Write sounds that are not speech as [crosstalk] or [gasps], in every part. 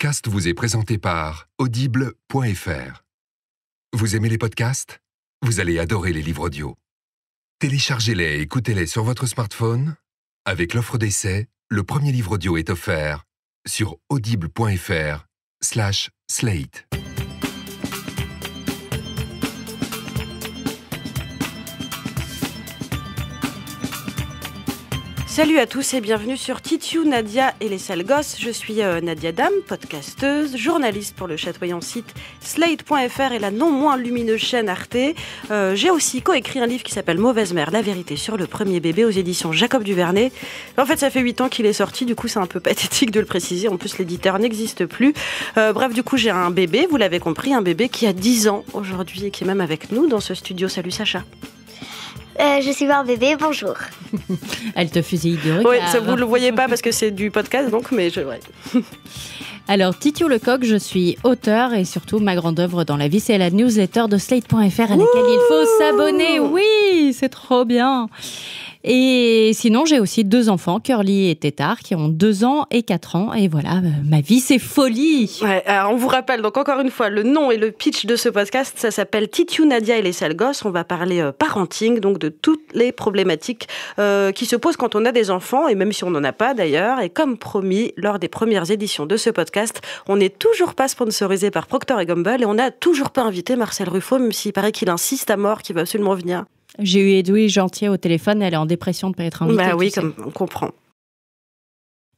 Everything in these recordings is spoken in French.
podcast vous est présenté par audible.fr. Vous aimez les podcasts Vous allez adorer les livres audio. Téléchargez-les et écoutez-les sur votre smartphone. Avec l'offre d'essai, le premier livre audio est offert sur audible.fr/slate. slash Salut à tous et bienvenue sur Titiou, Nadia et les sales gosses. Je suis euh, Nadia Dam, podcasteuse, journaliste pour le chatoyant site slate.fr et la non moins lumineuse chaîne Arte. Euh, j'ai aussi coécrit un livre qui s'appelle Mauvaise mère, la vérité sur le premier bébé aux éditions Jacob Duvernet. En fait, ça fait 8 ans qu'il est sorti, du coup, c'est un peu [laughs] pathétique de le préciser. En plus, l'éditeur n'existe plus. Euh, bref, du coup, j'ai un bébé, vous l'avez compris, un bébé qui a 10 ans aujourd'hui et qui est même avec nous dans ce studio. Salut Sacha. Euh, je suis voir bébé, bonjour. [laughs] Elle te fusille de regard. ça, vous ne le voyez pas parce que c'est du podcast, donc, mais je. [laughs] Alors, Titu Lecoq, je suis auteur et surtout ma grande œuvre dans la vie, c'est la newsletter de slate.fr à laquelle il faut s'abonner. Oui, c'est trop bien. Et sinon, j'ai aussi deux enfants, Curly et Tétard, qui ont deux ans et quatre ans. Et voilà, euh, ma vie, c'est folie. Euh, on vous rappelle donc encore une fois le nom et le pitch de ce podcast. Ça s'appelle Titiou, Nadia et les sales gosses. On va parler euh, parenting, donc de toutes les problématiques qui se posent quand on a des enfants et même si on n'en a pas d'ailleurs. Et comme promis, lors des premières éditions de ce podcast, on n'est toujours pas sponsorisé par Procter et Gamble et on n'a toujours pas invité Marcel Ruffo, même s'il paraît qu'il insiste à mort qu'il va absolument venir. J'ai eu Edoui Gentier au téléphone, elle est en dépression de pénétrant. Bah oui, on comprend.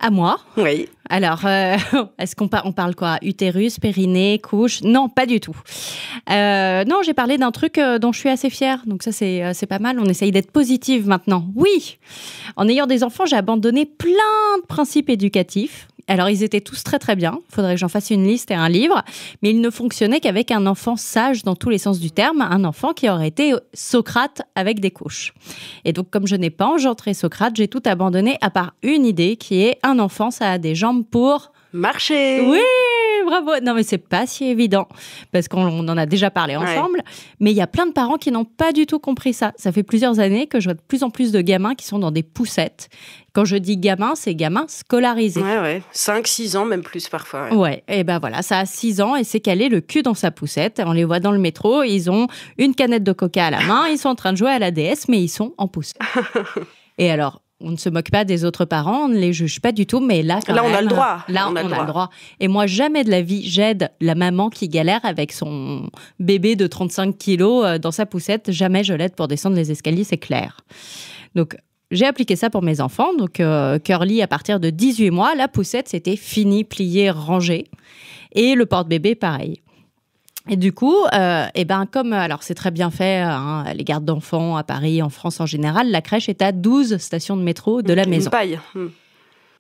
À moi Oui. Alors, euh, [laughs] est-ce qu'on on parle quoi Utérus, périnée, couche Non, pas du tout. Euh, non, j'ai parlé d'un truc euh, dont je suis assez fière, donc ça c'est pas mal. On essaye d'être positive maintenant. Oui En ayant des enfants, j'ai abandonné plein de principes éducatifs alors ils étaient tous très très bien, faudrait que j'en fasse une liste et un livre, mais ils ne fonctionnaient qu'avec un enfant sage dans tous les sens du terme, un enfant qui aurait été euh, Socrate avec des couches. Et donc comme je n'ai pas engendré Socrate, j'ai tout abandonné à part une idée qui est un enfant ça a des jambes pour marché. Oui, bravo. Non, mais c'est pas si évident parce qu'on en a déjà parlé ensemble. Mais il y a plein de parents qui n'ont pas du tout compris ça. Ça fait plusieurs années que je vois de plus en plus de gamins qui sont dans des poussettes. Quand je dis gamins, c'est gamins scolarisé Ouais, ouais. 5, 6 ans, même plus parfois. Ouais. ouais. Et ben voilà, ça a 6 ans et c'est calé le cul dans sa poussette. On les voit dans le métro, ils ont une canette de coca à la main, ils sont en train de jouer à la DS, mais ils sont en poussette. [laughs] Et alors, on ne se moque pas des autres parents, on ne les juge pas du tout, mais là, quand là on a le droit. Là, on, a, le, droit. Et moi, jamais de la vie, j'aide la maman qui galère avec son bébé de 35 kilos euh, dans sa poussette. Jamais je l'aide pour descendre les escaliers, c'est clair. Donc, j'ai appliqué ça pour mes enfants. Donc, euh, Curly, à partir de 18 mois, la poussette, c'était fini, plié, rangé. Et le porte-bébé, pareil. Et du coup, et euh, eh ben comme euh, alors c'est très bien fait, euh, hein, les gardes d'enfants à Paris, en France en général, la crèche est à 12 stations de métro de la maison. Hmm.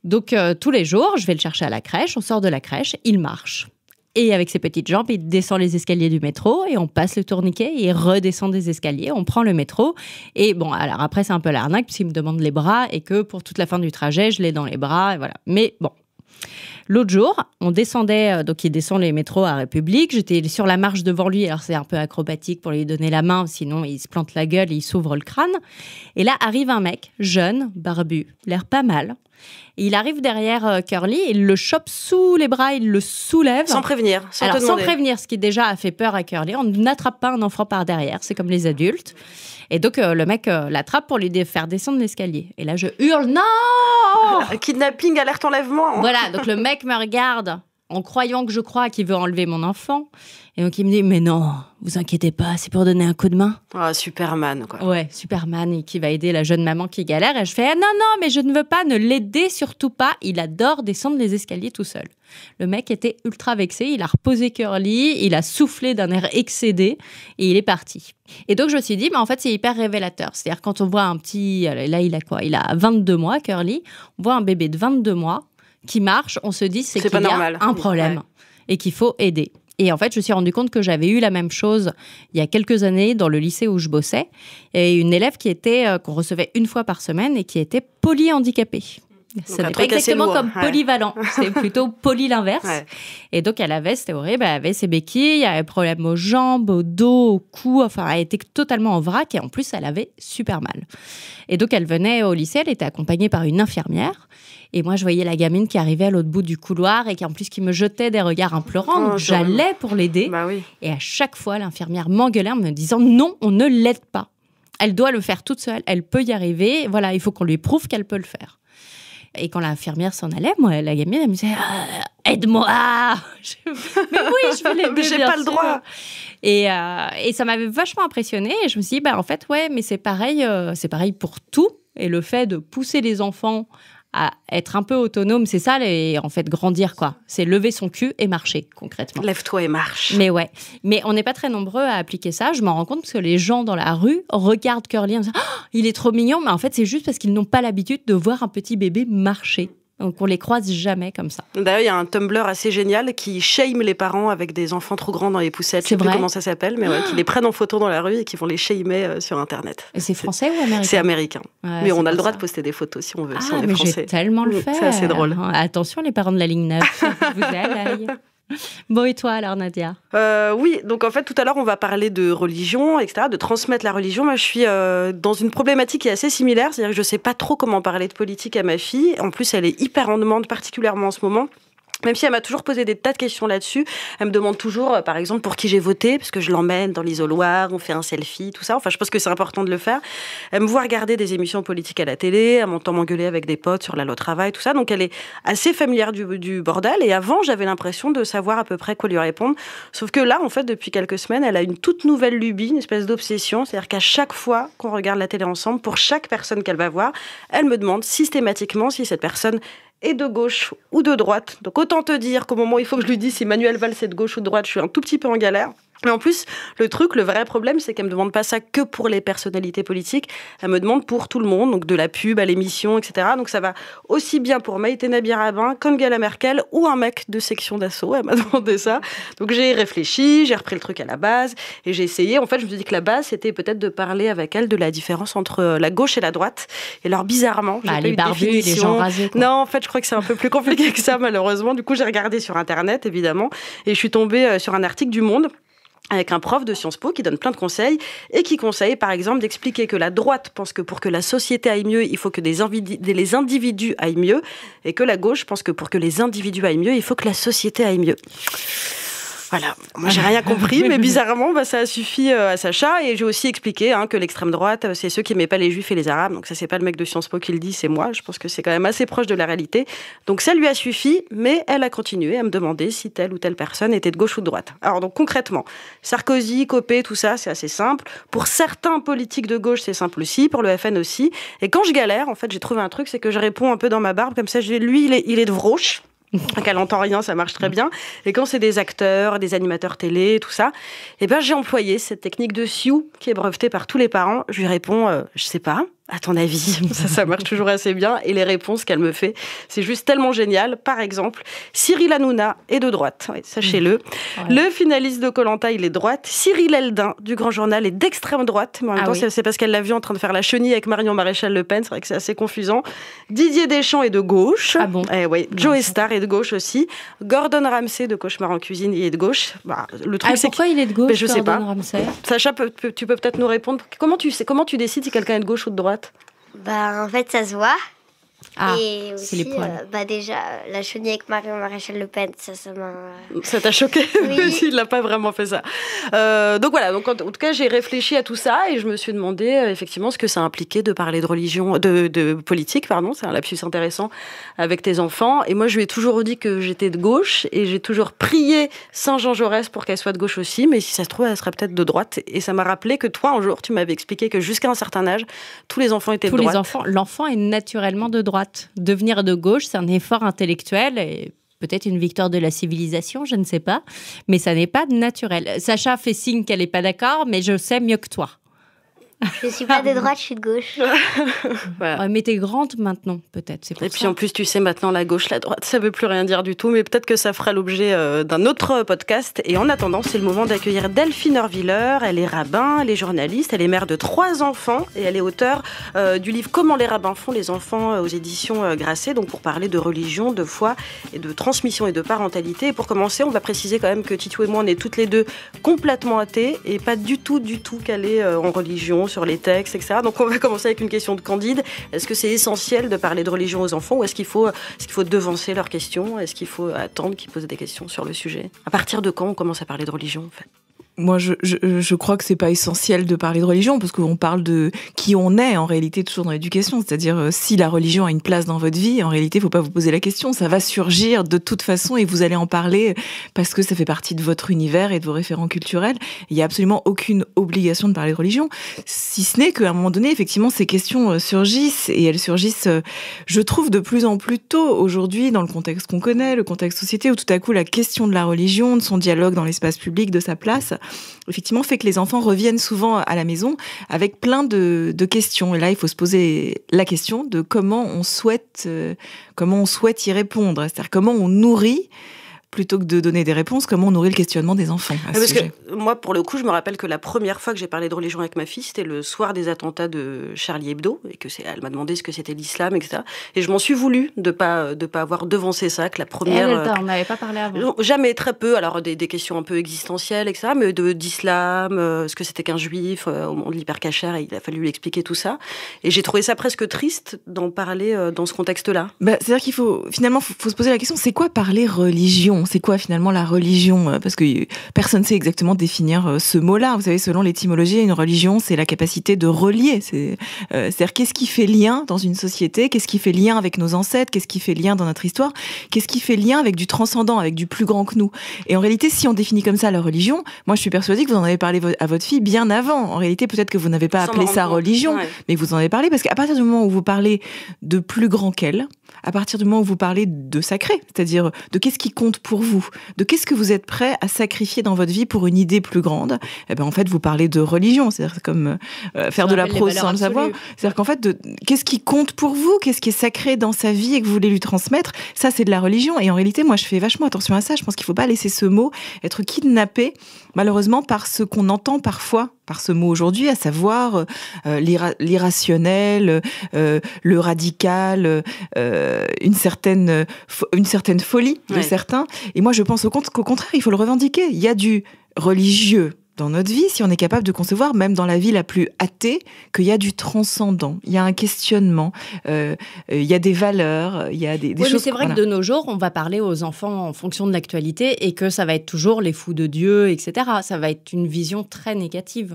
Donc tous les jours, je vais le chercher à la crèche, on sort de la crèche, il marche. Et avec ses petites jambes, il descend les escaliers du métro et on passe le tourniquet et il redescend des escaliers, on prend le métro. Et bon, alors après, c'est un peu l'arnaque puisqu'il me demande les bras et que pour toute la fin du trajet, je l'ai dans les bras. Et voilà. Mais bon, L'autre jour, on descendait, euh, donc il descend les métros à République. J'étais sur la marche devant lui, alors c'est un peu acrobatique pour lui donner la main, sinon il se plante la gueule il s'ouvre le crâne. Et là arrive un mec, jeune, barbu, l'air pas mal. il arrive derrière euh, Curly, il le chope sous les bras, il le soulève. Sans prévenir, sans Sans prévenir, ce qui déjà a fait peur à Curly. On n'attrape pas un enfant par derrière, c'est comme les adultes. Et donc, euh, le mec euh, l'attrape pour lui faire descendre l'escalier. Et là, je hurle Non [laughs] Kidnapping, alerte enlèvement hein. Voilà, donc le mec me regarde en croyant que je crois qu'il veut enlever mon enfant. Et donc il me dit mais non, vous inquiétez pas, c'est pour donner un coup de main. Ah, Superman quoi. Ouais, Superman et qui va aider la jeune maman qui galère. Et je fais ah, non non mais je ne veux pas, ne l'aider surtout pas. Il adore descendre les escaliers tout seul. Le mec était ultra vexé, il a reposé Curly, il a soufflé d'un air excédé et il est parti. Et donc je me suis dit, mais en fait c'est hyper révélateur. C'est-à-dire quand on voit un petit, là il a quoi Il a 22 mois, Curly, on voit un bébé de 22 mois qui marche, on se dit c'est qu'il y a un problème et qu'il faut aider. Et en fait, je me suis rendu compte que j'avais eu la même chose il y a quelques années dans le lycée où je bossais. Et une élève qui était euh, qu'on recevait une fois par semaine et qui était polyhandicapée. Ce exactement comme polyvalent, [laughs] c'est plutôt poly l'inverse. Et donc, elle avait, bah, c'était horrible, elle avait ses béquilles, elle avait des problème aux jambes, au dos, au cou, enfin, elle était totalement en vrac et en plus, elle avait super mal. Et donc, elle venait au lycée, elle était accompagnée par une infirmière. Et moi, je voyais la gamine qui arrivait à l'autre bout du couloir et qui, en plus, qui me jetait des regards implorants. Oh, donc, j'allais pour l'aider. Bah et à chaque fois, l'infirmière m'engueulait en me disant non, on ne l'aide pas. Elle doit le faire toute seule, elle peut y arriver. Voilà, il faut qu'on lui prouve qu'elle peut le faire. Et quand l'infirmière s'en allait, moi, la gamine, elle me disait euh, Aide-moi [laughs] Mais oui, je voulais mais j'ai pas le droit euh, et, ça m'avait vachement impressionnée. Et je me suis dit bah, En fait, ouais, mais c'est pareil, euh, c'est pareil pour tout. Et le fait de pousser les enfants à être un peu autonome, c'est ça, et en fait, grandir, quoi. C'est lever son cul et marcher, concrètement. Lève-toi et marche. Mais ouais. Mais on n'est pas très nombreux à appliquer ça. Je m'en rends compte parce que les gens dans la rue regardent Curly en disant oh, il est trop mignon », mais en fait, c'est juste parce qu'ils n'ont pas l'habitude de voir un petit bébé marcher. Donc on les croise jamais comme ça. D'ailleurs, bah il y a un Tumblr assez génial qui shame les parents avec des enfants trop grands dans les poussettes. C'est comment ça s'appelle, mais [gasps] qui les prennent en photo dans la rue et qui vont les shamer euh, sur Internet. c'est français ou américain C'est américain. mais on a le droit de poster des photos si on veut. c'est si ah, on est mais j'ai tellement le mm, fait. C'est assez drôle. Hein, attention les parents de la ligne 9, [laughs] vous [laughs] Bon, et toi alors, Nadia euh, Oui, donc en fait, tout à l'heure, on va parler de religion, etc., de transmettre la religion. Moi, je suis euh, dans une problématique qui est assez similaire, c'est-à-dire que je ne sais pas trop comment parler de politique à ma fille. En plus, elle est hyper en demande, particulièrement en ce moment. Même si elle m'a toujours posé des tas de questions là-dessus, elle me demande toujours, euh, par exemple, pour qui j'ai voté, parce que je l'emmène dans l'isoloir, on fait un selfie, tout ça. Enfin, je pense que c'est important de le faire. Elle me voit regarder des émissions politiques à la télé, elle m'entend m'engueuler avec des potes sur la loi travail, tout ça. Donc, elle est assez familière du, du bordel. Et avant, j'avais l'impression de savoir à peu près quoi lui répondre. Sauf que là, en fait, depuis quelques semaines, elle a une toute nouvelle lubie, une espèce d'obsession. C'est-à-dire qu'à chaque fois qu'on regarde la télé ensemble, pour chaque personne qu'elle va voir, elle me demande systématiquement si cette personne et de gauche ou de droite. Donc autant te dire qu'au moment où il faut que je lui dise si Manuel Valls est de gauche ou de droite, je suis un tout petit peu en galère. Mais en plus, le truc, le vrai problème, c'est qu'elle me demande pas ça que pour les personnalités politiques. Elle me demande pour tout le monde, donc de la pub à l'émission, etc. Donc ça va aussi bien pour Maïté Nabirabin qu'Angela Merkel ou un mec de section d'assaut. Elle m'a [laughs] demandé ça. Donc j'ai réfléchi, j'ai repris le truc à la base et j'ai essayé. En fait, je me suis dit que la base, c'était peut-être de parler avec elle de la différence entre euh, la gauche et la droite. Et alors, bizarrement, j'ai ah, les eu barbus, les gens rasés. Non, en fait, je crois que c'est un peu plus compliqué que ça, [laughs] malheureusement. Du coup, j'ai regardé sur Internet, évidemment, et je suis tombée euh, sur un article du Monde avec un prof de Sciences Po qui donne plein de conseils et qui conseille par exemple d'expliquer que la droite pense que pour que la société aille mieux, il faut que les individus aillent mieux et que la gauche pense que pour que les individus aillent mieux, il faut que la société aille mieux. Voilà, moi j'ai rien compris, mais [laughs] bizarrement, bah, ça a suffi euh, à Sacha. Et j'ai aussi expliqué hein, que l'extrême droite, euh, c'est ceux qui n'aimaient pas les juifs et les arabes. Donc ça, c'est pas le mec de Sciences Po qui le dit, c'est moi. Je pense que c'est quand même assez proche de la réalité. Donc ça lui a suffi, mais elle a continué à me demander si telle ou telle personne était de gauche ou de droite. Alors donc concrètement, Sarkozy, Copé, tout ça, c'est assez simple. Pour certains politiques de gauche, c'est simple aussi. Pour le FN aussi. Et quand je galère, en fait, j'ai trouvé un truc, c'est que je réponds un peu dans ma barbe, comme ça, lui, il est, il est de Vroche. [laughs] qu'elle elle rien, ça marche très bien. Et quand c'est des acteurs, des animateurs télé, tout ça, eh ben j'ai employé cette technique de Sioux qui est brevetée par tous les parents. Je lui réponds, euh, je sais pas, à ton avis, [laughs] ça, marche toujours assez bien. Et les réponses qu'elle me fait, c'est juste tellement génial. Par exemple, Cyril Hanouna est de droite, sachez-le. Le finaliste de Colanta, il est de droite. Cyril Eldin du Grand Journal est d'extrême droite, en même ah temps, c'est parce qu'elle l'a vu en train de faire la chenille avec Marion Maréchal Le Pen. C'est vrai que c'est assez confusant. Didier Deschamps est de gauche. Ah bon eh Joe Star est de gauche aussi. Gordon Ramsay de Cauchemar en cuisine, il est de gauche. Bah, le truc, ah, c'est pourquoi il est de gauche ben, Je Gordon sais pas. Ramsay Sacha, tu peux peut-être nous répondre. Comment tu sais, comment tu décides si quelqu'un est de gauche ou de droite ben, Bah en fait ça se voit. Ah, et aussi, les euh, bah déjà, la chenille avec Marion Maréchal Le Pen, ça, ça m'a. [laughs] Ça t'a choqué oui. [laughs] Il n'a pas vraiment fait ça. Euh, donc voilà, donc en, tout cas, j'ai réfléchi à tout ça et je me suis demandé euh, effectivement ce que ça impliquait de parler de religion, de, politique, pardon, c'est un lapsus intéressant, avec tes enfants. Et moi, je lui ai toujours dit que j'étais de gauche et j'ai toujours prié Saint-Jean Jaurès pour qu'elle soit de gauche aussi, mais si ça se trouve, elle serait peut-être de droite. Et ça m'a rappelé que toi, un jour, tu m'avais expliqué que jusqu'à un certain âge, tous les enfants étaient de droite. Tous les enfants, l'enfant est naturellement de droite. Devenir de gauche, c'est un effort intellectuel et peut-être une victoire de la civilisation, je ne sais pas, mais ça n'est pas naturel. Sacha fait signe qu'elle n'est pas d'accord, mais je sais mieux que toi. Je suis pas de droite, je suis de gauche. [laughs] voilà. mais t'es grande maintenant, peut-être. Et puis en plus, tu sais, maintenant, la gauche, la droite, ça veut plus rien dire du tout, mais peut-être que ça fera l'objet euh, d'un autre podcast. Et en attendant, c'est le moment d'accueillir Delphine Herviller, Elle est rabbin, elle est journaliste, elle est mère de trois enfants et elle est auteure euh, du livre Comment les rabbins font les enfants euh, aux éditions Grasset, donc pour parler de religion, de foi et de transmission et de parentalité. Et pour commencer, on va préciser quand même que Titou et moi, on est toutes les deux complètement athées et pas du tout, du tout calées en religion sur les textes, etc. Donc on va commencer avec une question de Candide. Est-ce que c'est essentiel de parler de religion aux enfants ou est-ce qu'il faut, est qu'il faut devancer leurs questions Est-ce qu'il faut attendre qu'ils posent des questions sur le sujet À partir de quand on commence à parler de religion en fait moi, je, crois que c'est pas essentiel de parler de religion parce qu'on parle de qui on est en réalité toujours dans l'éducation. C'est-à-dire euh, si la religion a une place dans votre vie, en réalité, il faut pas vous poser la question. Ça va surgir de toute façon et vous allez en parler parce que ça fait partie de votre univers et de vos référents culturels. Il n'y a absolument aucune obligation de parler de religion, si ce n'est qu'à un moment donné, effectivement, ces questions euh, surgissent et elles surgissent. Euh, je trouve de plus en plus tôt aujourd'hui dans le contexte qu'on connaît, le contexte société, où tout à coup la question de la religion, de son dialogue dans l'espace public, de sa place effectivement, fait que les enfants reviennent souvent à la maison avec plein de, questions. Et là, il faut se poser la question de comment on souhaite, euh, comment on souhaite y répondre. C'est-à-dire comment on nourrit plutôt que de donner des réponses, comment on nourrit le questionnement des enfants Parce Que moi, pour le coup, je me rappelle que la première fois que j'ai parlé de religion avec ma fille, c'était le soir des attentats de Charlie Hebdo, et que c'est, elle m'a demandé ce que c'était l'islam, etc. Et je m'en suis voulu de pas de pas avoir devancé ça, que la première. Eh, euh, on n'avait pas parlé avant. jamais, très peu. Alors des, des, questions un peu existentielles, etc. Mais de d'islam, euh, ce que c'était qu'un juif, euh, au monde de l'hypercachère, il a fallu lui expliquer tout ça. Et j'ai trouvé ça presque triste d'en parler dans ce contexte-là. Bah, c'est-à-dire qu'il faut finalement faut se poser la question, c'est quoi parler religion c'est quoi finalement la religion euh, Parce que personne ne sait exactement définir euh, ce mot-là. Vous savez, selon l'étymologie, une religion, c'est la capacité de relier. Euh, c'est-à-dire, qu'est-ce qui fait lien dans une société Qu'est-ce qui fait lien avec nos ancêtres Qu'est-ce qui fait lien dans notre histoire Qu'est-ce qui fait lien avec du transcendant, avec du plus grand que nous Et en réalité, si on définit comme ça la religion, moi, je suis persuadée que vous en avez parlé à votre fille bien avant. En réalité, peut-être que vous n'avez pas appelé ça religion, mais vous en avez parlé parce qu'à partir du moment où vous parlez de plus grand qu'elle, à partir du moment où vous parlez de sacré, c'est-à-dire de qu'est-ce qui compte pour vous, de qu'est-ce que vous êtes prêt à sacrifier dans votre vie pour une idée plus grande. Eh ben en fait, vous parlez de religion, c'est-à-dire comme euh, faire de la prose sans le savoir. C'est-à-dire qu'en fait, de, qu'est-ce qui compte pour vous, qu'est-ce qui est sacré dans sa vie et que vous voulez lui transmettre, ça c'est de la religion. Et en réalité, moi, je fais vachement attention à ça. Je pense qu'il ne faut pas laisser ce mot être kidnappé, malheureusement, par ce qu'on entend parfois ce mot aujourd'hui, à savoir euh, euh, l'irrationnel, euh, le radical, une, certaine, une certaine folie de certains. Et moi, je pense au, contraire, il faut le revendiquer. Il y a du religieux dans notre vie, si on est capable de concevoir, même dans la vie la plus athée, qu'il y a du transcendant, il y a un questionnement, euh, euh, il y a des valeurs, il y a des, des oui, Mais c'est vrai que de nos jours, on va parler aux enfants en fonction de l'actualité et que ça va être toujours les fous de Dieu, etc. Ça va être une vision très négative.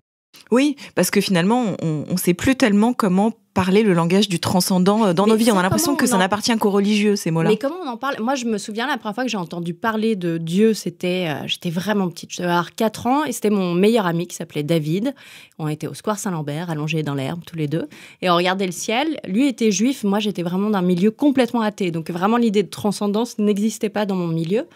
Oui, parce que finalement, on ne sait plus tellement comment parler le langage du transcendant euh, dans nos vies. On a l'impression que ça n'appartient qu'aux religieux, ces mots-là. Mais comment on en parle Moi, je me souviens, la première fois que j'ai entendu parler de Dieu, c'était. Euh, j'étais vraiment petite. J'avais 4 ans et c'était mon meilleur ami qui s'appelait David. On était au Square Saint-Lambert, allongés dans l'herbe, tous les deux. Et on regardait le ciel. Lui était juif. Moi, j'étais vraiment d'un milieu complètement athée. Donc, vraiment, l'idée de transcendance n'existait pas dans mon milieu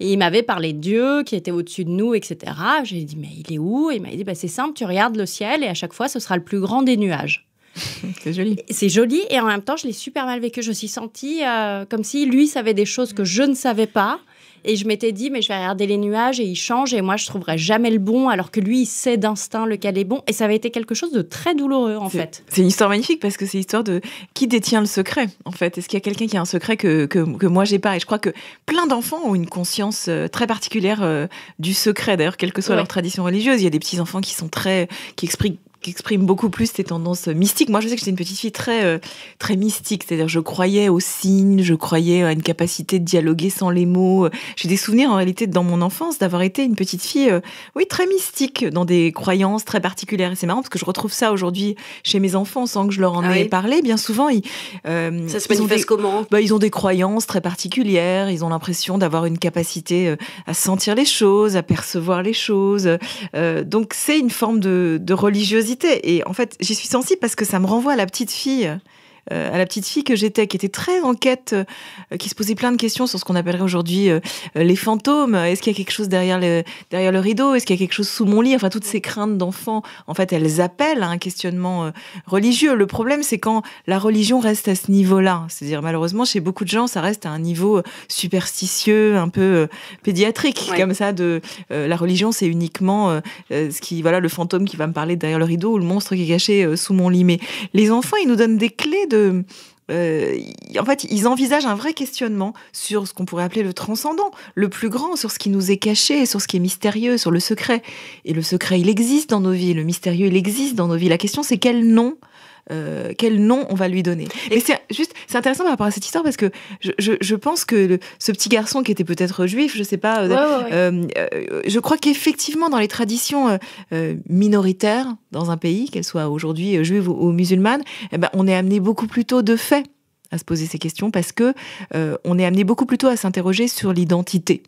il m'avait parlé de Dieu qui était au-dessus de nous, etc. J'ai dit, mais il est où il m'a dit, bah, c'est simple, tu regardes le ciel et à chaque fois, ce sera le plus grand des nuages. [laughs] C'est joli. C'est joli et en même temps, je l'ai super mal vécu. Je me suis sentie euh, comme si lui savait des choses que mm. je ne savais pas. Et je m'étais dit, mais je vais regarder les nuages et ils changent et moi je trouverai jamais le bon alors que lui il sait d'instinct lequel est bon. Et ça avait été quelque chose de très douloureux en fait. C'est une histoire magnifique parce que c'est l'histoire de qui détient le secret en fait. Est-ce qu'il y a quelqu'un qui a un secret que, que, que moi j'ai pas Et je crois que plein d'enfants ont une conscience euh, très particulière euh, du secret d'ailleurs, quelle que soit leur tradition religieuse. Il y a des petits enfants qui sont très. qui expliquent qui exprime beaucoup plus ces tendances mystiques. Moi, je sais que j'étais une petite fille très, euh, très mystique, c'est-à-dire je croyais aux signes, je croyais à une capacité de dialoguer sans les mots. J'ai des souvenirs en réalité dans mon enfance d'avoir été une petite fille, euh, oui, très mystique, dans des croyances très particulières. Et c'est marrant parce que je retrouve ça aujourd'hui chez mes enfants sans que je leur en ah ai parlé. Bien souvent, ils, euh, ça se comment bah, Ils ont des croyances très particulières, ils ont l'impression d'avoir une capacité à sentir les choses, à percevoir les choses. donc c'est une forme de, de religiosité et en fait, j'y suis sensible parce que ça me renvoie à la petite fille euh, à la petite fille que j'étais, qui était très en quête, euh, qui se posait plein de questions sur ce qu'on appellerait aujourd'hui euh, les fantômes. Est-ce qu'il y a quelque chose derrière le, derrière le rideau Est-ce qu'il y a quelque chose sous mon lit Enfin, toutes ces craintes d'enfants, en fait, elles appellent à un questionnement religieux. Le problème, c'est quand la religion reste à ce niveau-là. C'est-à-dire, malheureusement, chez beaucoup de gens, ça reste à un niveau superstitieux, un peu pédiatrique, comme ça, de la religion, c'est uniquement ce qui, voilà, le fantôme qui va me parler derrière le rideau ou le monstre qui est caché sous mon lit. Mais les enfants, ils nous donnent des clés de euh, en fait, ils envisagent un vrai questionnement sur ce qu'on pourrait appeler le transcendant, le plus grand, sur ce qui nous est caché, sur ce qui est mystérieux, sur le secret. Et le secret, il existe dans nos vies, le mystérieux, il existe dans nos vies. La question, c'est quel nom euh, quel nom on va lui donner. Et c'est juste, c'est intéressant par rapport à cette histoire parce que je, pense que ce petit garçon qui était peut-être juif, je sais pas, euh, euh, je crois qu'effectivement dans les traditions minoritaires dans un pays, qu'elles soient aujourd'hui juives ou, musulmane, musulmanes, eh ben, on est amené beaucoup plus tôt de fait à se poser ces questions parce que on est amené beaucoup plus tôt à s'interroger sur l'identité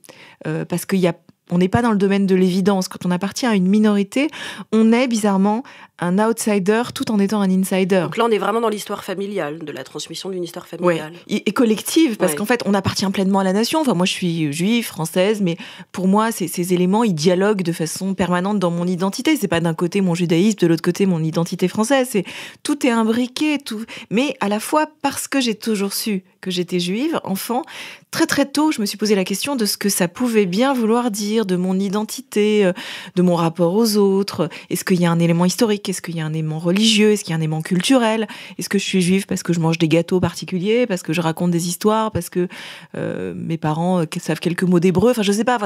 parce qu'il y a on n'est pas dans le domaine de l'évidence. Quand on appartient à une minorité, on est bizarrement un outsider tout en étant un insider. Donc là, on est vraiment dans l'histoire familiale, de la transmission d'une histoire familiale. Et, collective, parce qu'en fait, on appartient pleinement à la nation. Enfin, moi, je suis juive, française, mais pour moi, ces, ces éléments, ils dialoguent de façon permanente dans mon identité. C'est pas d'un côté mon judaïsme, de l'autre côté mon identité française. tout est imbriqué, tout. Mais à la fois, parce que j'ai toujours su que j'étais juive, enfant, très très tôt, je me suis posé la question de ce que ça pouvait bien vouloir dire, de mon identité, euh, de mon rapport aux autres. Est-ce qu'il y a un élément historique est-ce qu'il y a un aimant religieux Est-ce qu'il y a un aimant culturel Est-ce que je suis juive parce que je mange des gâteaux particuliers Parce que je raconte des histoires Parce que euh, mes parents euh, savent quelques mots d'hébreu Enfin, je sais pas.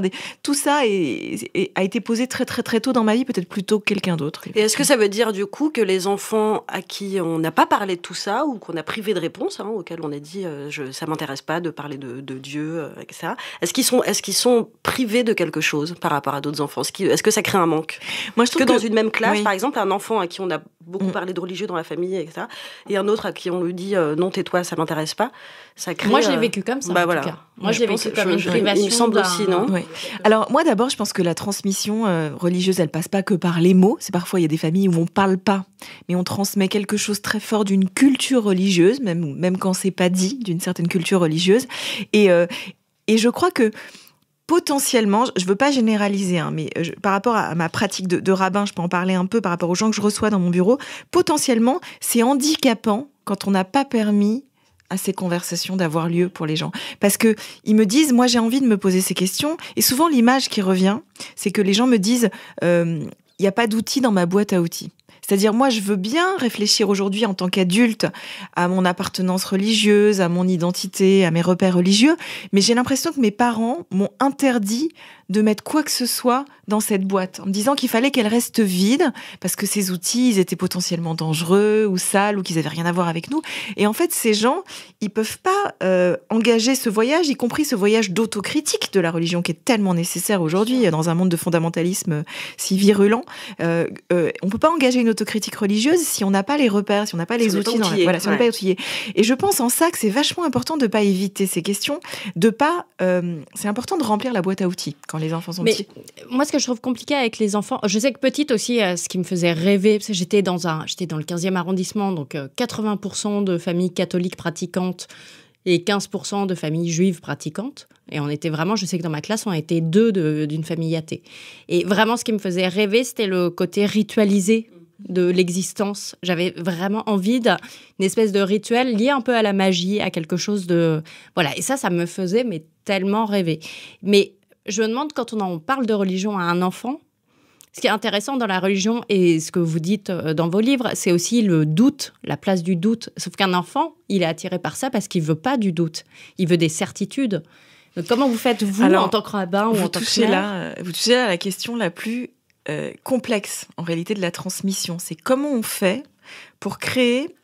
Tout ça a été posé très très très tôt dans ma vie, peut-être plus tôt que quelqu'un d'autre. Et est-ce que ça veut dire du coup que les enfants à qui on n'a pas parlé de tout ça ou qu'on a privé de réponse, hein, auxquels on a dit euh, je, ça m'intéresse pas de parler de, Dieu, etc. Est-ce qu'ils sont, est sont privés de quelque chose par rapport à d'autres enfants Est-ce que ça crée un manque Moi, je trouve que, dans une même classe, par exemple, un enfant à qui on a beaucoup mm. parlé de religieux dans la famille, etc. Et un autre à qui on lui dit euh, non, tais-toi, ça m'intéresse pas. Ça crée, moi, je l'ai euh, vécu comme ça. Bah, en voilà. Moi, je, l'ai vécu comme une privation. Il me semble aussi, non Alors, moi, d'abord, je pense que la transmission euh, religieuse, elle passe pas que par les mots. C'est parfois, il y a des familles où on parle pas, mais on transmet quelque chose très fort d'une culture religieuse, même, même quand c'est pas dit, d'une certaine culture religieuse. Et, et je crois que potentiellement, je ne veux pas généraliser, hein, mais euh, par rapport à ma pratique de, rabbin, je peux en parler un peu par rapport aux gens que je reçois dans mon bureau, potentiellement, c'est handicapant quand on n'a pas permis à ces conversations d'avoir lieu pour les gens. Parce que ils me disent, moi j'ai envie de me poser ces questions, et souvent l'image qui revient, c'est que les gens me disent, euh, il n'y a pas d'outils dans ma boîte à outils. C'est-à-dire, moi, je veux bien réfléchir aujourd'hui en tant qu'adulte à mon appartenance religieuse, à mon identité, à mes repères religieux, mais j'ai l'impression que mes parents m'ont interdit de mettre quoi que ce soit dans cette boîte, en disant qu'il fallait qu'elle reste vide, parce que ces outils, ils étaient potentiellement dangereux ou sales, ou qu'ils n'avaient rien à voir avec nous. Et en fait, ces gens, ils peuvent pas euh, engager ce voyage, y compris ce voyage d'autocritique de la religion qui est tellement nécessaire aujourd'hui dans un monde de fondamentalisme euh, si virulent. On euh, ne on peut pas engager une autocritique religieuse si on n'a pas les repères, si on n'a pas les outils. dans Voilà, si on Et je pense en ça que c'est vachement important de ne pas éviter ces questions, de pas. c'est important de remplir la boîte à outils les enfants sont mais petits. Moi, ce que je trouve compliqué avec les enfants, je sais que petite aussi, euh, ce qui me faisait rêver, j'étais dans, un, dans le 15e arrondissement, donc 80% euh, de familles catholiques pratiquantes et 15% de familles juives pratiquantes. Et on était vraiment, je sais que dans ma classe, on était deux d'une famille athée. Et vraiment, ce qui me faisait rêver, c'était le côté ritualisé de l'existence. J'avais vraiment envie d'une espèce de rituel lié un peu à la magie, à quelque chose de... Voilà, et ça, ça me faisait mais tellement rêver. Mais je me demande quand on en parle de religion à un enfant, ce qui est intéressant dans la religion et ce que vous dites euh, dans vos livres, c'est aussi le doute, la place du doute. Sauf qu'un enfant, il est attiré par ça parce qu'il veut pas du doute, il veut des certitudes. Euh, comment vous faites vous en tant que rabbin ou en tant que là, euh, Vous touchez à la question la plus complexe en réalité de la transmission. C'est comment on fait pour créer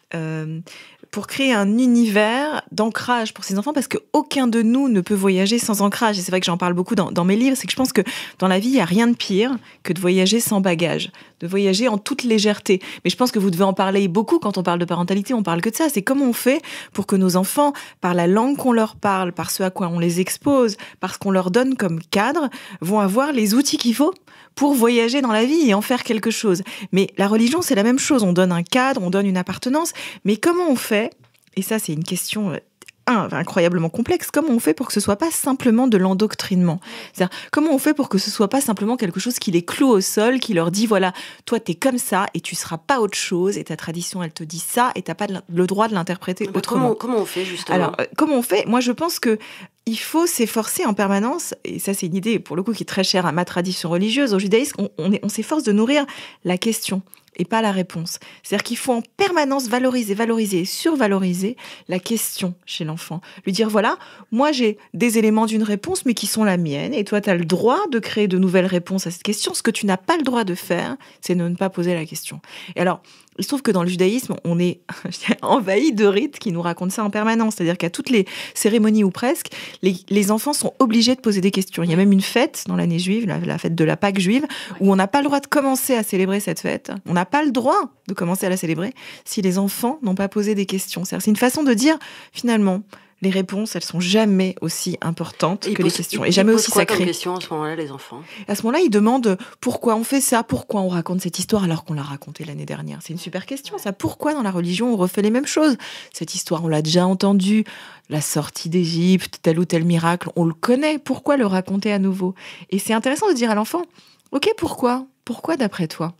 pour créer un univers d'ancrage pour ces enfants parce qu'aucun de nous ne peut voyager sans ancrage. Et c'est vrai que j'en parle beaucoup dans, mes livres, c'est que je pense que dans la vie, il n'y a rien de pire que de voyager sans bagage, de voyager en toute légèreté. Mais je pense que vous devez en parler beaucoup quand on parle de parentalité, on parle que de ça. C'est comment on fait pour que nos enfants, par la langue qu'on leur parle, par ce à quoi on les expose, par ce qu'on leur donne comme cadre, vont avoir les outils qu'il faut pour voyager dans la vie et en faire quelque chose. Mais la religion, c'est la même chose. On donne un cadre, on donne une appartenance. Mais comment on fait Et ça, c'est une question euh, incroyablement complexe. Comment on fait pour que ce soit pas simplement de l'endoctrinement cest comment on fait pour que ce soit pas simplement quelque chose qui les cloue au sol, qui leur dit voilà, toi t'es comme ça et tu seras pas autre chose et ta tradition elle te dit ça et t'as pas le droit de l'interpréter bah, autrement. Comment, on fait justement Alors, euh, comment on fait Moi, je pense que il faut s'efforcer en permanence, et ça c'est une idée pour le coup qui est très chère à ma tradition religieuse, au judaïsme, on s'efforce de nourrir la question et pas la réponse. C'est-à-dire qu'il faut en permanence valoriser, valoriser, survaloriser la question chez l'enfant. Lui dire, voilà, moi j'ai des éléments d'une réponse, mais qui sont la mienne, et toi tu as le droit de créer de nouvelles réponses à cette question. Ce que tu n'as pas le droit de faire, c'est de ne pas poser la question. Et alors, il trouve que dans le judaïsme, on est [laughs] envahi de rites qui nous racontent ça en permanence. C'est-à-dire qu'à toutes les cérémonies ou presque, les, enfants sont obligés de poser des questions. Il y a même une fête dans l'année juive, la, la, fête de la Pâque juive, où on n'a pas le droit de commencer à célébrer cette fête. On n'a pas le droit de commencer à la célébrer si les enfants n'ont pas posé des questions. C'est une façon de dire, finalement, les réponses, elles sont jamais aussi importantes que les questions. Et jamais aussi sacrées. à ce moment-là, les enfants À ce moment-là, ils demandent pourquoi on fait ça, pourquoi on raconte cette histoire alors qu'on l'a racontée l'année dernière. C'est une super question, ça. Pourquoi dans la religion on refait les mêmes choses Cette histoire, on l'a déjà entendue. La sortie d'Égypte, tel ou tel miracle, on le connaît. Pourquoi le raconter à nouveau Et c'est intéressant de dire à l'enfant Ok, pourquoi Pourquoi d'après toi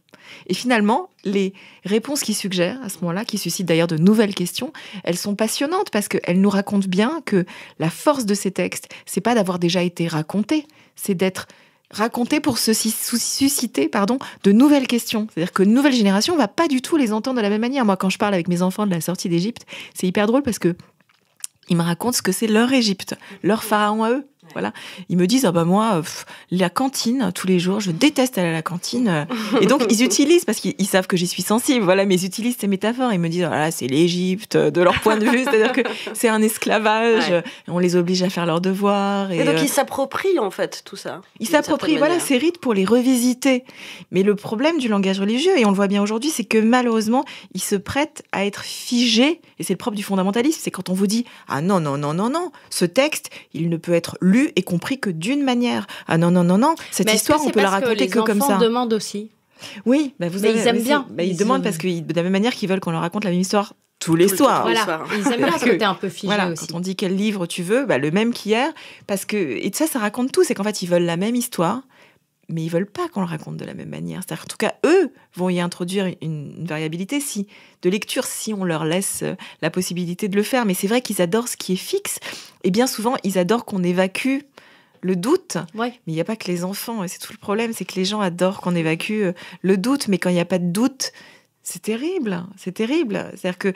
et finalement, les réponses qui suggèrent à ce moment-là, qui suscitent d'ailleurs de nouvelles questions, elles sont passionnantes parce qu'elles nous racontent bien que la force de ces textes, c'est pas d'avoir déjà été raconté, c'est d'être raconté pour se susciter pardon, de nouvelles questions. C'est-à-dire que nouvelle génération ne va pas du tout les entendre de la même manière. Moi, quand je parle avec mes enfants de la sortie d'Égypte, c'est hyper drôle parce que ils me racontent ce que c'est leur Égypte, leur pharaon à eux, voilà. Ils me disent, ah bah moi, la cantine, tous les jours, je déteste aller à la cantine. Euh, et donc, ils [laughs] utilisent, parce qu'ils savent que j'y suis sensible, voilà, mais ils utilisent ces métaphores. Ils me disent, ah c'est l'Égypte, de leur point de vue, c'est-à-dire que [laughs] c'est un esclavage, on les oblige à faire leurs devoirs. Et, donc, euh, ils s'approprient, en fait, tout ça. Ils s'approprient, voilà, ces rites pour les revisiter. Mais le problème du langage religieux, et on le voit bien aujourd'hui, c'est que malheureusement, ils se prêtent à être figés. Et c'est le propre du fondamentalisme, c'est quand on vous dit, ah non, non, non, non, non, ce texte, il ne peut être lu et compris que d'une manière. Ah non, non, non, non, cette histoire, on peut la raconter que, comme ça. Les enfants demandent aussi. Oui, bah vous mais ils aiment bien. ils, demandent parce que de la même manière qu'ils veulent qu'on leur raconte la même histoire tous les soirs. Ils aiment bien un peu figé voilà, Quand on dit quel livre tu veux, bah le même qu'hier, parce que et ça, ça raconte tout. C'est qu'en fait, ils veulent la même histoire, mais ils veulent pas qu'on le raconte de la même manière. cest en tout cas, eux vont y introduire une, variabilité si, de lecture si on leur laisse euh, la possibilité de le faire. Mais c'est vrai qu'ils adorent ce qui est fixe. Et bien souvent, ils adorent qu'on évacue le doute. Mais il n'y a pas que les enfants. Et c'est tout le problème, c'est que les gens adorent qu'on évacue euh, le doute. Mais quand il n'y a pas de doute, c'est terrible, c'est terrible. cest que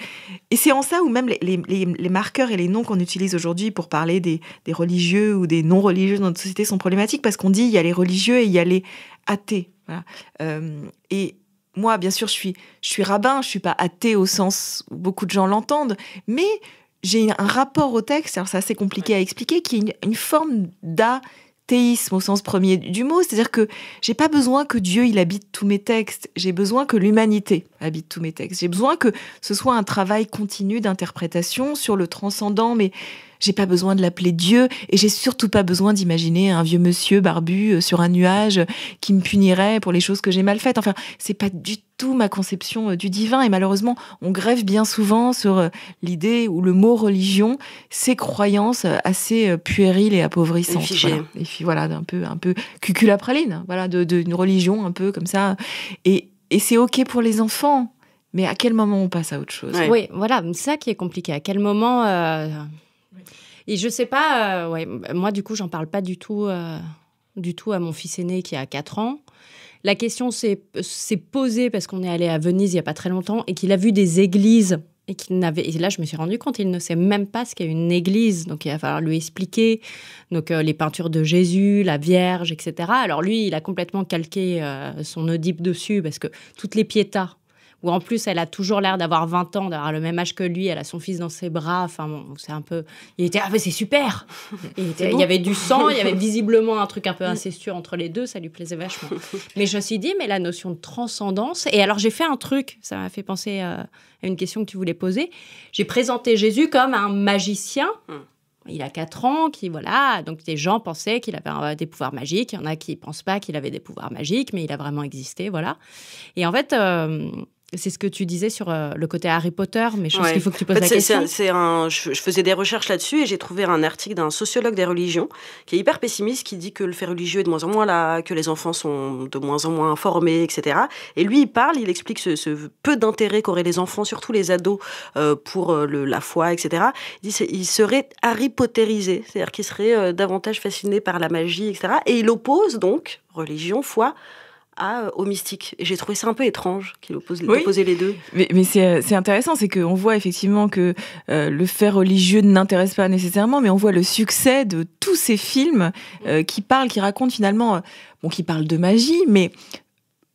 et c'est en ça où même les, marqueurs et les noms qu'on utilise aujourd'hui pour parler des, religieux ou des non religieux dans notre société sont problématiques parce qu'on dit il y a les religieux et il y a les athées. Euh, et moi, bien sûr, je suis je suis rabbin, je suis pas athée au sens où beaucoup de gens l'entendent, mais j'ai un rapport au texte. Alors c'est assez compliqué à expliquer, qui est une, une forme d'a théisme au sens premier du mot, c'est-à-dire que j'ai pas besoin que Dieu il habite tous mes textes, j'ai besoin que l'humanité habite tous mes textes, j'ai besoin que ce soit un travail continu d'interprétation sur le transcendant, mais j'ai pas besoin de l'appeler Dieu et j'ai surtout pas besoin d'imaginer un vieux monsieur barbu euh, sur un nuage euh, qui me punirait pour les choses que j'ai mal faites. Enfin, c'est pas du tout ma conception euh, du divin et malheureusement, on grève bien souvent sur l'idée ou le mot religion ces croyances assez puériles et appauvrissantes. Et, figé. et puis voilà, un peu un peu cuculapraline, voilà, de, religion un peu comme ça. Et, et c'est ok pour les enfants. Mais à quel moment on passe à autre chose Oui, voilà, c'est ça qui est compliqué. À quel moment et je sais pas, euh, ouais, moi du coup, j'en parle pas du tout, euh, du tout à mon fils aîné qui a 4 ans. La question s'est posée parce qu'on est allé à Venise il y a pas très longtemps et qu'il a vu des églises et qu'il n'avait et là je me suis rendu compte il ne sait même pas ce qu'est une église donc il va falloir lui expliquer donc euh, les peintures de Jésus la Vierge etc alors lui il a complètement calqué son Oedipe dessus parce que toutes les piétas ou en plus elle a toujours l'air d'avoir 20 ans, d'avoir le même âge que lui, elle a son fils dans ses bras, enfin bon, c'est un peu... Il était, ah mais c'est super il, y avait du sang, il y avait visiblement un truc un peu mm. incestueux entre les deux, ça lui plaisait vachement. Mais je me suis dit, mais la notion de transcendance, et alors j'ai fait un truc, ça m'a fait penser euh, à une question que tu voulais poser, j'ai présenté Jésus comme un magicien. Mm. Il a 4 ans, qui voilà, donc des gens pensaient qu'il avait des pouvoirs magiques, il y en a qui pensent pas qu'il avait des pouvoirs magiques, mais il a vraiment existé, voilà. Et en fait, euh, c'est ce que tu disais sur euh, le côté Harry Potter, mais je pense qu'il faut que tu poses la question. je, faisais des recherches là-dessus et j'ai trouvé un article d'un sociologue des religions qui est hyper pessimiste, qui dit que le fait religieux est de moins en moins là, que les enfants sont de moins en moins informés, etc. Et lui, il parle, il explique ce, peu d'intérêt qu'auraient les enfants, surtout les ados, euh, pour euh, la foi, etc. Il dit qu'ils seraient Harry Potterisé, c'est-à-dire qu'ils seraient davantage fascinés par la magie, etc. Et il oppose donc religion, foi euh, au mystique. Et j'ai trouvé ça un peu étrange qu'il oppose, les deux. Mais, euh, c'est intéressant, c'est qu'on voit effectivement que euh, le fait religieux n'intéresse pas nécessairement, mais on voit le succès de tous ces films qui parlent, qui racontent finalement, bon, qui parlent de magie, mais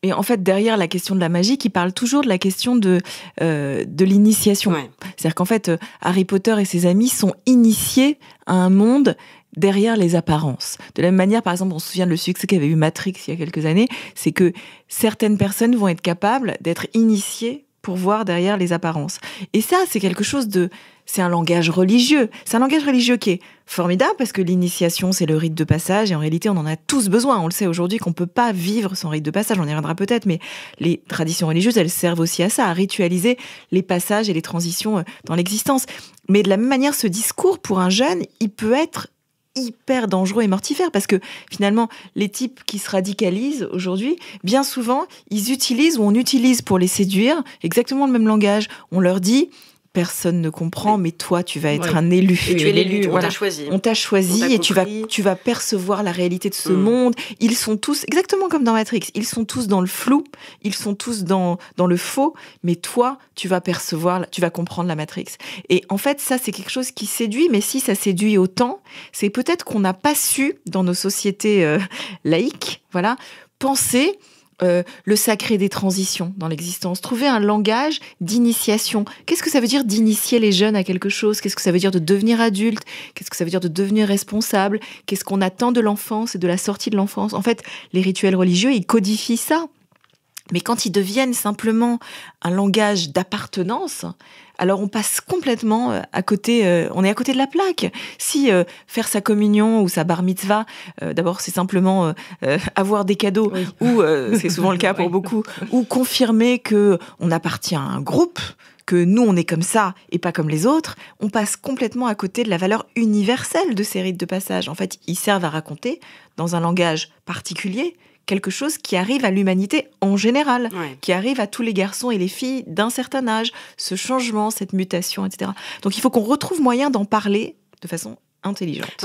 et en fait, derrière la question de la magie, qui parle toujours de la question de, l'initiation. C'est-à-dire qu'en fait, Harry Potter et ses amis sont initiés à un monde derrière les apparences. De la même manière, par exemple, on se souvient de le succès qu'avait eu Matrix il y a quelques années, c'est que certaines personnes vont être capables d'être initiées pour voir derrière les apparences. Et ça, c'est quelque chose de... C'est un langage religieux. C'est un langage religieux qui est formidable parce que l'initiation, c'est le rite de passage et en réalité, on en a tous besoin. On le sait aujourd'hui qu'on ne peut pas vivre sans rite de passage, on y reviendra peut-être, mais les traditions religieuses, elles servent aussi à ça, à ritualiser les passages et les transitions euh, dans l'existence. Mais de la même manière, ce discours, pour un jeune, il peut être hyper dangereux et mortifère parce que finalement, les types qui se radicalisent aujourd'hui, bien souvent, ils utilisent ou on utilise pour les séduire exactement le même langage. On leur dit personne ne comprend, mais toi, tu vas être un élu. tu es l'élu, on t'a choisi. On t'a choisi et tu vas, tu vas percevoir la réalité de ce mm. monde. Ils sont tous, exactement comme dans Matrix, ils sont tous dans le flou, ils sont tous dans, dans le faux, mais toi, tu vas percevoir, tu vas comprendre la Matrix. Et en fait, ça, c'est quelque chose qui séduit, mais si ça séduit autant, c'est peut-être qu'on n'a pas su, dans nos sociétés euh, laïques, voilà, penser euh, le sacré des transitions dans l'existence, trouver un langage d'initiation. Qu'est-ce que ça veut dire d'initier les jeunes à quelque chose Qu'est-ce que ça veut dire de devenir adulte Qu'est-ce que ça veut dire de devenir responsable Qu'est-ce qu'on attend de l'enfance et de la sortie de l'enfance En fait, les rituels religieux, ils codifient ça. Mais quand ils deviennent simplement un langage d'appartenance, alors on passe complètement euh, à côté, euh, on est à côté de la plaque. Si euh, faire sa communion ou sa bar mitzvah, d'abord c'est simplement avoir des cadeaux, ou c'est souvent le [laughs] cas pour beaucoup, ou confirmer qu'on appartient à un groupe, que nous on est comme ça et pas comme les autres, on passe complètement à côté de la valeur universelle de ces rites de passage. En fait, ils servent à raconter dans un langage particulier quelque chose qui arrive à l'humanité en général, qui arrive à tous les garçons et les filles d'un certain âge, ce changement, cette mutation, etc. Donc il faut qu'on retrouve moyen d'en parler de façon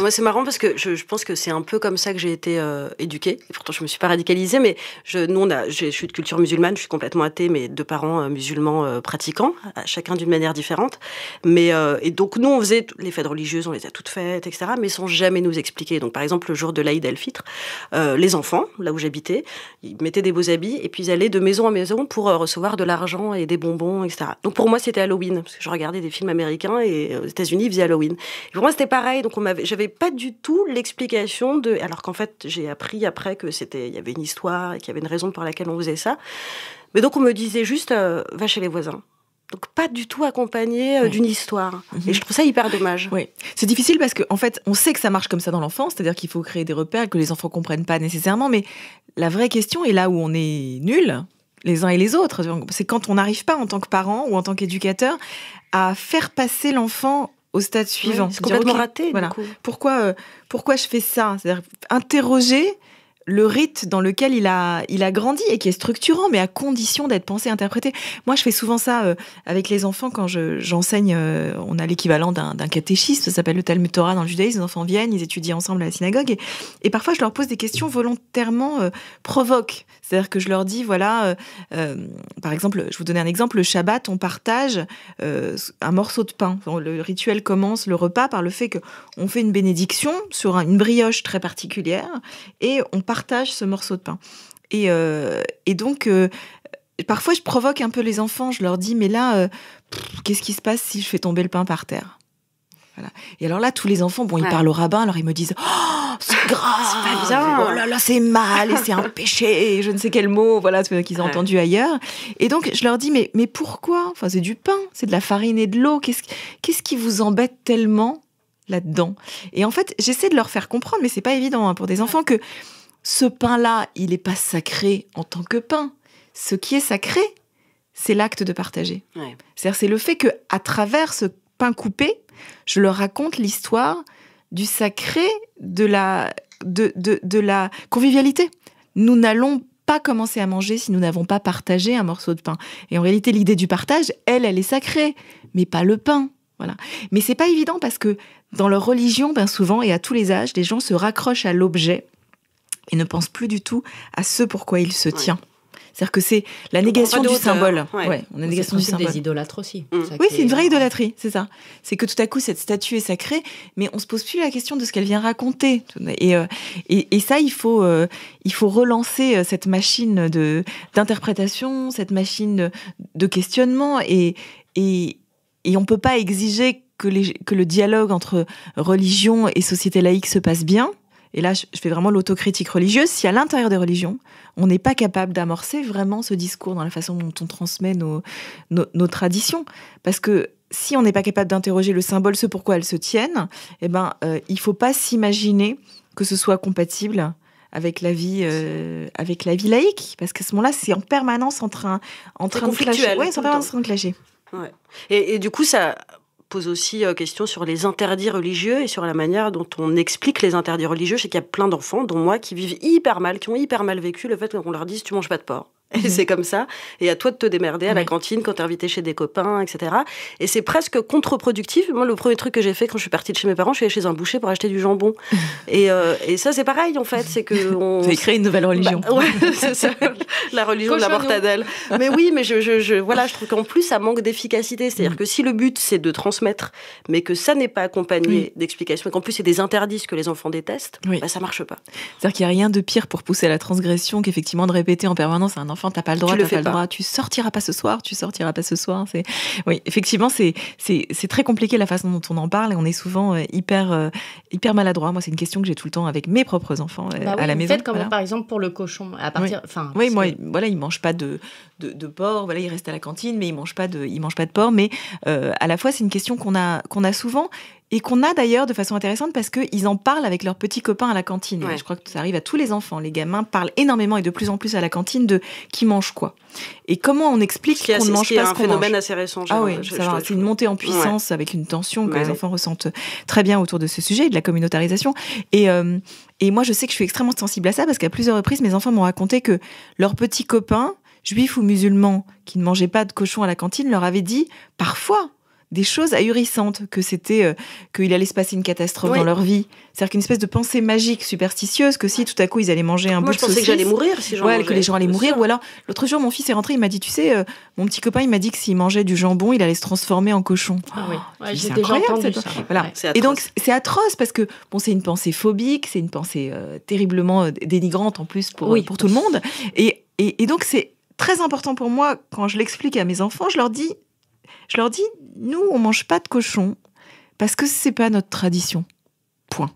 moi, c'est marrant parce que je, pense que c'est un peu comme ça que j'ai été euh, éduquée. pourtant, je me suis pas radicalisée, mais je, nous, je, suis de culture musulmane, je suis complètement athée, mais de parents euh, musulmans euh, pratiquants, chacun d'une manière différente. Mais et donc, nous, on faisait les fêtes religieuses, on les a toutes faites, etc. Mais sans jamais nous expliquer. Donc, par exemple, le jour de l'Aïd el-Fitr, les enfants, là où j'habitais, ils mettaient des beaux habits et puis ils allaient de maison en maison pour recevoir de l'argent et des bonbons, etc. Donc, pour moi, c'était Halloween parce que je regardais des films américains et aux États-Unis, ils faisaient Halloween. Et pour moi, c'était pareil. Donc j'avais pas du tout l'explication de. Alors qu'en fait, j'ai appris après que c'était, il y avait une histoire et qu'il y avait une raison par laquelle on faisait ça. Mais donc on me disait juste, euh, va chez les voisins. Donc pas du tout accompagné euh, d'une histoire. Mhm. Et je trouve ça hyper dommage. Oui. C'est difficile parce qu'en en fait, on sait que ça marche comme ça dans l'enfance, c'est-à-dire qu'il faut créer des repères que les enfants comprennent pas nécessairement, mais la vraie question est là où on est nul, les uns et les autres, c'est quand on n'arrive pas en tant que parent ou en tant qu'éducateur à faire passer l'enfant au stade suivant. c'est complètement raté. Pourquoi, euh, pourquoi je fais ça C'est-à-dire interroger le rite dans lequel il a, il a grandi et qui est structurant, mais à condition d'être pensé, interprété. Moi, je fais souvent ça euh, avec les enfants quand j'enseigne. Euh, on a l'équivalent d'un catéchisme, ça s'appelle le Talmud Torah dans le judaïsme. Les enfants viennent, ils étudient ensemble à la synagogue. Et, parfois, je leur pose des questions volontairement euh, provoques. C'est-à-dire que je leur dis, voilà, par exemple, je vous donne un exemple, le Shabbat, on partage un morceau de pain. le rituel commence, le repas, par le fait qu'on fait une bénédiction sur une brioche très particulière et on partage ce morceau de pain. Et, euh, donc, euh, parfois, je provoque un peu les enfants. Je leur dis, mais là, euh, qu'est-ce qui se passe si je fais tomber le pain par terre Et alors là, tous les enfants, bon, ils parlent au rabbin, alors ils me disent Oh, c'est [laughs] grave bien. Oh là là, c'est mal c'est un [laughs] péché, je ne sais quel mot, voilà, ce qu'ils ont entendu ailleurs. Et donc, je leur dis Mais, mais pourquoi Enfin, c'est du pain, c'est de la farine et de l'eau. Qu'est-ce, qu'est-ce qui vous embête tellement là-dedans Et en fait, j'essaie de leur faire comprendre, mais c'est pas évident hein, pour des enfants, que ce pain-là, il n'est pas sacré en tant que pain. Ce qui est sacré, c'est l'acte de partager. C'est-à-dire, c'est le fait que, à travers ce pain coupé, je leur raconte l'histoire du sacré de la, convivialité. Nous n'allons pas commencer à manger si nous n'avons pas partagé un morceau de pain. Et en réalité, l'idée du partage, elle, elle est sacrée, mais pas le pain. Voilà. Mais c'est pas évident parce que dans leur religion, bien souvent et à tous les âges, les gens se raccrochent à l'objet et ne pense plus du tout à ce pourquoi il se tient. C'est-à-dire que c'est la négation hein. du symbole. Ouais. on a négation du des idolâtres aussi. Mm. Oui, c'est une vraie idolâtrie, c'est ça. C'est que tout à coup, cette statue est sacrée, mais on se pose plus la question de ce qu'elle vient raconter. Et, euh, et, ça, il faut, euh, il faut relancer euh, cette machine d'interprétation, cette machine de, questionnement. Et, et, on ne peut pas exiger que, les, que le dialogue entre religion et société laïque se passe bien et là je fais vraiment l'autocritique religieuse, si à l'intérieur des religions, on n'est pas capable d'amorcer vraiment ce discours dans la façon dont on transmet nos, nos, traditions. Parce que si on n'est pas capable d'interroger le symbole, ce pourquoi elles se tiennent, eh ben, euh, il ne faut pas s'imaginer que ce soit compatible avec la vie euh, avec la vie laïque parce qu'à ce moment-là c'est en permanence en train en train de clasher ouais, en permanence en train de clasher ouais. et, et, du coup ça pose aussi euh, question sur les interdits religieux et sur la manière dont on explique les interdits religieux. Je qu'il y a plein d'enfants, dont moi, qui vivent hyper mal, qui ont hyper mal vécu le fait qu'on leur dise tu manges pas de porc. Et mhm. c'est comme ça. Et à toi de te démerder à la cantine quand t'es invité chez des copains, etc. Et c'est presque contre-productif. Moi, le premier truc que j'ai fait quand je suis partie de chez mes parents, je suis allée chez un boucher pour acheter du jambon. [laughs] Euh, et, ça, c'est pareil, en fait. C'est que [laughs] on... créé une nouvelle bah, religion. [laughs] c'est ça. La religion de la mortadelle. mais oui, mais je, je voilà, je trouve qu'en plus, ça manque d'efficacité. C'est-à-dire mm. que si le but, c'est de transmettre, mais que ça n'est pas accompagné d'explications, et qu'en plus, c'est des interdits que les enfants détestent, bah, ça marche pas. C'est-à-dire qu'il n'y a rien de pire pour pousser à la transgression qu'effectivement de répéter en permanence à un enfant enfant, t'as pas le droit, tu t'as pas, le droit, tu sortiras pas ce soir, tu sortiras pas ce soir. C'est, oui, effectivement, c'est, c'est, très compliqué la façon dont on en parle et on est souvent euh, hyper, euh, hyper maladroit. Moi, c'est une question que j'ai tout le temps avec mes propres enfants euh, bah à la maison. peut-être comme par exemple pour le cochon, à partir, enfin. Oui, moi, voilà, il mange pas de, de, porc, voilà, il reste à la cantine, mais il mange pas de, ils mange pas de porc. Mais à la fois, c'est une question qu'on a, qu'on a souvent et qu'on a d'ailleurs de façon intéressante parce qu'ils en parlent avec leurs petits copains à la cantine. Je crois que ça arrive à tous les enfants. Les gamins parlent énormément et de plus en plus à la cantine de qui mange quoi. Et comment on explique qu'on ne mange pas ce qu'on C'est un phénomène assez récent. Ah oui, c'est une montée en puissance avec une tension que les enfants ressentent très bien autour de ce sujet, de la communautarisation. Et, euh, et moi, je sais que je suis extrêmement sensible à ça parce qu'à plusieurs reprises, mes enfants m'ont raconté que leurs petits copains, juifs ou musulmans, qui ne mangeaient pas de cochon à la cantine, leur avaient dit, parfois, des choses ahurissantes, que c'était euh, qu'il allait se passer une catastrophe dans leur vie. C'est-à-dire qu'une espèce de pensée magique, superstitieuse, que si tout à coup ils allaient manger un bout de Moi je pensais que j'allais mourir si que les gens allaient mourir. Ou alors, l'autre jour, mon fils est rentré, il m'a dit, tu sais, euh, mon petit copain, il m'a dit que s'il mangeait du jambon, il allait se transformer en cochon. Ah oui, c'est Et donc, c'est atroce parce que, bon, c'est une pensée phobique, c'est une pensée euh, terriblement dénigrante en plus pour, pour tout le monde. et donc, c'est très important pour moi, quand je l'explique à mes enfants, je leur dis, je leur dis, nous, on mange pas de cochon parce que c'est pas notre tradition. Point.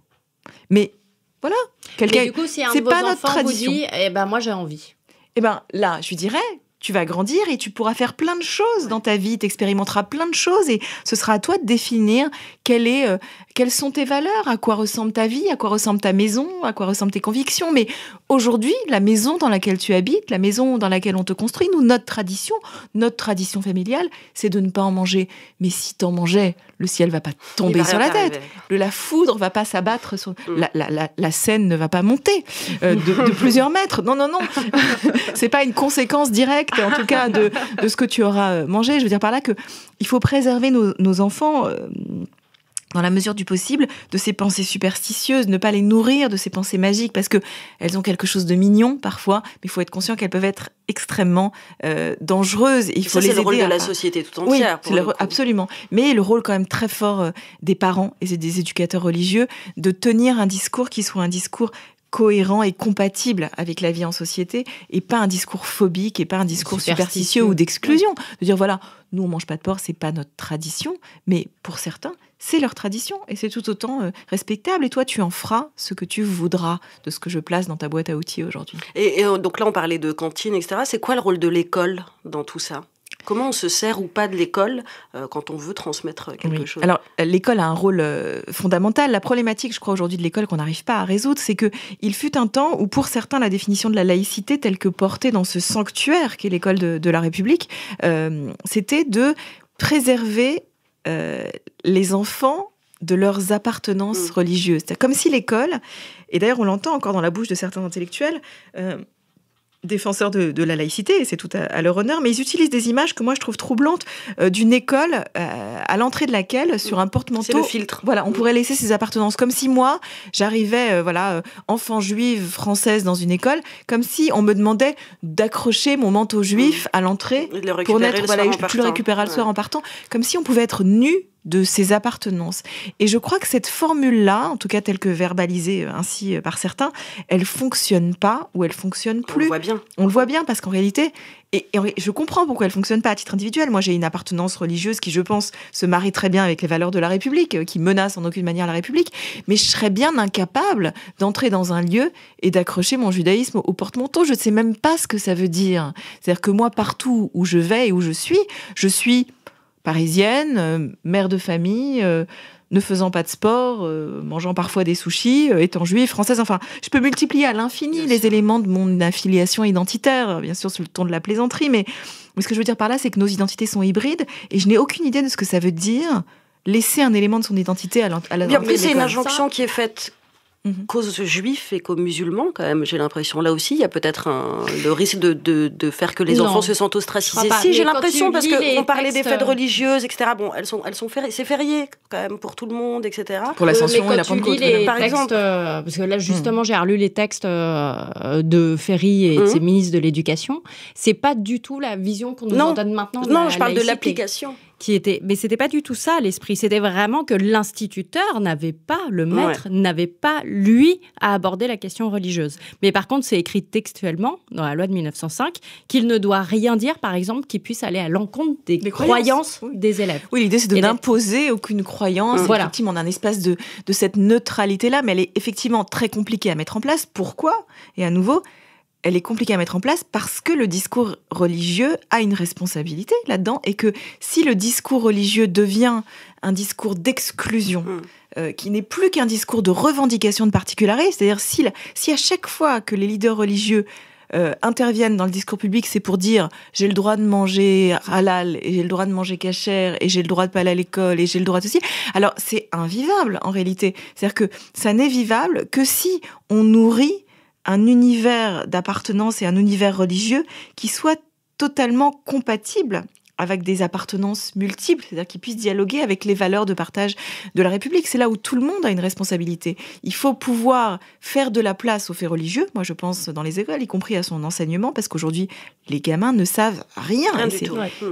Mais voilà. Quelqu'un. Du coup, si un de pas notre tradition. vous dit, eh ben moi j'ai envie. Eh ben là, je lui dirais, tu vas grandir et tu pourras faire plein de choses dans ta vie, tu expérimenteras plein de choses et ce sera à toi de définir quelle est euh, quelles sont tes valeurs, à quoi ressemble ta vie, à quoi ressemble ta maison, à quoi ressemblent tes convictions. Mais aujourd'hui, la maison dans laquelle tu habites, la maison dans laquelle on te construit, nous, notre tradition, notre tradition familiale, c'est de ne pas en manger. Mais si t'en mangeais, le ciel va pas tomber sur la tête, le, la foudre va pas s'abattre, sur... Mm. La, la, la, la, scène ne va pas monter euh, de, [laughs] plusieurs mètres. Non, non, non, [laughs] c'est pas une conséquence directe, en tout cas, de, de, ce que tu auras euh, mangé. Je veux dire par là que il faut préserver nos, nos enfants. Euh, dans la mesure du possible, de ces pensées superstitieuses, ne pas les nourrir de ces pensées magiques, parce que elles ont quelque chose de mignon parfois, mais il faut être conscient qu'elles peuvent être extrêmement euh, dangereuses. il faut les le rôle de la société tout entière. Oui, absolument. Mais le rôle quand même très fort euh, des parents et des éducateurs religieux de tenir un discours qui soit un discours cohérent et compatible avec la vie en société et pas un discours phobique et pas un discours superstitieux, ou d'exclusion. De dire voilà, nous on mange pas de porc, c'est pas notre tradition, mais pour certains, c'est leur tradition et c'est tout autant euh, respectable. Et toi, tu en feras ce que tu voudras de ce que je place dans ta boîte à outils aujourd'hui. et euh, donc là, on parlait de cantine, etc. C'est quoi le rôle de l'école dans tout ça Comment on se sert ou pas de l'école euh, quand on veut transmettre quelque chose Alors, l'école a un rôle euh, fondamental. La problématique, je crois, aujourd'hui de l'école qu'on n'arrive pas à résoudre, c'est que il fut un temps où, pour certains, la définition de la laïcité telle que portée dans ce sanctuaire qu'est l'école de, la République, euh, c'était de préserver les enfants de leurs appartenances mm. religieuses. comme si l'école, et d'ailleurs on l'entend encore dans la bouche de certains intellectuels, défenseurs de, la laïcité, c'est tout à, leur honneur, mais ils utilisent des images que moi je trouve troublantes euh, d'une école euh, à l'entrée de laquelle, sur un porte-manteau, filtre. Voilà, on mm. pourrait laisser ses appartenances, comme si moi j'arrivais, euh, voilà, enfant juive française dans une école, comme si on me demandait d'accrocher mon manteau juif mm. à l'entrée pour n'être, voilà, le récupérer le soir en partant, comme si on pouvait être nu de ses appartenances. Et je crois que cette formule-là, en tout cas telle que verbalisée euh, ainsi euh, par certains, elle fonctionne pas ou elle fonctionne plus. On le voit bien. On le voit bien parce qu'en réalité, et, je comprends pourquoi elle fonctionne pas à titre individuel. Moi, j'ai une appartenance religieuse qui, je pense, se marie très bien avec les valeurs de la République, euh, qui menace en aucune manière la République, mais je serais bien incapable d'entrer dans un lieu et d'accrocher mon judaïsme au porte-manteau. Je ne sais même pas ce que ça veut dire. C'est-à-dire que moi, partout où je vais et où je suis, je suis parisienne, euh, mère de famille, euh, ne faisant pas de sport, euh, mangeant parfois des sushis, étant juive, française. Enfin, je peux multiplier à l'infini les éléments de mon affiliation identitaire, bien sûr, sous le ton de la plaisanterie, mais, ce que je veux dire par là, c'est que nos identités sont hybrides et je n'ai aucune idée de ce que ça veut dire laisser un élément de son identité à la Bien, plus, c'est une injonction qui est faite Cause mhm. Qu'aux juifs et qu'aux musulmans, quand même, j'ai l'impression. Là aussi, il y a peut-être le risque de, faire que les enfants se sentent ostracisés. Si, j'ai l'impression, parce qu'on parlait des fêtes euh, religieuses, etc. Bon, elles sont, elles sont c'est férié, quand même, pour tout le monde, etc. Pour l'ascension euh, et la Pentecôte. Les par textes, exemple. Euh, parce que là, hmm. justement, j'ai relu les textes de Ferry et de hmm. ses ministres de l'Éducation. C'est pas du tout la vision qu'on nous en donne maintenant. Non, je parle de l'application qui était. Mais c'était pas du tout ça l'esprit. C'était vraiment que l'instituteur n'avait pas, le maître n'avait pas, lui, à aborder la question religieuse. Mais par contre, c'est écrit textuellement dans la loi de 1905 qu'il ne doit rien dire, par exemple, qui puisse aller à l'encontre des, croyances, des élèves. Oui, l'idée c'est de n'imposer aucune croyance. Voilà. Effectivement, on un espace de, de cette neutralité-là, mais elle est effectivement très compliquée à mettre en place. Pourquoi Et à nouveau, elle est compliquée à mettre en place parce que le discours religieux a une responsabilité là-dedans et que si le discours religieux devient un discours d'exclusion, mm. euh, qui n'est plus qu'un discours de revendication de particularité, c'est-à-dire si, si à chaque fois que les leaders religieux euh, interviennent dans le discours public, c'est pour dire j'ai le droit de manger halal, et j'ai le droit de manger cachère, et j'ai le droit de pas aller à l'école, et j'ai le droit de ceci. Alors c'est invivable en réalité. C'est-à-dire que ça n'est vivable que si on nourrit un univers d'appartenance et un univers religieux qui soit totalement compatible avec des appartenances multiples, c'est-à-dire qu'ils puissent dialoguer avec les valeurs de partage de la République. C'est là où tout le monde a une responsabilité. Il faut pouvoir faire de la place aux faits religieux, moi je pense dans les écoles, y compris à son enseignement, parce qu'aujourd'hui les gamins ne savent rien.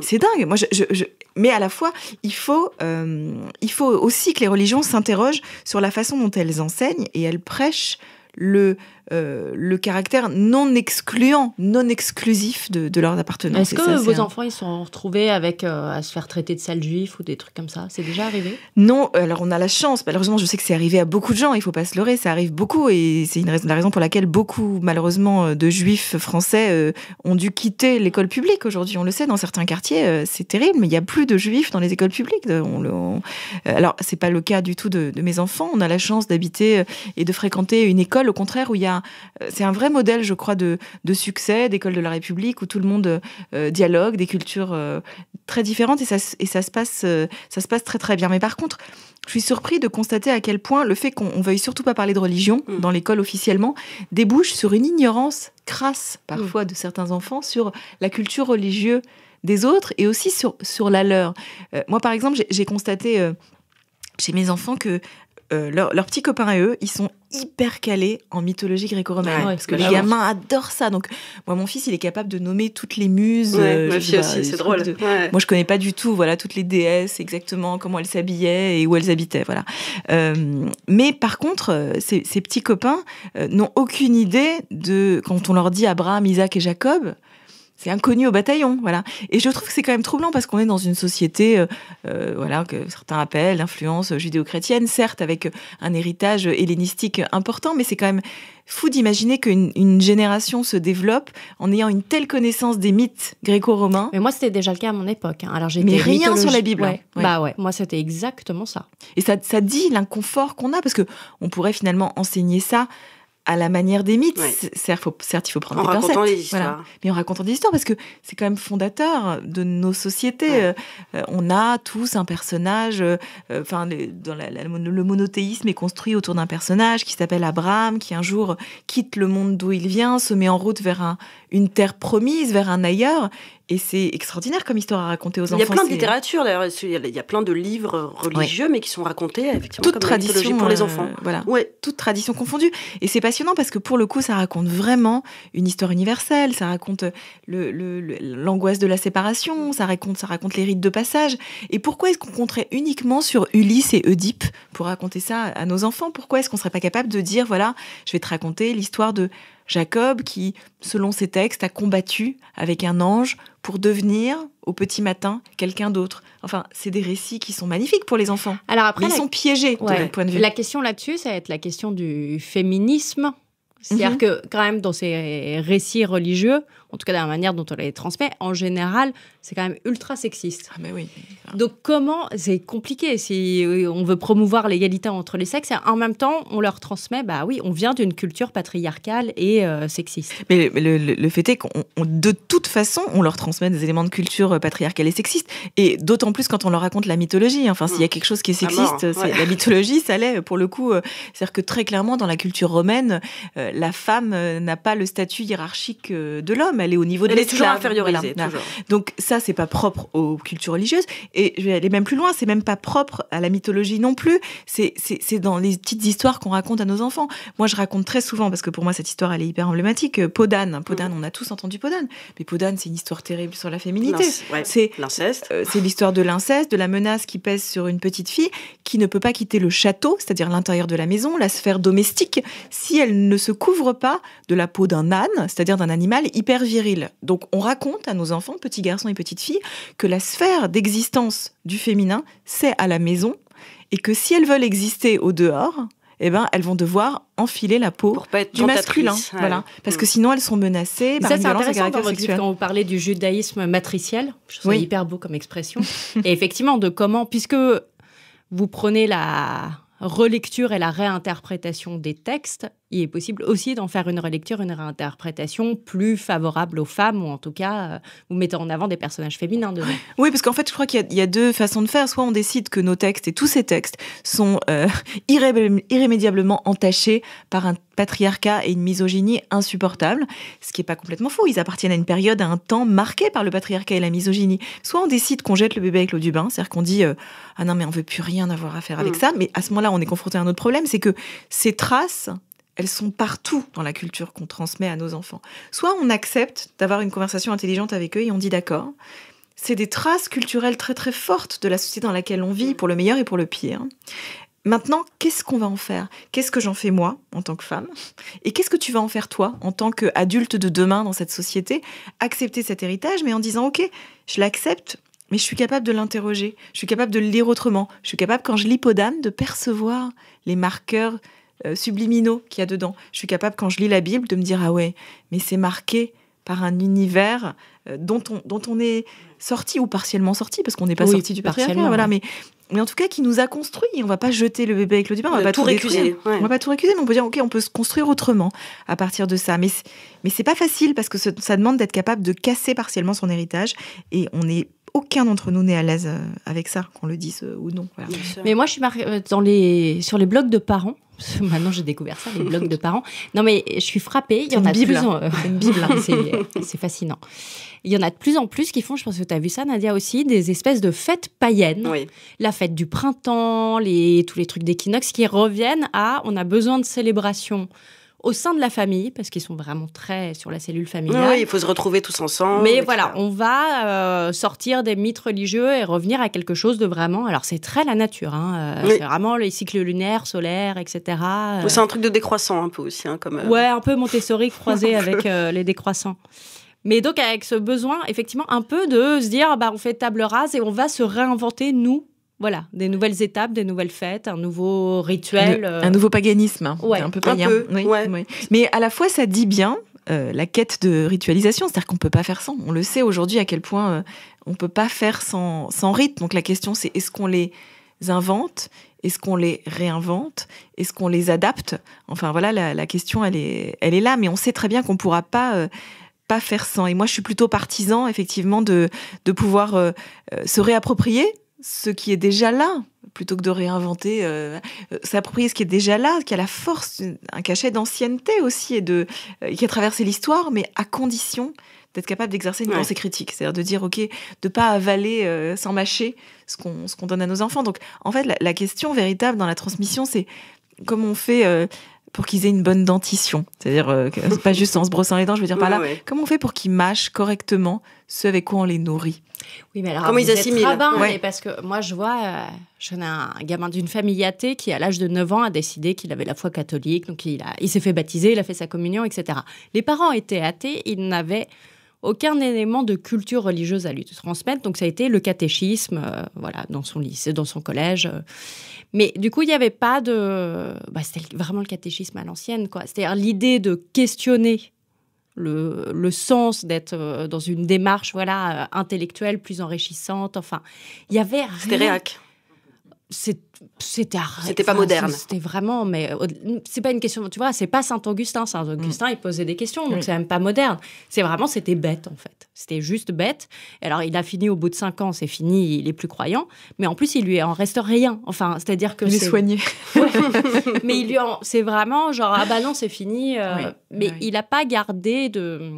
c'est dingue. Moi, je, Mais à la fois, il faut, euh, il faut aussi que les religions s'interrogent sur la façon dont elles enseignent et elles prêchent le euh, le caractère non excluant, non exclusif de, leur appartenance. Est-ce que vos enfants, ils sont retrouvés avec euh, à se faire traiter de sales juifs ou des trucs comme ça C'est déjà arrivé Non, alors on a la chance. Malheureusement, je sais que c'est arrivé à beaucoup de gens, il faut pas se leurrer, ça arrive beaucoup et c'est la raison pour laquelle beaucoup, malheureusement, euh, de juifs français ont dû quitter l'école publique aujourd'hui. On le sait, dans certains quartiers, c'est terrible, mais il n'y a plus de juifs dans les écoles publiques. On le, n'est Alors, c'est pas le cas du tout de, de mes enfants. On a la chance d'habiter et de fréquenter une école, au contraire, où il y a c'est un vrai modèle, je crois, de, succès d'école de la République où tout le monde euh, dialogue, des cultures euh, très différentes et ça, et ça se passe, euh, ça se passe très très bien. Mais par contre, je suis surpris de constater à quel point le fait qu'on veuille surtout pas parler de religion mm. dans l'école officiellement débouche sur une ignorance crasse parfois mm. de certains enfants sur la culture religieuse des autres et aussi sur, sur la leur. moi, par exemple, j'ai constaté chez mes enfants que euh, leurs petits copains et eux, ils sont hyper calés en mythologie gréco-romaine. parce que bah les gamins adorent ça. Donc, moi, mon fils, il est capable de nommer toutes les muses. Euh, bah, aussi, c'est drôle. Moi, je connais pas du tout, voilà, toutes les déesses, exactement comment elles s'habillaient et où elles habitaient, voilà. Euh, mais par contre, ces petits copains n'ont aucune idée de, quand on leur dit Abraham, Isaac et Jacob, c'est inconnu au bataillon, voilà. Et je trouve que c'est quand même troublant parce qu'on est dans une société, euh, euh, voilà, que certains appellent l'influence judéo-chrétienne, certes avec un héritage hellénistique important, mais c'est quand même fou d'imaginer qu'une génération se développe en ayant une telle connaissance des mythes gréco-romains. Mais moi, c'était déjà le cas à mon époque. Hein. Alors, j'étais mais rien sur la Bible. Hein. Bah ouais, moi, c'était exactement ça. Et ça, ça dit l'inconfort qu'on a parce que on pourrait finalement enseigner ça à la manière des mythes. Certes, il faut prendre en des racontant pincettes. Des histoires. Mais en racontant des histoires, parce que c'est quand même fondateur de nos sociétés. Euh, on a tous un personnage. Euh, euh, enfin, dans le monothéisme est construit autour d'un personnage qui s'appelle Abraham, qui un jour quitte le monde d'où il vient, se met en route vers une terre promise, vers un ailleurs, et c'est extraordinaire comme histoire à raconter aux enfants. Il y a plein de littérature d'ailleurs, il y a plein de livres religieux mais qui sont racontés effectivement toute tradition pour les euh, enfants. voilà, ouais. toute tradition confondue. Et c'est passionnant parce que pour le coup, ça raconte vraiment une histoire universelle. Ça raconte l'angoisse de la séparation, ça raconte, les rites de passage. Et pourquoi est-ce qu'on compterait uniquement sur Ulysse et Oedipe pour raconter ça à nos enfants Pourquoi est-ce qu'on serait pas capable de dire voilà, je vais te raconter l'histoire de Jacob qui, selon ses textes, a combattu avec un ange pour devenir, au petit matin, quelqu'un d'autre. Enfin, c'est des récits qui sont magnifiques pour les enfants. Alors après, ils sont piégés point de vue. La question là-dessus, ça va être la question du féminisme c'est-à-dire mhm. que quand même dans ces récits religieux, en tout cas dans la manière dont on les transmet, en général, c'est quand même ultra sexiste. Ah mais oui. Donc comment c'est compliqué si on veut promouvoir l'égalité entre les sexes et en même temps on leur transmet bah oui, on vient d'une culture patriarcale et euh, sexiste. Mais le, fait est qu'on de toute façon on leur transmet des éléments de culture euh, patriarcale et sexiste et d'autant plus quand on leur raconte la mythologie. Enfin s'il y a mm. quelque chose qui est sexiste, c'est la mythologie ça l'est pour le coup. Euh, c'est-à-dire que très clairement dans la culture romaine la femme euh, n'a pas le statut hiérarchique euh, de l'homme. Elle est au niveau de l'esclave. Elle est toujours infériorisée. Donc ça, c'est pas propre aux cultures religieuses. Et je vais aller même plus loin. C'est même pas propre à la mythologie non plus. C'est dans les petites histoires qu'on raconte à nos enfants. Moi, je raconte très souvent parce que pour moi, cette histoire, elle est hyper emblématique. Euh, Podane, Podane, mm. on a tous entendu Podane. Mais Podane, c'est une histoire terrible sur la féminité. c'est l'inceste. c'est l'histoire de l'inceste, de la menace qui pèse sur une petite fille qui ne peut pas quitter le château, c'est-à-dire l'intérieur de la maison, la sphère domestique, si elle ne se couvre pas de la peau d'un âne, c'est-à-dire d'un animal hyper viril. Donc on raconte à nos enfants, petits garçons et petites filles, que la sphère d'existence du féminin, c'est à la maison, et que si elles veulent exister au dehors, eh ben, elles vont devoir enfiler la peau du masculin. Voilà. Parce que mm. sinon, elles sont menacées par ça, c'est intéressant à caractère Quand vous parlez du judaïsme matriciel, je trouve hyper beau comme expression. [laughs] et effectivement, de comment, puisque vous prenez la relecture et la réinterprétation des textes, il est possible aussi d'en faire une relecture, une réinterprétation plus favorable aux femmes, ou en tout cas, euh, vous mettant en avant des personnages féminins dedans. Oui, parce qu'en fait, je crois qu'il y, a deux façons de faire. Soit on décide que nos textes et tous ces textes sont euh, [laughs] irrémédiablement entachés par un patriarcat et une misogynie insupportables, ce qui n'est pas complètement faux. Ils appartiennent à une période, à un temps marqué par le patriarcat et la misogynie. Soit on décide qu'on jette le bébé avec l'eau du bain, c'est-à-dire qu'on dit euh, ah non mais on veut plus rien avoir à faire avec mm. ça, mais à ce moment-là on est confronté à un autre problème, c'est que ces traces elles sont partout dans la culture qu'on transmet à nos enfants. Soit on accepte d'avoir une conversation intelligente avec eux et on dit d'accord. C'est des traces culturelles très très fortes de la société dans laquelle on vit, pour le meilleur et pour le pire. Maintenant, qu'est-ce qu'on va en faire Qu'est-ce que j'en fais moi en tant que femme Et qu'est-ce que tu vas en faire toi en tant qu'adulte de demain dans cette société Accepter cet héritage, mais en disant, OK, je l'accepte, mais je suis capable de l'interroger, je suis capable de le lire autrement, je suis capable, quand je l'hypodame, de percevoir les marqueurs euh, subliminaux qu'il y a dedans. Je suis capable, quand je lis la Bible, de me dire Ah ouais, mais c'est marqué par un univers euh, dont, on, dont on est sorti ou partiellement sorti, parce qu'on n'est pas sorti du patriarcat, voilà, mais, mais en tout cas qui nous a construit. On va pas jeter le bébé avec le du on, va pas tout récuser. On va pas tout récuser, mais on peut dire, ok, on peut se construire autrement à partir de ça. Mais mais c'est pas facile parce que ça demande d'être capable de casser partiellement son héritage et on est aucun d'entre nous n'est à l'aise euh, avec ça, qu'on le dise euh, ou non. Mais moi, je suis euh, dans les, sur les blogs de parents. [laughs] Maintenant, j'ai découvert ça, les blogs de [laughs] parents. Non, mais je suis frappée. Il y en a de plus en hein, [laughs] C'est fascinant. Il y en a de plus en plus qui font, je pense que tu as vu ça, Nadia aussi, des espèces de fêtes païennes. La fête du printemps, les, tous les trucs d'équinoxe qui reviennent à on a besoin de célébration » au sein de la famille, parce qu'ils sont vraiment très sur la cellule familiale. Oui, il faut se retrouver tous ensemble. Mais voilà, on va euh, sortir des mythes religieux et revenir à quelque chose de vraiment. Alors, c'est très la nature, hein, euh, c'est vraiment les cycles lunaires, solaires, etc. Euh. C'est un truc de décroissant un peu aussi. Hein, comme, Ouais, un peu Montessori [laughs] croisé avec les décroissants. Mais donc avec ce besoin, effectivement, un peu de se dire, bah, on fait table rase et on va se réinventer, nous, voilà, des nouvelles étapes, des nouvelles fêtes, un nouveau rituel. Euh, un nouveau paganisme, hein. un peu Un Mais à la fois, ça dit bien euh, la quête de ritualisation, c'est-à-dire qu'on ne peut pas faire sans. On le sait aujourd'hui à quel point euh, on ne peut pas faire sans, sans Donc la question, c'est est-ce qu'on les invente est-ce qu'on les réinvente Est-ce qu'on les adapte Enfin voilà, la, question, elle est, là, mais on sait très bien qu'on ne pourra pas pas faire sans. Et moi, je suis plutôt partisan, effectivement, de, pouvoir se réapproprier ce qui est déjà là, plutôt que de réinventer, euh, euh, s'approprier ce qui est déjà là, qui a la force, un cachet d'ancienneté aussi, et de, euh, qui a traversé l'histoire, mais à condition d'être capable d'exercer une pensée critique. C'est-à-dire de dire, OK, de pas avaler sans mâcher ce qu'on donne à nos enfants. Donc, en fait, la, question véritable dans la transmission, c'est comment on fait pour qu'ils aient une bonne dentition. C'est-à-dire, euh, pas juste en se brossant les dents, je veux dire par là. Comment on fait pour qu'ils mâchent correctement ce avec quoi on les nourrit Oui, mais alors, comment ils assimilent Parce que moi, je vois, euh, j'en ai un gamin d'une famille athée qui, à l'âge de 9 ans, a décidé qu'il avait la foi catholique, donc il, a, il s'est fait baptiser, il a fait sa communion, etc. Les parents étaient athées, ils n'avaient aucun élément de culture religieuse à lui transmettre, donc ça a été le catéchisme, euh, voilà, dans son lycée, dans son collège. Mais du coup, il n'y avait pas de. Bah, c'était vraiment le catéchisme à l'ancienne, quoi. C'est-à-dire l'idée de questionner le, le, sens d'être euh, dans une démarche voilà euh, intellectuelle plus enrichissante. Enfin, il y avait. C'était réac. C'était pas moderne. C'était vraiment, mais euh, c'est pas une question. Tu vois, c'est pas Saint Augustin. Saint Augustin, il posait des questions, donc c'est même pas moderne. C'est vraiment, c'était bête en fait. C'était juste bête. alors, il a fini au bout de cinq ans, c'est fini. Il est plus croyant, mais en plus, il lui en reste rien. Enfin, c'est-à-dire que il est, soigné. [laughs] mais il lui, en... c'est vraiment genre ah bah non, c'est fini. Euh, mais il a pas gardé de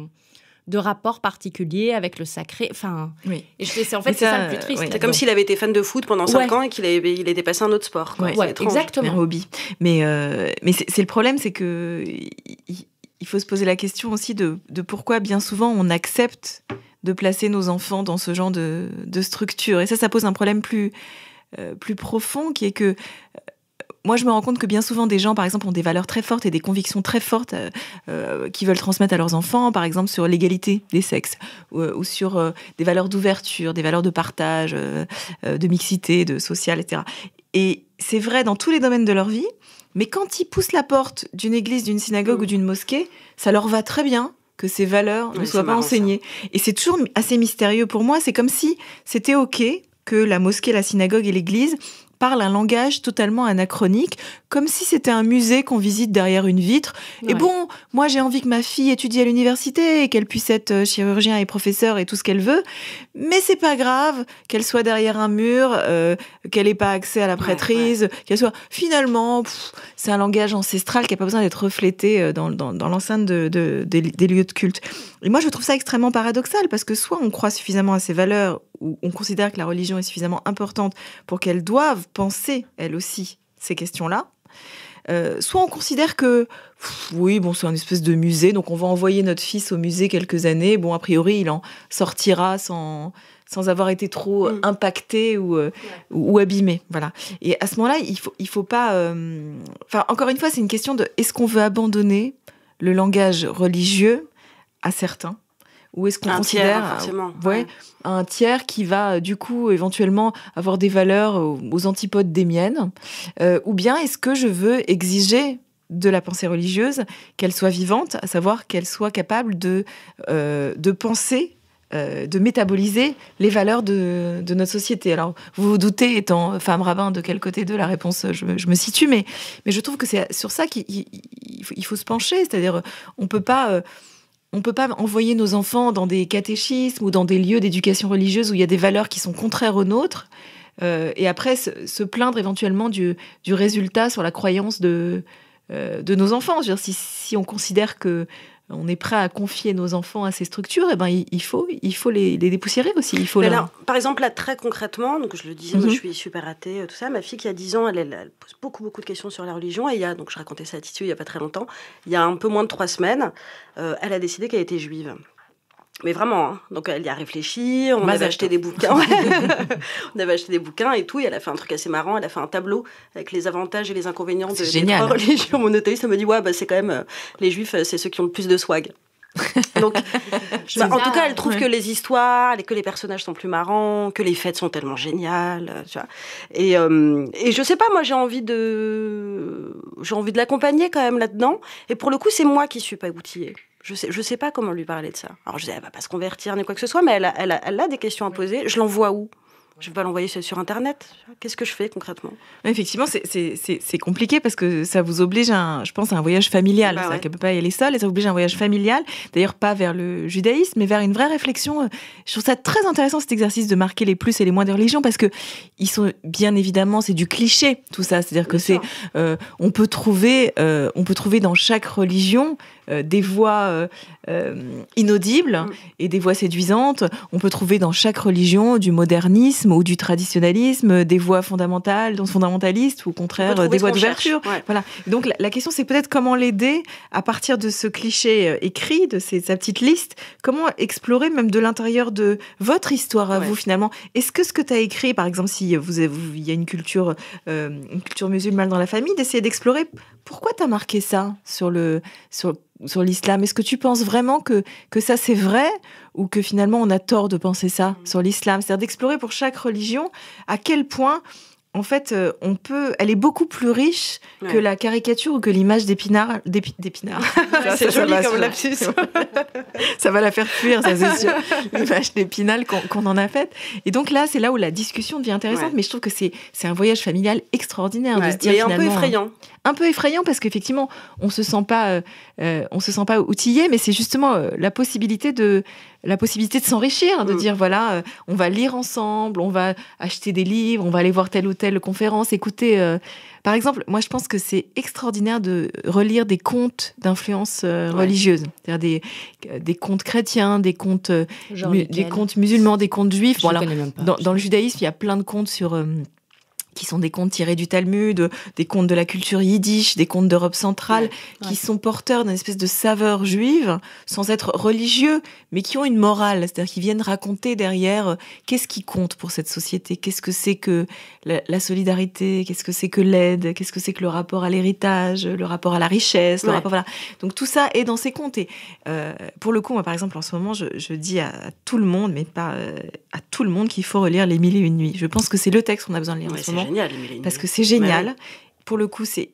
de rapport particulier avec le sacré. Enfin, et je, en fait, c'est ça, le plus triste. C'est comme s'il avait été fan de foot pendant 5 ans et qu'il était passé à un autre sport. Quoi. exactement. hobby. Mais, euh, mais c'est le problème, c'est que il faut se poser la question aussi de, pourquoi bien souvent on accepte de placer nos enfants dans ce genre de, structure. Et ça, ça pose un problème plus, euh, plus profond qui est que moi, je me rends compte que bien souvent, des gens, par exemple, ont des valeurs très fortes et des convictions très fortes euh, euh qu'ils veulent transmettre à leurs enfants, par exemple, sur l'égalité des sexes, ou, euh, sur euh, des valeurs d'ouverture, des valeurs de partage, de mixité, de social, etc. Et c'est vrai dans tous les domaines de leur vie, mais quand ils poussent la porte d'une église, d'une synagogue ou mm. d'une mosquée, ça leur va très bien que ces valeurs ne soient pas enseignées. Et c'est toujours assez mystérieux pour moi. C'est comme si c'était OK que la mosquée, la synagogue et l'église parle un langage totalement anachronique, comme si c'était un musée qu'on visite derrière une vitre. Et bon, moi j'ai envie que ma fille étudie à l'université et qu'elle puisse être euh, chirurgien et professeur et tout ce qu'elle veut, mais c'est pas grave qu'elle soit derrière un mur, euh, qu'elle ait pas accès à la prêtrise, qu'elle soit... Finalement, c'est un langage ancestral qui n'a pas besoin d'être reflété euh, dans, l'enceinte des, lieux de culte. Et moi je trouve ça extrêmement paradoxal, parce que soit on croit suffisamment à ces valeurs, où on considère que la religion est suffisamment importante pour qu'elle doive penser, elle aussi, ces questions-là. Euh, soit on considère que oui, bon, c'est un espèce de musée, donc on va envoyer notre fils au musée quelques années. Bon, a priori, il en sortira sans, sans avoir été trop mm. impacté euh, ou, abîmé. Voilà. Et à ce moment-là, il faut, il faut pas. Euh, enfin, encore une fois, c'est une question de est-ce qu'on veut abandonner le langage religieux à certains ou est-ce qu'on considère euh, un tiers qui va euh, du coup éventuellement avoir des valeurs euh, aux antipodes des miennes Ou bien est-ce que je veux exiger de la pensée religieuse qu'elle soit vivante, à savoir qu'elle soit capable de, de penser de métaboliser les valeurs de, notre société. Alors, vous vous doutez, étant femme rabbin, de quel côté de la réponse je me, situe, mais, mais je trouve que c'est sur ça qu'il faut, se pencher. C'est-à-dire, on ne peut pas on ne peut pas envoyer nos enfants dans des catéchismes ou dans des lieux d'éducation religieuse où il y a des valeurs qui sont contraires aux nôtres. Euh, et après, se, plaindre éventuellement du, résultat sur la croyance de, euh, de nos enfants. Je si, si, on considère que on est prêt à confier nos enfants à ces structures, et eh ben il faut, il faut les, dépoussiérer aussi. Il faut par exemple, là très concrètement, donc je le disais, mhm. je suis super athée, euh, tout ça. Ma fille qui a 10 ans, elle, pose beaucoup beaucoup de questions sur la religion. Et il y a, donc je racontais ça à il y a pas très longtemps, il y a un peu moins de trois semaines, euh, elle a décidé qu'elle était juive. Mais vraiment, hein. donc elle y a réfléchi, on avait acheté des bouquins, [laughs] [laughs] on avait acheté des bouquins et tout, et elle a fait un truc assez marrant, elle a fait un tableau avec les avantages et les inconvénients de, la religion religions monothéistes, elle me dit, ouais, bah, c'est quand même, euh, les juifs, euh, c'est ceux qui ont le plus de swag. [laughs] donc, en tout cas, elle trouve que les histoires, que les personnages sont plus marrants, que les fêtes sont tellement géniales, euh, tu vois. Et, et, je sais pas, moi j'ai envie de, j'ai envie de l'accompagner quand même là-dedans. Et pour le coup, c'est moi qui suis pas outillée. Je ne sais, je sais pas comment lui parler de ça. Alors je dis, elle va pas se convertir ni quoi que ce soit, mais elle a, elle elle a des questions à poser. Je l'envoie où je ne vais pas l'envoyer sur Internet. Qu'est-ce que je fais concrètement Effectivement, c'est compliqué parce que ça vous oblige, je pense, à un voyage familial. Bah ouais. Elle ne peut pas y aller seule et ça vous oblige à un voyage familial. D'ailleurs, pas vers le judaïsme, mais vers une vraie réflexion. Je trouve ça très intéressant, cet exercice de marquer les plus et les moins de religions parce que ils sont, bien évidemment, c'est du cliché, tout ça. C'est-à-dire que c'est, euh, on peut trouver, euh, on peut trouver dans chaque religion euh, des voix euh, euh, inaudibles mm. et des voix séduisantes. On peut trouver dans chaque religion du modernisme ou du traditionalisme des voix fondamentales, donc fondamentalistes, ou au contraire des voix d'ouverture. Voilà. Donc la, question, c'est peut-être comment l'aider à partir de ce cliché écrit, de sa petite liste, comment explorer même de l'intérieur de votre histoire à vous finalement. Est-ce que ce que tu as écrit, par exemple, si vous, il y a une culture musulmane dans la famille, d'essayer d'explorer pourquoi t'as marqué ça sur le sur, l'islam Est-ce que tu penses vraiment que, que ça c'est vrai ou que finalement on a tort de penser ça mm. sur l'islam C'est-à-dire d'explorer pour chaque religion à quel point en fait, euh, on peut, elle est beaucoup plus riche que la caricature ou que l'image d'épinard. D'épinard. [laughs] c'est joli ça comme lapsus. [laughs] ça va la faire fuir, ça c'est sûr. [laughs] L'image d'épinal qu'on en a faite. Et donc là, c'est là où la discussion devient intéressante. Mais je trouve que c'est un voyage familial extraordinaire de Et un peu effrayant un peu effrayant parce qu'effectivement, on se sent pas, euh, euh, on se sent pas outillé, mais c'est justement euh, la possibilité de, la possibilité de s'enrichir, de mm. dire voilà, on va lire ensemble, on va acheter des livres, on va aller voir telle ou telle conférence, écouter. par exemple, moi je pense que c'est extraordinaire de relire des contes d'influence religieuse, c'est-à-dire des, des contes chrétiens, des contes, des contes musulmans, des contes juifs. dans, dans, le judaïsme, il y a plein de contes sur qui sont des contes tirés du Talmud, des contes de la culture yiddish, des contes d'Europe centrale, qui sont porteurs d'une espèce de saveur juive, sans être religieux, mais qui ont une morale, c'est-à-dire qui viennent raconter derrière euh, qu'est-ce qui compte pour cette société, qu'est-ce que c'est que la, solidarité, qu'est-ce que c'est que l'aide, qu'est-ce que c'est que le rapport à l'héritage, le rapport à la richesse, le rapport Donc tout ça est dans ces comptes. Euh, pour le coup, moi, par exemple, en ce moment, je, dis à, tout le monde, mais pas euh, à tout le monde, qu'il faut relire Les Mille et Une Nuits. Je pense que c'est le texte qu'on a besoin de lire en ce moment, génial, les mille et une parce que c'est génial pour le coup, c'est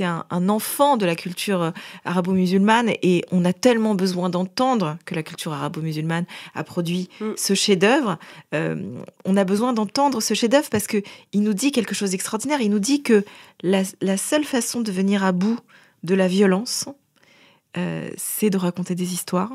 un, enfant de la culture euh, arabo-musulmane et on a tellement besoin d'entendre que la culture arabo-musulmane a produit mm. ce chef-d'œuvre. Euh, on a besoin d'entendre ce chef-d'œuvre parce qu'il nous dit quelque chose d'extraordinaire. Il nous dit que la, seule façon de venir à bout de la violence, euh, c'est de raconter des histoires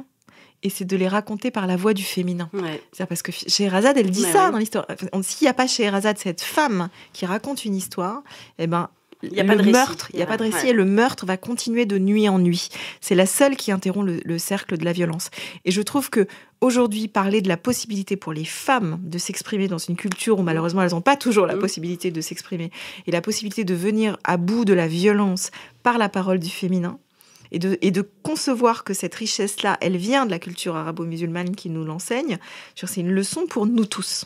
et c'est de les raconter par la voix du féminin. cest parce que Scheherazade, elle dit ça dans l'histoire. S'il n'y a pas chez Scheherazade, cette femme qui raconte une histoire, Et eh ben, il y a pas de meurtre, il n'y a, pas de récit et le meurtre va continuer de nuit en nuit. C'est la seule qui interrompt le, cercle de la violence. Et je trouve que aujourd'hui parler de la possibilité pour les femmes de s'exprimer dans une culture où mm. malheureusement elles n'ont pas toujours la mm. possibilité de s'exprimer et la possibilité de venir à bout de la violence par la parole du féminin, et de, et de, concevoir que cette richesse-là, elle vient de la culture arabo-musulmane qui nous l'enseigne, c'est une leçon pour nous tous.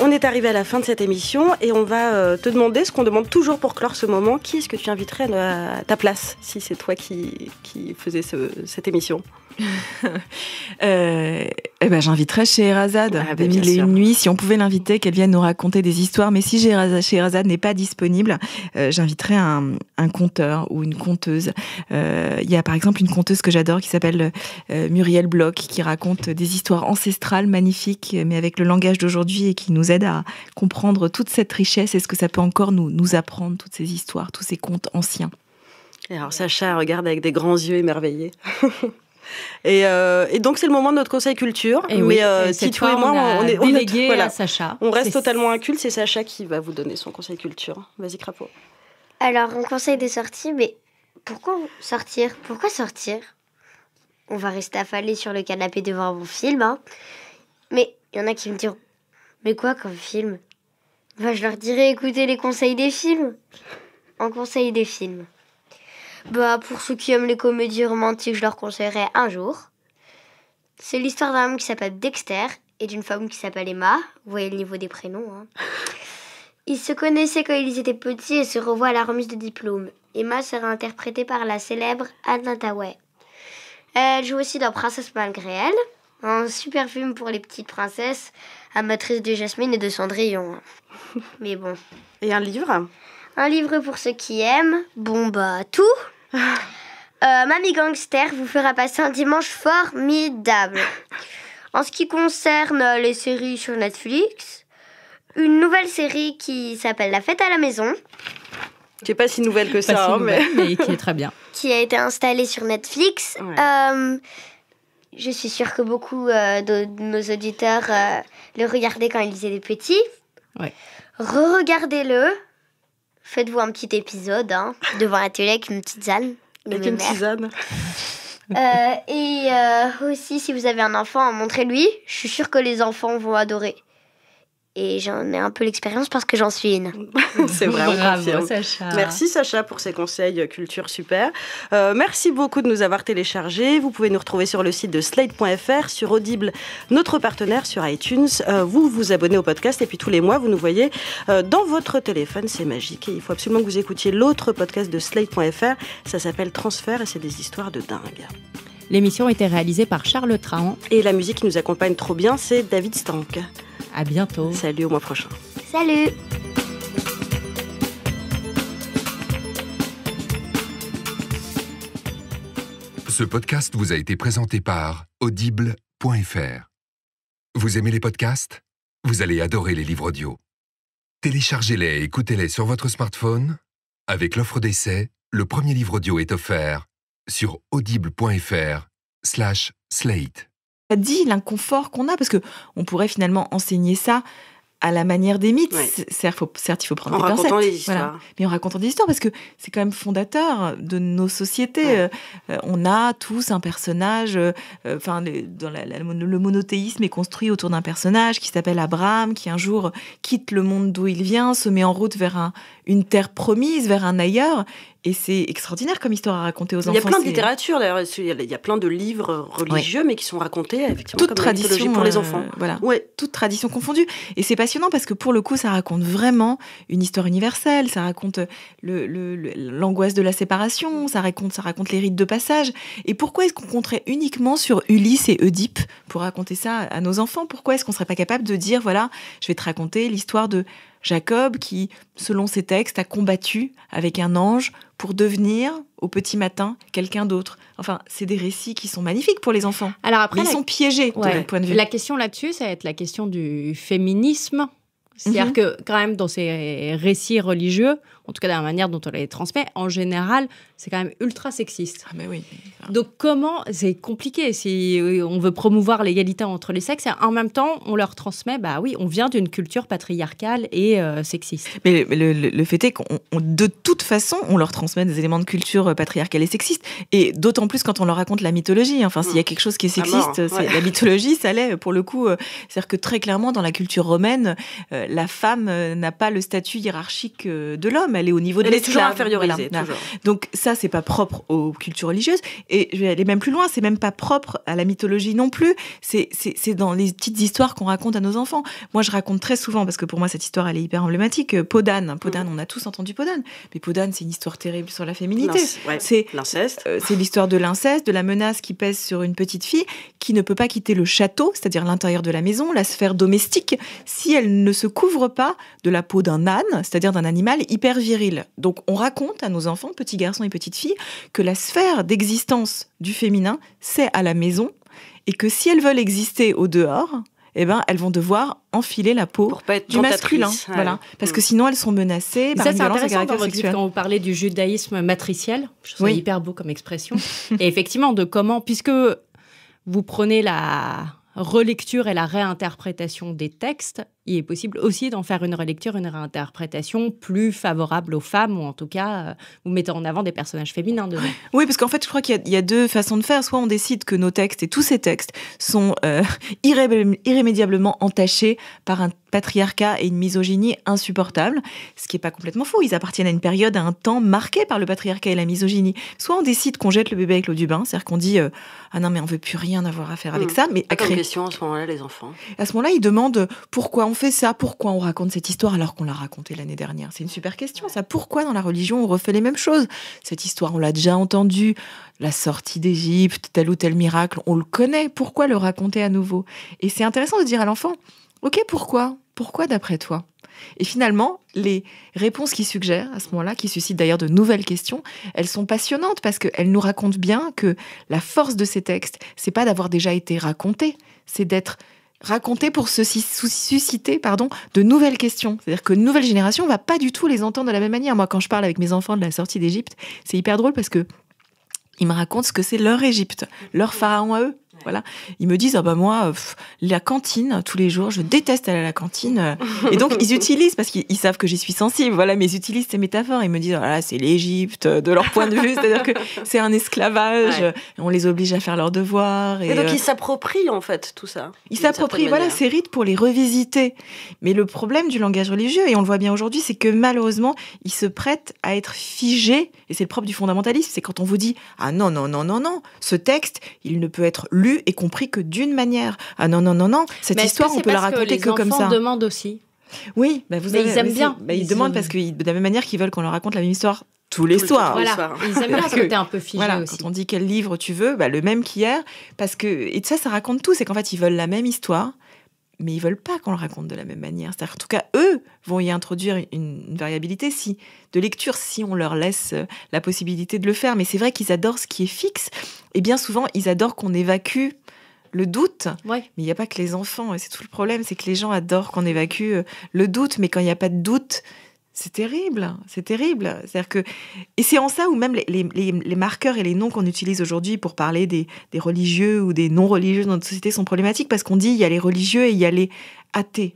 On est arrivé à la fin de cette émission et on va euh, te demander ce qu'on demande toujours pour clore ce moment. Qui est-ce que tu inviterais à ta place si c'est toi qui, faisais cette émission [laughs] euh, eh ben, j'inviterais Scheherazade ah, ben, une nuits. Si on pouvait l'inviter, qu'elle vienne nous raconter des histoires. Mais si Scheherazade n'est pas disponible, euh, j'inviterais un, conteur ou une conteuse. Euh, il y a par exemple une conteuse que j'adore qui s'appelle euh, Muriel Bloch, qui raconte des histoires ancestrales magnifiques, mais avec le langage d'aujourd'hui et qui nous aide à comprendre toute cette richesse est ce que ça peut encore nous, nous apprendre, toutes ces histoires, tous ces contes anciens. alors Sacha regarde avec des grands yeux émerveillés. [laughs] Euh, et, donc, c'est le moment de notre conseil culture. mais euh, oui. moi, on, est on voilà. Sacha. On reste totalement inculte. C'est Sacha qui va vous donner son conseil culture. Vas-y, Crapaud. Alors, on conseille des sorties, mais pourquoi sortir Pourquoi sortir On va rester affalé sur le canapé devant un bon film. Hein. Mais il y en a qui me diront Mais quoi comme film Je leur dirai écoutez les conseils des films. En conseil des films. Bah, pour ceux qui aiment les comédies romantiques, je leur conseillerais un jour. C'est l'histoire d'un homme qui s'appelle Dexter et d'une femme qui s'appelle Emma. Vous voyez le niveau des prénoms. Hein. Ils se connaissaient quand ils étaient petits et se revoient à la remise de diplôme. Emma sera interprétée par la célèbre Anna Tawé. Elle joue aussi dans Princesse malgré elle, un super film pour les petites princesses, amatrice de jasmine et de cendrillon. Hein. Mais bon. Et un livre un livre pour ceux qui aiment. Bon, bah, tout. [laughs] Euh, Mamie Gangster vous fera passer un dimanche formidable. En ce qui concerne les séries sur Netflix, une nouvelle série qui s'appelle La fête à la maison. Qui pas si nouvelle que ça, hein, mais... qui est très bien. [laughs] Qui a été installée sur Netflix. Euh, je suis sûre que beaucoup euh, de, nos auditeurs le regardaient quand ils étaient petits. Ouais. Re-regardez-le faites-vous un petit épisode hein, devant la télé avec une petite Avec une petite Euh, et euh, aussi, si vous avez un enfant, montrez-lui. Je suis sûre que les enfants vont adorer et j'en ai un peu l'expérience parce que j'en suis une. [laughs] C'est vraiment Merci Sacha pour ces conseils euh, culture super. Euh, merci beaucoup de nous avoir téléchargés. Vous pouvez nous retrouver sur le site de slate.fr, sur Audible, notre partenaire, sur iTunes. Euh, vous vous abonnez au podcast et puis tous les mois, vous nous voyez dans votre téléphone. C'est magique et il faut absolument que vous écoutiez l'autre podcast de slate.fr. Ça s'appelle Transfert et c'est des histoires de dingue. L'émission a été réalisée par Charles Trahan. Et la musique qui nous accompagne trop bien, c'est David Stank. À bientôt. Salut, au mois prochain. Salut. Ce podcast vous a été présenté par audible.fr. Vous aimez les podcasts Vous allez adorer les livres audio. Téléchargez-les et écoutez-les sur votre smartphone. Avec l'offre d'essai, le premier livre audio est offert sur audible.fr/slate dit l'inconfort qu'on a, parce que on pourrait finalement enseigner ça à la manière des mythes. Certes, il faut prendre des pincettes. Des Mais en racontant des histoires, parce que c'est quand même fondateur de nos sociétés. Euh, on a tous un personnage, euh, enfin, dans le monothéisme est construit autour d'un personnage qui s'appelle Abraham, qui un jour quitte le monde d'où il vient, se met en route vers une terre promise, vers un ailleurs, et c'est extraordinaire comme histoire à raconter aux enfants. Il y a plein de littérature, d'ailleurs. Il y a plein de livres religieux, mais qui sont racontés effectivement toute comme tradition pour les euh, enfants. voilà. Ouais. Toute tradition Et c'est passionnant parce que pour le coup, ça raconte vraiment une histoire universelle. Ça raconte l'angoisse de la séparation. Ça raconte, ça raconte les rites de passage. Et pourquoi est-ce qu'on compterait uniquement sur Ulysse et Oedipe pour raconter ça à nos enfants Pourquoi est-ce qu'on serait pas capable de dire voilà, je vais te raconter l'histoire de Jacob qui, selon ses textes, a combattu avec un ange pour devenir, au petit matin, quelqu'un d'autre. Enfin, c'est des récits qui sont magnifiques pour les enfants. Alors après, ils sont piégés ouais. de point de vue. La question là-dessus, ça va être la question du féminisme. C'est-à-dire mhm. que quand même, dans ces récits religieux, en tout cas dans la manière dont on les transmet, en général, c'est quand même ultra sexiste. Ah, Donc, comment C'est compliqué. Si euh, on veut promouvoir l'égalité entre les sexes, et en même temps, on leur transmet, bah oui, on vient d'une culture patriarcale et euh, sexiste. Mais le, fait est qu'on, de toute façon, on leur transmet des éléments de culture euh, patriarcale et sexiste. Et d'autant plus quand on leur raconte la mythologie. Enfin, s'il y a quelque chose qui est ah, sexiste, c'est la mythologie, ça l'est pour le coup. C'est-à-dire que très clairement, dans la culture romaine, la femme n'a pas le statut hiérarchique de l'homme elle est au niveau de l'esclave. Elle est toujours infériorisée. Donc ça, c'est pas propre aux cultures religieuses. Et je vais aller même plus loin, c'est même pas propre à la mythologie non plus. C'est dans les petites histoires qu'on raconte à nos enfants. Moi, je raconte très souvent, parce que pour moi, cette histoire, elle est hyper emblématique. Euh, Podane, Podane, mhm. on a tous entendu Podane. Mais Podane, c'est une histoire terrible sur la féminité. c'est l'inceste. Euh, c'est l'histoire de l'inceste, de la menace qui pèse sur une petite fille qui ne peut pas quitter le château, c'est-à-dire l'intérieur de la maison, la sphère domestique, si elle ne se couvre pas de la peau d'un âne, c'est-à-dire d'un animal hyper donc on raconte à nos enfants, petits garçons et petites filles, que la sphère d'existence du féminin, c'est à la maison, et que si elles veulent exister au dehors, eh ben, elles vont devoir enfiler la peau du masculin. Voilà. Parce que mm. sinon, elles sont menacées par ça, c'est intéressant. Quand vous parlez du judaïsme matriciel, je trouve hyper beau comme expression. et effectivement, de comment, puisque vous prenez la relecture et la réinterprétation des textes, il est possible aussi d'en faire une relecture, une réinterprétation plus favorable aux femmes, ou en tout cas, euh, vous mettant en avant des personnages féminins dedans. [laughs] Oui, parce qu'en fait, je crois qu'il y, a deux façons de faire. Soit on décide que nos textes et tous ces textes sont euh, [laughs] irrémédiablement entachés par un patriarcat et une misogynie insupportables, ce qui n'est pas complètement faux. Ils appartiennent à une période, à un temps marqué par le patriarcat et la misogynie. Soit on décide qu'on jette le bébé avec l'eau du bain, c'est-à-dire qu'on dit euh, ah non mais on veut plus rien avoir à faire avec hmm. ça, mais à créer. question à ce moment-là les enfants. À ce moment-là ils demandent pourquoi on fait ça Pourquoi on raconte cette histoire alors qu'on l'a racontée l'année dernière C'est une super question, ça. Pourquoi dans la religion on refait les mêmes choses Cette histoire, on l'a déjà entendue. La sortie d'Égypte, tel ou tel miracle, on le connaît. Pourquoi le raconter à nouveau Et c'est intéressant de dire à l'enfant Ok, pourquoi Pourquoi d'après toi Et finalement, les réponses qui suggèrent à ce moment-là, qui suscitent d'ailleurs de nouvelles questions, elles sont passionnantes parce qu'elles nous racontent bien que la force de ces textes, c'est pas d'avoir déjà été raconté, c'est d'être raconter pour se susciter pardon, de nouvelles questions. C'est-à-dire que nouvelle génération va pas du tout les entendre de la même manière. Moi, quand je parle avec mes enfants de la sortie d'Égypte, c'est hyper drôle parce que ils me racontent ce que c'est leur Égypte, leur pharaon à eux. Voilà. Ils me disent, ah bah moi, la cantine, tous les jours, je déteste aller à la cantine. Et donc, ils [laughs] utilisent, parce qu'ils savent que j'y suis sensible, voilà, mais ils utilisent ces métaphores. Ils me disent, ah c'est l'Égypte, euh, de leur point de vue, c'est-à-dire que [laughs] c'est un esclavage, on les oblige à faire leurs devoirs. Et, donc, euh, ils s'approprient, en fait, tout ça. Ils s'approprient, voilà, ces rites pour les revisiter. Mais le problème du langage religieux, et on le voit bien aujourd'hui, c'est que malheureusement, ils se prêtent à être figés. et c'est le propre du fondamentalisme, c'est quand on vous dit, ah non, non, non, non, non, ce texte, il ne peut être lu et compris que d'une manière. Ah non, non, non, non, cette histoire, on peut la raconter que, comme ça. Les enfants demandent aussi. Oui, bah, vous mais ils aiment bien. Bah, ils, demandent parce que de la même manière qu'ils veulent qu'on leur raconte la même histoire tous les soirs. Ils aiment bien un peu fichu. Quand on dit quel livre tu veux, bah le même qu'hier, parce que et ça, ça raconte tout. C'est qu'en fait, ils veulent la même histoire, mais ils veulent pas qu'on le raconte de la même manière. cest en tout cas, eux vont y introduire une, variabilité si, de lecture si on leur laisse euh, la possibilité de le faire. Mais c'est vrai qu'ils adorent ce qui est fixe. Et bien souvent, ils adorent qu'on évacue le doute. Mais il n'y a pas que les enfants. Et c'est tout le problème, c'est que les gens adorent qu'on évacue euh, le doute. Mais quand il n'y a pas de doute, c'est terrible, c'est terrible. C'est-à-dire que et c'est en ça où même les, les, les marqueurs et les noms qu'on utilise aujourd'hui pour parler des, des religieux ou des non-religieux dans notre société sont problématiques parce qu'on dit il y a les religieux et il y a les athées.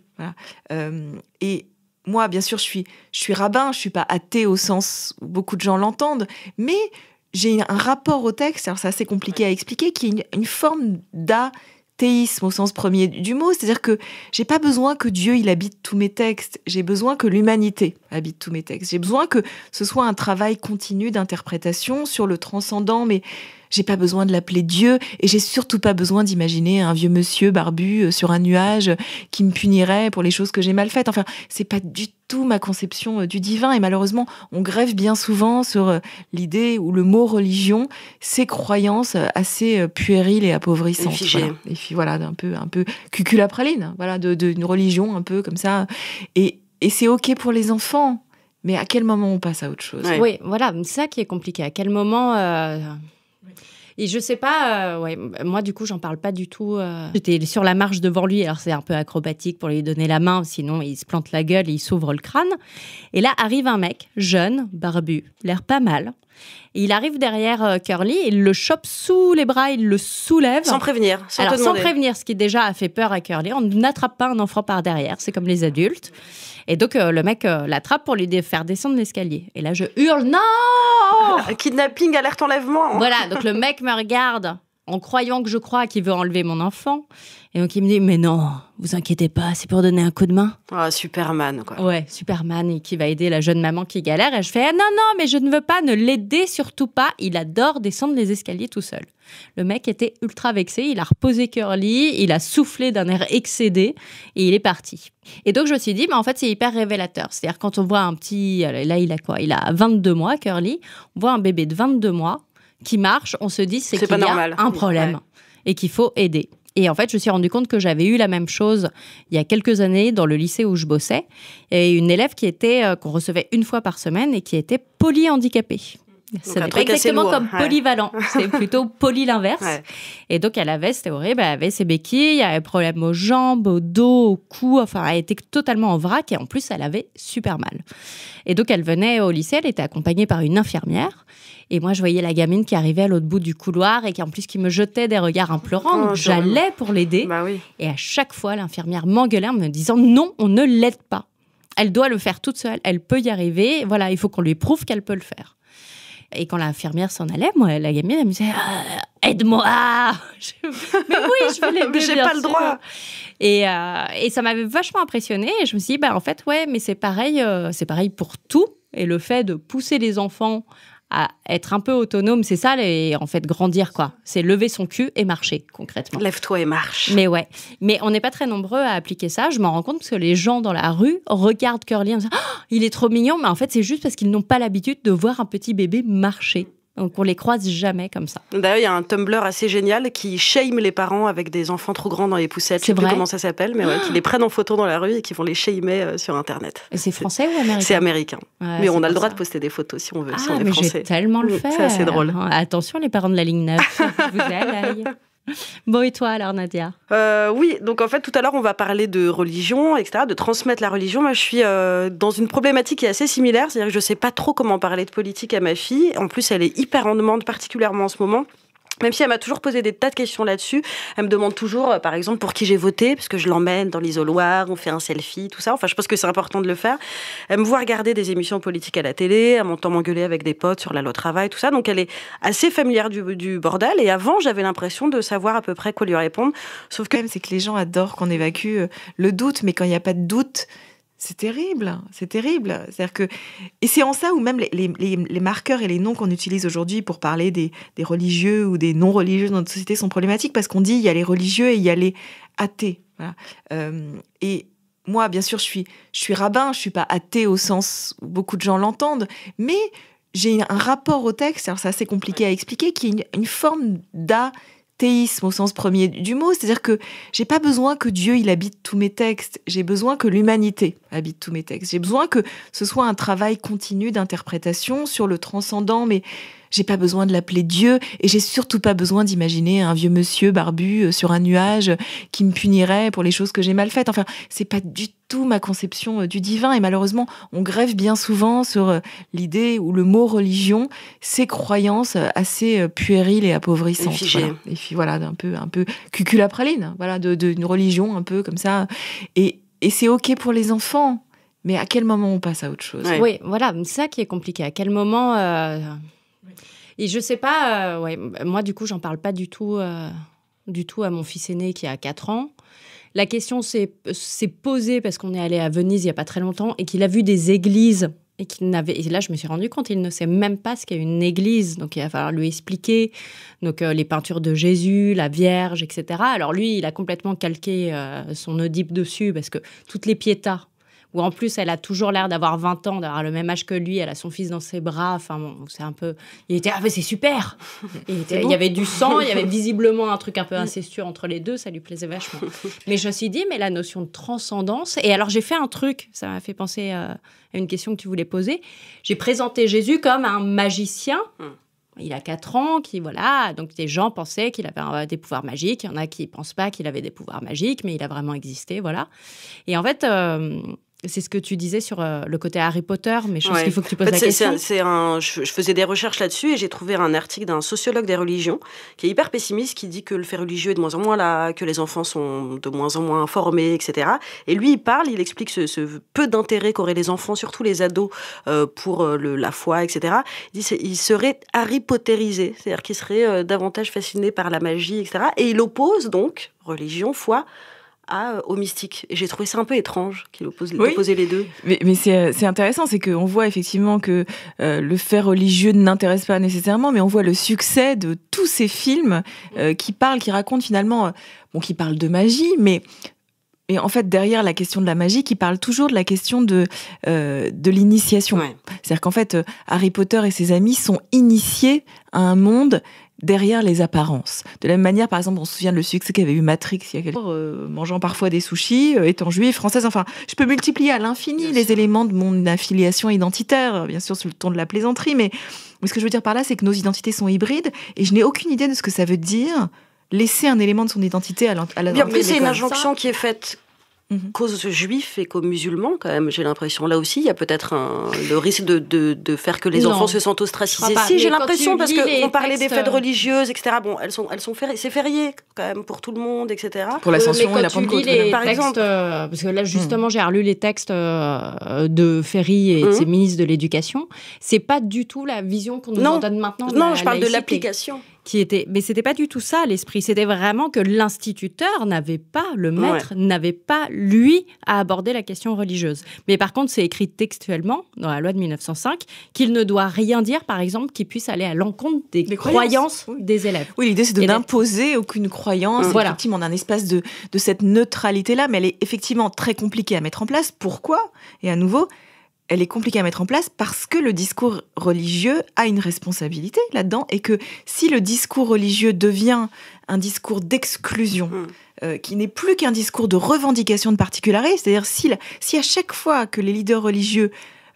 Euh, et moi, bien sûr, je suis, je suis rabbin, je suis pas athée au sens où beaucoup de gens l'entendent, mais j'ai un rapport au texte, alors c'est assez compliqué à expliquer, qui est une, une forme d'a au sens premier du mot, c'est-à-dire que j'ai pas besoin que Dieu il habite tous mes textes, j'ai besoin que l'humanité habite tous mes textes, j'ai besoin que ce soit un travail continu d'interprétation sur le transcendant, mais j'ai pas besoin de l'appeler Dieu et j'ai surtout pas besoin d'imaginer un vieux monsieur barbu euh, sur un nuage euh, qui me punirait pour les choses que j'ai mal faites. Enfin, c'est pas du tout ma conception euh, du divin et malheureusement, on grève bien souvent sur l'idée ou le mot religion ces croyances assez puériles et appauvrissantes. Et, et puis voilà, un peu un peu cuculapraline, voilà, de, de religion un peu comme ça. Et, et c'est ok pour les enfants. Mais à quel moment on passe à autre chose Oui, voilà, c'est ça qui est compliqué. À quel moment et je sais pas, euh, ouais, moi du coup, j'en parle pas du tout. Euh. J'étais sur la marche devant lui, alors c'est un peu acrobatique pour lui donner la main, sinon il se plante la gueule il s'ouvre le crâne. Et là arrive un mec, jeune, barbu, l'air pas mal. il arrive derrière euh, Curly, il le chope sous les bras, il le soulève. Sans prévenir, sans alors, Sans prévenir, ce qui déjà a fait peur à Curly. On n'attrape pas un enfant par derrière, c'est comme les adultes. Et donc, euh, le mec euh, l'attrape pour lui faire descendre l'escalier. Et là, je hurle Non [laughs] Kidnapping, alerte enlèvement Voilà, donc le mec me regarde en croyant que je crois qu'il veut enlever mon enfant. Et donc il me dit mais non, vous inquiétez pas, c'est pour donner un coup de main. Ah Superman quoi. Ouais, Superman qui va aider la jeune maman qui galère. Et je fais ah, non non mais je ne veux pas, ne l'aider surtout pas. Il adore descendre les escaliers tout seul. Le mec était ultra vexé, il a reposé Curly, il a soufflé d'un air excédé et il est parti. Et donc je me suis dit mais en fait c'est hyper révélateur. C'est-à-dire quand on voit un petit euh, là il a quoi Il a 22 mois Curly, on voit un bébé de 22 mois qui marche, on se dit c'est qu'il y a un problème et qu'il faut aider. Et en fait, je me suis rendu compte que j'avais eu la même chose il y a quelques années dans le lycée où je bossais, et une élève qui était euh, qu'on recevait une fois par semaine et qui était polyhandicapée. Ce exactement comme polyvalent, [laughs] c'est plutôt poly l'inverse. Et donc, elle avait, c'était horrible, bah, elle avait ses béquilles, elle avait problème aux jambes, au dos, au cou, enfin, elle était totalement en vrac et en plus, elle avait super mal. Et donc, elle venait au lycée, elle était accompagnée par une infirmière et moi, je voyais la gamine qui arrivait à l'autre bout du couloir et qui, en plus, qui me jetait des regards implorants. Oh, donc, j'allais pour l'aider. Bah et à chaque fois, l'infirmière m'engueulait en me disant non, on ne l'aide pas. Elle doit le faire toute seule. Elle peut y arriver. Voilà, il faut qu'on lui prouve qu'elle peut le faire. Et quand l'infirmière s'en allait, moi, la gamine, elle me disait euh, Aide-moi [laughs] Mais oui, je veux [laughs] l'aider. mais j'ai pas le droit. Et, euh, et, ça m'avait vachement impressionnée. Et je me suis dit bah, En fait, ouais, mais c'est pareil, euh, c'est pareil pour tout. Et le fait de pousser les enfants être un peu autonome, c'est ça, et en fait grandir quoi. C'est lever son cul et marcher concrètement. Lève-toi et marche. Mais ouais, mais on n'est pas très nombreux à appliquer ça. Je m'en rends compte parce que les gens dans la rue regardent Curly en disant oh, il est trop mignon, mais en fait c'est juste parce qu'ils n'ont pas l'habitude de voir un petit bébé marcher. Donc on les croise jamais comme ça. D'ailleurs, il y a un Tumblr assez génial qui shame les parents avec des enfants trop grands dans les poussettes. Je sais plus comment ça s'appelle, mais ouais, qui les prennent en photo dans la rue et qui vont les shamer euh, sur Internet. Et c'est français ou américain C'est américain. mais on a le droit de poster des photos si on veut, ah, si on est mais j'ai tellement le mm, faire. C'est assez drôle. Hein, attention les parents de la ligne 9, [laughs] vous allez. [laughs] Bon, et toi alors, Nadia euh, Oui, donc en fait, tout à l'heure, on va parler de religion, etc., de transmettre la religion. Moi, je suis euh, dans une problématique qui est assez similaire, c'est-à-dire que je ne sais pas trop comment parler de politique à ma fille. En plus, elle est hyper en demande, particulièrement en ce moment. Même si elle m'a toujours posé des tas de questions là-dessus, elle me demande toujours, euh, par exemple, pour qui j'ai voté, parce que je l'emmène dans l'isoloir, on fait un selfie, tout ça. Enfin, je pense que c'est important de le faire. Elle me voit regarder des émissions politiques à la télé, elle m'entend m'engueuler avec des potes sur la loi travail, tout ça. Donc, elle est assez familière du, bordel. Et avant, j'avais l'impression de savoir à peu près quoi lui répondre. Sauf que c'est que les gens adorent qu'on évacue euh, le doute, mais quand il n'y a pas de doute, c'est terrible, c'est terrible. C'est-à-dire que et c'est en ça où même les, les, marqueurs et les noms qu'on utilise aujourd'hui pour parler des, des religieux ou des non-religieux dans notre société sont problématiques parce qu'on dit il y a les religieux et il y a les athées. Euh, et moi, bien sûr, je suis je suis rabbin, je suis pas athée au sens où beaucoup de gens l'entendent, mais j'ai un rapport au texte. Alors c'est assez compliqué à expliquer, qui est une, une forme d'a au sens premier du mot, c'est-à-dire que j'ai pas besoin que Dieu il habite tous mes textes, j'ai besoin que l'humanité habite tous mes textes, j'ai besoin que ce soit un travail continu d'interprétation sur le transcendant, mais j'ai pas besoin de l'appeler Dieu et j'ai surtout pas besoin d'imaginer un vieux monsieur barbu euh, sur un nuage euh, qui me punirait pour les choses que j'ai mal faites. Enfin, c'est pas du tout ma conception euh, du divin et malheureusement, on grève bien souvent sur l'idée ou le mot religion ces croyances assez puériles et appauvrissantes. Et Et puis voilà, un peu un peu cuculapraline, voilà, de, de religion un peu comme ça et et c'est OK pour les enfants, mais à quel moment on passe à autre chose Oui, voilà, c'est ça qui est compliqué. À quel moment et je sais pas, euh, ouais, moi du coup, j'en parle pas du tout, euh, du tout à mon fils aîné qui a 4 ans. La question s'est posée parce qu'on est allé à Venise il n'y a pas très longtemps et qu'il a vu des églises. Et, n'avait, là, je me suis rendu compte, il ne sait même pas ce qu'est une église. Donc, il va falloir lui expliquer. Donc, euh, les peintures de Jésus, la Vierge, etc. Alors, lui, il a complètement calqué son Oedipe dessus parce que toutes les piétas ou en plus elle a toujours l'air d'avoir 20 ans, d'avoir le même âge que lui, elle a son fils dans ses bras, enfin bon, c'est un peu... Il était, ah mais c'est super [laughs] Il, était, y avait du sang, il y avait [laughs] visiblement un truc un peu mm. incestueux entre les deux, ça lui plaisait vachement. Mais je me suis dit, mais la notion de transcendance, et alors j'ai fait un truc, ça m'a fait penser euh, à une question que tu voulais poser, j'ai présenté Jésus comme un magicien. Mm. Il a 4 ans, qui voilà, donc des gens pensaient qu'il avait des pouvoirs magiques, il y en a qui pensent pas qu'il avait des pouvoirs magiques, mais il a vraiment existé, voilà. Et en fait, euh, c'est ce que tu disais sur euh, le côté Harry Potter, mais je pense qu'il faut que tu poses la question. je, faisais des recherches là-dessus et j'ai trouvé un article d'un sociologue des religions qui est hyper pessimiste, qui dit que le fait religieux est de moins en moins là, que les enfants sont de moins en moins informés, etc. Et lui, il parle, il explique ce, peu d'intérêt qu'auraient les enfants, surtout les ados, euh, pour euh, la foi, etc. Il dit qu'ils seraient Harry Potterisés, c'est-à-dire qu'ils seraient davantage fascinés par la magie, etc. Et il oppose donc religion, foi, euh, au mystique. Et j'ai trouvé ça un peu étrange qu'il oppose, les deux. Mais, euh, c'est intéressant, c'est qu'on voit effectivement que euh, le fait religieux n'intéresse pas nécessairement, mais on voit le succès de tous ces films qui parlent, qui racontent finalement, bon, qui parlent de magie, mais et en fait, derrière la question de la magie, qui parle toujours de la question de, de l'initiation. C'est-à-dire qu'en fait, Harry Potter et ses amis sont initiés à un monde derrière les apparences. De la même manière, par exemple, on se souvient de le succès qu'avait eu Matrix il y a quelques euh, mangeant parfois des sushis, euh, étant juif, française, enfin, je peux multiplier à l'infini les éléments de mon affiliation identitaire, bien sûr, sous le ton de la plaisanterie, mais, ce que je veux dire par là, c'est que nos identités sont hybrides et je n'ai aucune idée de ce que ça veut dire laisser un élément de son identité à la Bien plus, c'est une injonction qui est faite cause mhm. qu'aux juifs et qu'aux musulmans, quand même, j'ai l'impression. Là aussi, il y a peut-être le risque de, de, faire que les enfants se sentent ostracisés. Si, j'ai l'impression, parce qu'on parlait des fêtes euh, religieuses, etc. Bon, elles sont, elles sont c'est férié, quand même, pour tout le monde, etc. Pour l'ascension euh, et la Pentecôte. par exemple. Euh, parce que là, justement, mm. j'ai relu les textes de Ferry et de mm. ses ministres de l'Éducation. C'est pas du tout la vision qu'on nous en donne maintenant. Non, je parle de l'application qui était. Mais c'était pas du tout ça l'esprit. C'était vraiment que l'instituteur n'avait pas, le maître n'avait pas, lui, à aborder la question religieuse. Mais par contre, c'est écrit textuellement dans la loi de 1905 qu'il ne doit rien dire, par exemple, qui puisse aller à l'encontre des, croyances, des élèves. Oui, l'idée c'est de n'imposer aucune croyance. Voilà. Effectivement, on a un espace de, de cette neutralité là, mais elle est effectivement très compliquée à mettre en place. Pourquoi Et à nouveau, elle est compliquée à mettre en place parce que le discours religieux a une responsabilité là-dedans et que si le discours religieux devient un discours d'exclusion, mm. euh, qui n'est plus qu'un discours de revendication de particularité, c'est-à-dire si, à chaque fois que les leaders religieux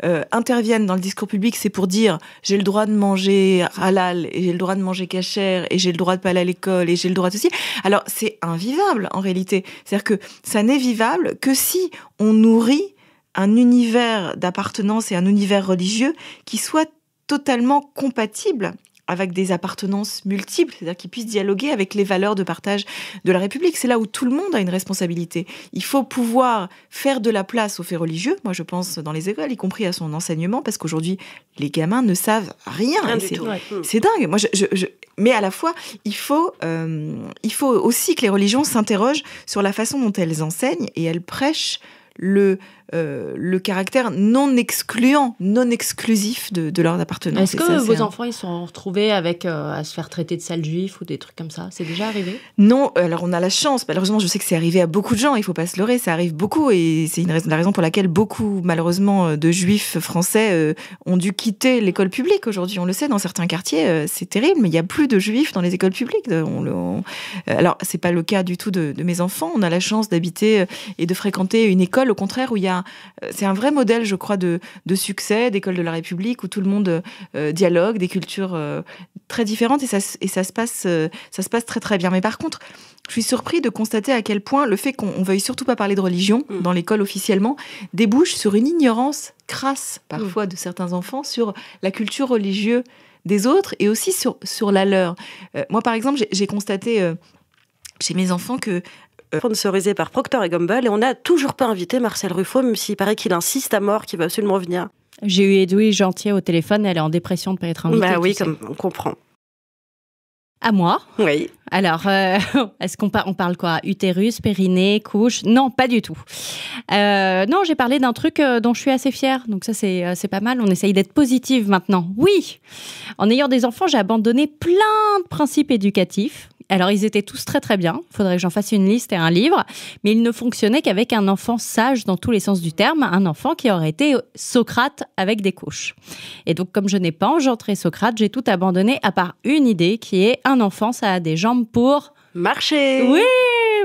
euh, interviennent dans le discours public, c'est pour dire j'ai le droit de manger halal et j'ai le droit de manger cachère et j'ai le droit de pas aller à l'école et j'ai le droit de ceci. Alors c'est invivable en réalité. C'est-à-dire que ça n'est vivable que si on nourrit un univers d'appartenance et un univers religieux qui soit totalement compatible avec des appartenances multiples, c'est-à-dire qui puissent dialoguer avec les valeurs de partage de la République. C'est là où tout le monde a une responsabilité. Il faut pouvoir faire de la place aux faits religieux, moi je pense, dans les écoles, y compris à son enseignement, parce qu'aujourd'hui, les gamins ne savent rien. c'est dingue. Moi, Mais à la fois, il faut, euh, il faut aussi que les religions s'interrogent sur la façon dont elles enseignent et elles prêchent le euh, le caractère non excluant, non exclusif de, leur appartenance. Est-ce que vos enfants ils sont retrouvés avec euh, à se faire traiter de sales juifs ou des trucs comme ça C'est déjà arrivé Non, alors on a la chance. Malheureusement, je sais que c'est arrivé à beaucoup de gens. Il ne faut pas se leurrer, ça arrive beaucoup et c'est raison, la raison pour laquelle beaucoup malheureusement euh, de juifs français ont dû quitter l'école publique aujourd'hui. On le sait dans certains quartiers, c'est terrible, mais il n'y a plus de juifs dans les écoles publiques. On, ce Alors c'est pas le cas du tout de, de mes enfants. On a la chance d'habiter et de fréquenter une école au contraire où il y a c'est un vrai modèle, je crois, de, succès d'école de la République où tout le monde euh, dialogue, des cultures euh, très différentes et euh, ça, se passe, très très bien. Mais par contre, je suis surpris de constater à quel point le fait qu'on veuille surtout pas parler de religion mm. dans l'école officiellement débouche sur une ignorance crasse parfois mm. de certains enfants sur la culture religieuse des autres et aussi sur la leur. moi, par exemple, j'ai constaté chez mes enfants que sponsorisé par Procter Gamble. Et on n'a toujours pas invité Marcel Ruffo, même s'il paraît qu'il insiste à mort qu'il va absolument venir. J'ai eu Edoui Gentier au téléphone, elle est en dépression de ne pas être invitée. Bah oui, on comprend. À moi Oui. Alors, euh, [laughs] est-ce qu'on on parle quoi Utérus, périnée, couche Non, pas du tout. Euh, non, j'ai parlé d'un truc euh, dont je suis assez fière. Donc ça, c'est pas mal. On essaye d'être positive maintenant. Oui En ayant des enfants, j'ai abandonné plein de principes éducatifs. Alors ils étaient tous très très bien, faudrait que j'en fasse une liste et un livre, mais ils ne fonctionnaient qu'avec un enfant sage dans tous les sens du terme, un enfant qui aurait été euh, Socrate avec des couches. Et donc comme je n'ai pas engendré Socrate, j'ai tout abandonné à part une idée qui est un enfant ça a des jambes pour marché. Oui,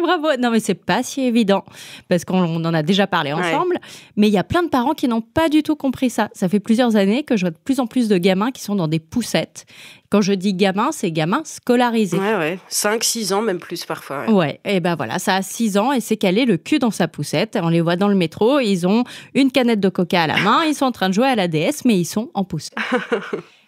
bravo. Non, mais c'est pas si évident parce qu'on en a déjà parlé ensemble. Mais il y a plein de parents qui n'ont pas du tout compris ça. Ça fait plusieurs années que je vois de plus en plus de gamins qui sont dans des poussettes. Quand je dis gamins, c'est gamins scolarisés. Ouais, ouais. 5, 6 ans, même plus parfois. Ouais. Et ben voilà, ça a 6 ans et c'est calé le cul dans sa poussette. On les voit dans le métro, ils ont une canette de coca à la main, ils sont en train de jouer à la DS, mais ils sont en poussette. [laughs]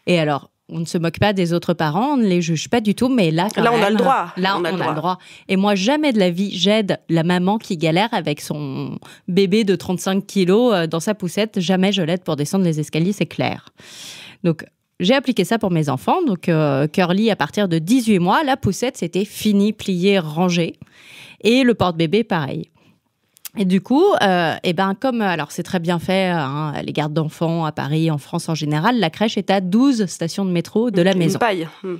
Et alors, on ne se moque pas des autres parents, on ne les juge pas du tout, mais là, on a le droit. Là, on, a, le, droit. Et moi, jamais de la vie, j'aide la maman qui galère avec son bébé de 35 kilos euh, dans sa poussette. Jamais je l'aide pour descendre les escaliers, c'est clair. Donc, j'ai appliqué ça pour mes enfants. Donc, euh, Curly, à partir de 18 mois, la poussette, c'était fini, plié, rangé. Et le porte-bébé, pareil. Et du coup, et euh, eh ben comme euh, alors c'est très bien fait, euh, hein, les gardes d'enfants à Paris, en France en général, la crèche est à 12 stations de métro de la maison. Hmm.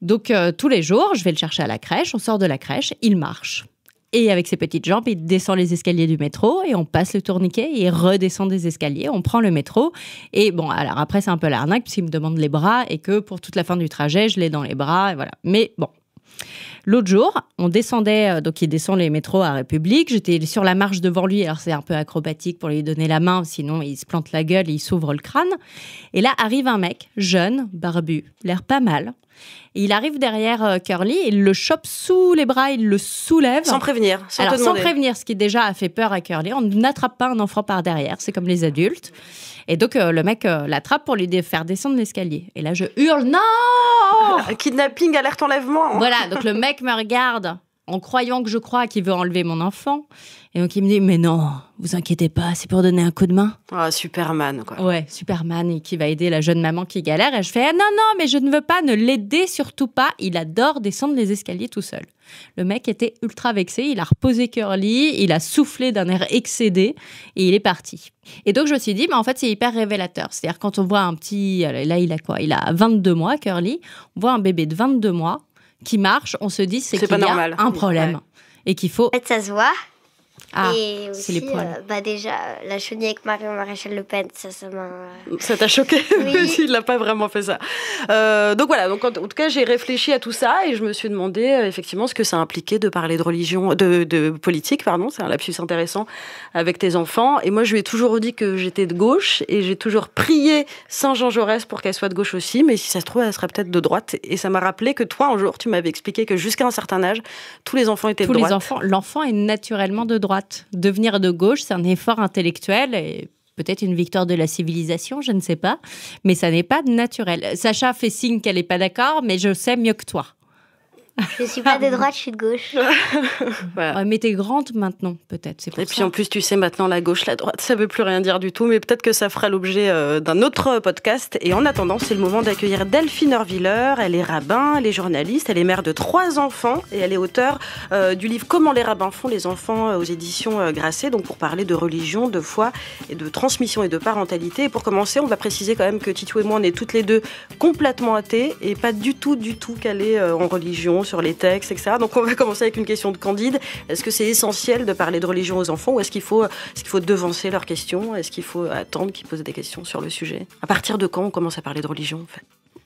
Donc tous les jours, je vais le chercher à la crèche, on sort de la crèche, il marche. Et avec ses petites jambes, il descend les escaliers du métro et on passe le tourniquet et il redescend des escaliers, on prend le métro. Et bon, alors après, c'est un peu l'arnaque puisqu'il me demande les bras et que pour toute la fin du trajet, je l'ai dans les bras. Et voilà. Mais bon, L'autre jour, on descendait, euh, donc il descend les métros à République. J'étais sur la marche devant lui, alors c'est un peu acrobatique pour lui donner la main, sinon il se plante la gueule et il s'ouvre le crâne. Et là arrive un mec, jeune, barbu, l'air pas mal. il arrive derrière euh, Curly, il le chope sous les bras, il le soulève. Sans prévenir, sans alors, Sans prévenir, ce qui déjà a fait peur à Curly. On n'attrape pas un enfant par derrière, c'est comme les adultes. Et donc, euh, le mec euh, l'attrape pour lui faire descendre l'escalier. Et là, je hurle Non [laughs] Kidnapping, alerte enlèvement Voilà, donc le mec me regarde en croyant que je crois qu'il veut enlever mon enfant. Et donc il me dit mais non, vous inquiétez pas, c'est pour donner un coup de main. Ah Superman quoi. Ouais, Superman et qui va aider la jeune maman qui galère. Et je fais ah, non non mais je ne veux pas, ne l'aider surtout pas. Il adore descendre les escaliers tout seul. Le mec était ultra vexé, il a reposé Curly, il a soufflé d'un air excédé et il est parti. Et donc je me suis dit, mais en fait c'est hyper révélateur. C'est-à-dire quand on voit un petit, euh, là il a quoi Il a 22 mois, Curly, on voit un bébé de 22 mois qui marche, on se dit c'est qu'il y a un problème. Et qu'il faut. être ça se voit. Ah, et aussi, les euh, bah, déjà, euh, la chenille avec Marion Maréchal Le Pen, ça, ça m'a. Euh, ça t'a choqué [laughs] oui. Il n'a pas vraiment fait ça. donc voilà, donc en, tout cas, j'ai réfléchi à tout ça et je me suis demandé effectivement ce que ça impliquait de parler de religion, de, politique, pardon, c'est un lapsus intéressant, avec tes enfants. Et moi, je lui ai toujours dit que j'étais de gauche et j'ai toujours prié Saint-Jean Jaurès pour qu'elle soit de gauche aussi, mais si ça se trouve, elle serait peut-être de droite. Et ça m'a rappelé que toi, un jour, tu m'avais expliqué que jusqu'à un certain âge, tous les enfants étaient de droite. Tous les enfants, l'enfant est naturellement de droite. Devenir de gauche, c'est un effort intellectuel et peut-être une victoire de la civilisation, je ne sais pas, mais ça n'est pas naturel. Sacha fait signe qu'elle n'est pas d'accord, mais je sais mieux que toi. Je suis pas de droite, je suis de gauche. [laughs] mais t'es grande maintenant, peut-être. Et puis en plus, tu sais, maintenant, la gauche, la droite, ça veut plus rien dire du tout, mais peut-être que ça fera l'objet euh, d'un autre podcast. Et en attendant, c'est le moment d'accueillir Delphine Orviller. Elle est rabbin, elle est journaliste, elle est mère de trois enfants et elle est auteure euh, du livre Comment les rabbins font les enfants euh, aux éditions Grasset, donc pour parler de religion, de foi et de transmission et de parentalité. Et pour commencer, on va préciser quand même que Titou et moi, on est toutes les deux complètement athées et pas du tout, du tout calées en religion sur les textes, etc. Donc on va [laughs] commencer avec une question de Candide. Est-ce que c'est essentiel de parler de religion aux enfants ou est-ce qu'il faut, est qu'il faut devancer leurs questions Est-ce qu'il faut attendre qu'ils posent des questions sur le sujet À partir de quand on commence à parler de religion en fait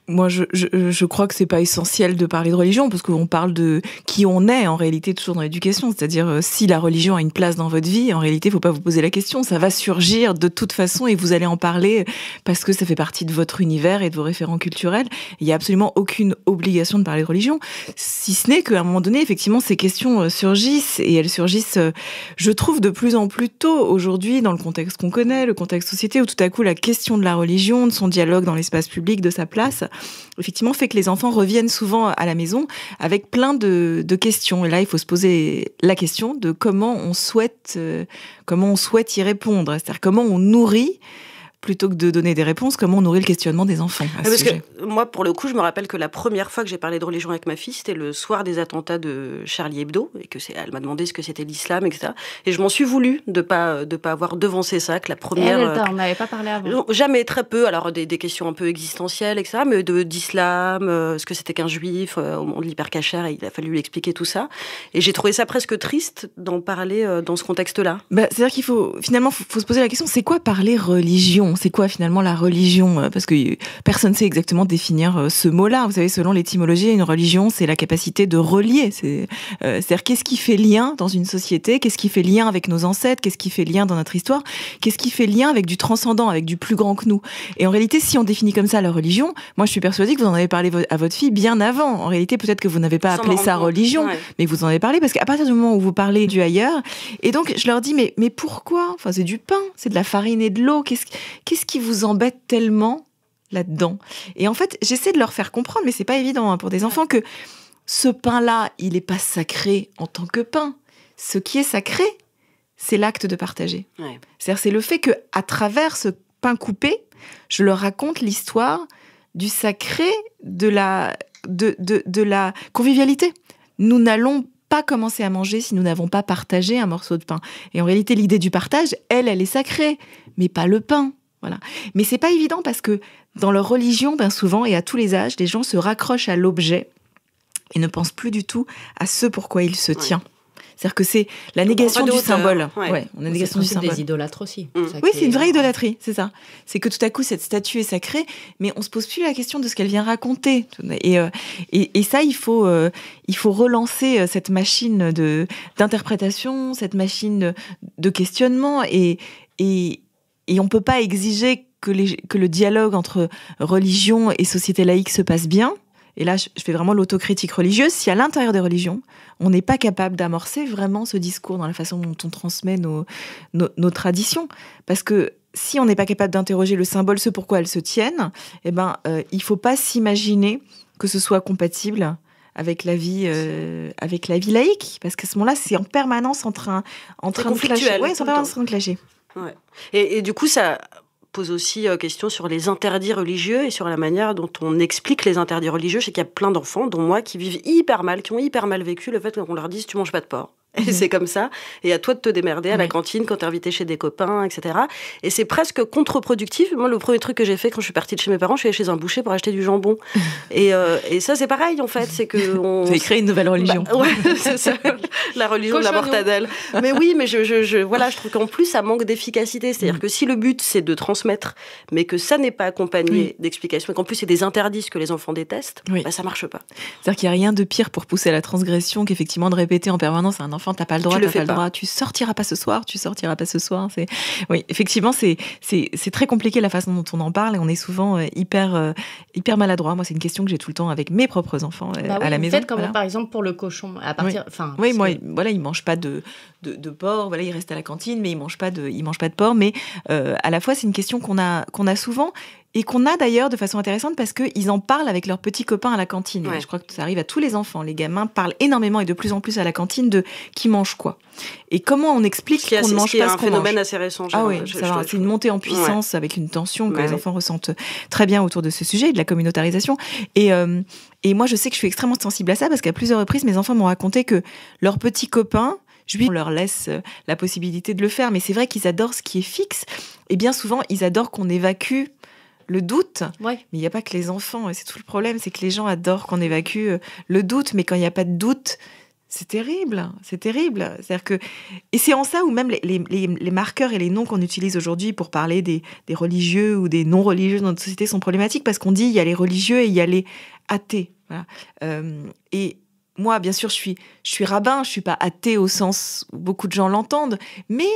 moi, je, je, je, crois que c'est pas essentiel de parler de religion parce qu'on parle de qui on est en réalité toujours dans l'éducation. C'est-à-dire euh, si la religion a une place dans votre vie, en réalité, il faut pas vous poser la question. Ça va surgir de toute façon et vous allez en parler parce que ça fait partie de votre univers et de vos référents culturels. Il y a absolument aucune obligation de parler de religion, si ce n'est qu'à un moment donné, effectivement, ces questions euh, surgissent et elles surgissent, euh, je trouve, de plus en plus tôt aujourd'hui dans le contexte qu'on connaît, le contexte société où tout à coup la question de la religion, de son dialogue dans l'espace public, de sa place effectivement, fait que les enfants reviennent souvent à la maison avec plein de, questions. Et là, il faut se poser la question de comment on souhaite, euh, comment on souhaite y répondre. C'est-à-dire comment on nourrit plutôt que de donner des réponses, comment nourrit le questionnement des enfants ah, Moi, pour le coup, je me rappelle que la première fois que j'ai parlé de religion avec ma fille, c'était le soir des attentats de Charlie Hebdo, et que elle m'a demandé ce que c'était l'islam, etc. Et je m'en suis voulu de pas de pas avoir devancé ça, que la première. elle, euh, on n'avait pas parlé avant. Jamais, très peu. Alors des, questions un peu existentielles, etc. Mais de d'islam, euh, ce que c'était qu'un juif euh, au monde de l'hypercachère, il a fallu lui expliquer tout ça. Et j'ai trouvé ça presque triste d'en parler dans ce contexte-là. Bah, c'est-à-dire qu'il faut finalement faut se poser la question, c'est quoi parler religion c'est quoi finalement la religion euh, Parce que personne ne sait exactement définir euh, ce mot-là. Vous savez, selon l'étymologie, une religion, c'est la capacité de relier. Euh, c'est-à-dire, qu'est-ce qui fait lien dans une société Qu'est-ce qui fait lien avec nos ancêtres Qu'est-ce qui fait lien dans notre histoire Qu'est-ce qui fait lien avec du transcendant, avec du plus grand que nous Et en réalité, si on définit comme ça la religion, moi, je suis persuadée que vous en avez parlé à votre fille bien avant. En réalité, peut-être que vous n'avez pas appelé ça religion, mais vous en avez parlé parce qu'à partir du moment où vous parlez du ailleurs, et donc je leur dis, mais, mais pourquoi Enfin, c'est du pain, c'est de la farine et de l'eau. Qu'est-ce qu'est-ce qui vous embête tellement là-dedans Et en fait, j'essaie de leur faire comprendre, mais c'est pas évident hein, pour des enfants, que ce pain-là, il n'est pas sacré en tant que pain. Ce qui est sacré, c'est l'acte de partager. C'est-à-dire, c'est le fait que, à travers ce pain coupé, je leur raconte l'histoire du sacré de la, de la convivialité. Nous n'allons pas commencer à manger si nous n'avons pas partagé un morceau de pain. Et en réalité, l'idée du partage, elle, elle est sacrée, mais pas le pain. Mais Mais c'est pas évident parce que dans leur religion, ben souvent et à tous les âges, les gens se raccrochent à l'objet et ne pensent plus du tout à ce pourquoi il se tient. C'est-à-dire que c'est la négation du symbole. Euh, ouais. on a négation du symbole. des idolâtres aussi. Mm. oui, c'est une vraie idolâtrie, c'est ça. C'est que tout à coup, cette statue est sacrée, mais on se pose plus la question de ce qu'elle vient raconter. Et, euh, et, ça, il faut, euh, il faut relancer cette machine d'interprétation, cette machine de, de questionnement. Et, et, et on ne peut pas exiger que, les, que le dialogue entre religion et société laïque se passe bien. Et là, je fais vraiment l'autocritique religieuse. Si à l'intérieur des religions, on n'est pas capable d'amorcer vraiment ce discours dans la façon dont on transmet nos, nos, traditions, parce que si on n'est pas capable d'interroger le symbole, ce pourquoi elles se tiennent, eh ben, euh, il faut pas s'imaginer que ce soit compatible avec la vie, euh, avec la vie laïque, parce qu'à ce moment-là, c'est en permanence en train, en train de Ouais, en train de et, du coup, ça pose aussi euh, question sur les interdits religieux et sur la manière dont on explique les interdits religieux. C'est qu'il y a plein d'enfants, dont moi, qui vivent hyper mal, qui ont hyper mal vécu le fait qu'on leur dise tu manges pas de porc et mhm. c'est comme ça. Et à toi de te démerder à la cantine quand t'es invité chez des copains, etc. Et c'est presque contre-productif. Moi, le premier truc que j'ai fait quand je suis partie de chez mes parents, je suis allée chez un boucher pour acheter du jambon. [laughs] Euh, et, ça, c'est pareil, en fait. C'est que [laughs] on... Vous créé une nouvelle bah, religion. [laughs] c'est ça. La religion de la mortadelle. mais oui, mais je, je, voilà, je trouve qu'en plus, ça manque d'efficacité. C'est-à-dire mm. que si le but, c'est de transmettre, mais que ça n'est pas accompagné mm. d'explications, et qu'en plus, c'est des interdits que les enfants détestent, oui. bah, ça marche pas. C'est-à-dire qu'il n'y a rien de pire pour pousser à la transgression qu'effectivement de répéter en permanence à un enfant tu t'as pas le droit, tu t'as pas, le droit, tu sortiras pas ce soir, tu sortiras pas ce soir. C'est, oui, effectivement, c'est, c'est, c'est très compliqué la façon dont on en parle et on est souvent euh, hyper, euh, hyper maladroit. Moi, c'est une question que j'ai tout le temps avec mes propres enfants euh, bah à la maison. Faites comme par exemple pour le cochon, à partir, enfin. Oui, moi, voilà, il mange pas de, de, porc, voilà, il reste à la cantine, mais il mange pas de, il mange pas de porc. Mais à la fois, c'est une question qu'on a, qu'on a souvent et qu'on a d'ailleurs de façon intéressante parce qu'ils en parlent avec leurs petits copains à la cantine. Je crois que ça arrive à tous les enfants. Les gamins parlent énormément et de plus en plus à la cantine de qui mange quoi. Et comment on explique qu'on ne mange pas C'est un phénomène assez récent. Ah oui, c'est une montée en puissance avec une tension que les enfants ressentent très bien autour de ce sujet, de la communautarisation. Et, euh, et moi, je sais que je suis extrêmement sensible à ça parce qu'à plusieurs reprises, mes enfants m'ont raconté que leurs petits copains on leur laisse euh, la possibilité de le faire. Mais c'est vrai qu'ils adorent ce qui est fixe. Et bien souvent, ils adorent qu'on évacue le doute. Mais il n'y a pas que les enfants, c'est tout le problème, c'est que les gens adorent qu'on évacue euh, le doute, mais quand il n'y a pas de doute, c'est terrible, c'est terrible. cest que et c'est en ça où même les, marqueurs et les noms qu'on utilise aujourd'hui pour parler des, religieux ou des non religieux dans notre société sont problématiques parce qu'on dit il y a les religieux et il y a les athées. Euh, et moi, bien sûr, je suis je suis rabbin, je suis pas athée au sens où beaucoup de gens l'entendent, mais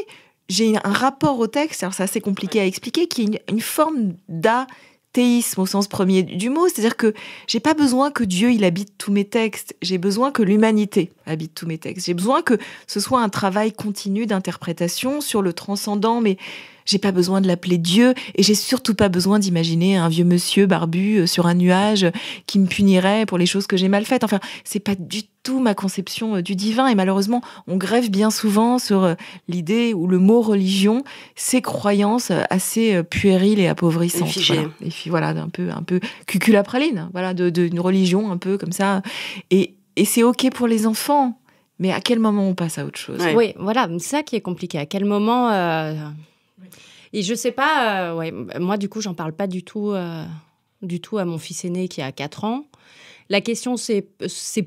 j'ai un rapport au texte, alors c'est assez compliqué à expliquer, qui est une, forme d'athéisme au sens premier du mot, c'est-à-dire que j'ai pas besoin que Dieu il habite tous mes textes, j'ai besoin que l'humanité habite tous mes textes, j'ai besoin que ce soit un travail continu d'interprétation sur le transcendant, mais j'ai pas besoin de l'appeler Dieu et j'ai surtout pas besoin d'imaginer un vieux monsieur barbu euh, sur un nuage qui me punirait pour les choses que j'ai mal faites. Enfin, c'est pas du tout ma conception euh, du divin et malheureusement, on grève bien souvent sur euh, l'idée ou le mot religion, ces croyances assez puériles et appauvrissantes. Et, voilà. et puis voilà, un peu un peu cuculapraline, voilà, de, religion un peu comme ça. Et, et c'est ok pour les enfants, mais à quel moment on passe à autre chose Oui, voilà, c'est ça qui est compliqué. À quel moment et je sais pas, euh, ouais, moi du coup, j'en parle pas du tout, euh, du tout à mon fils aîné qui a 4 ans. La question s'est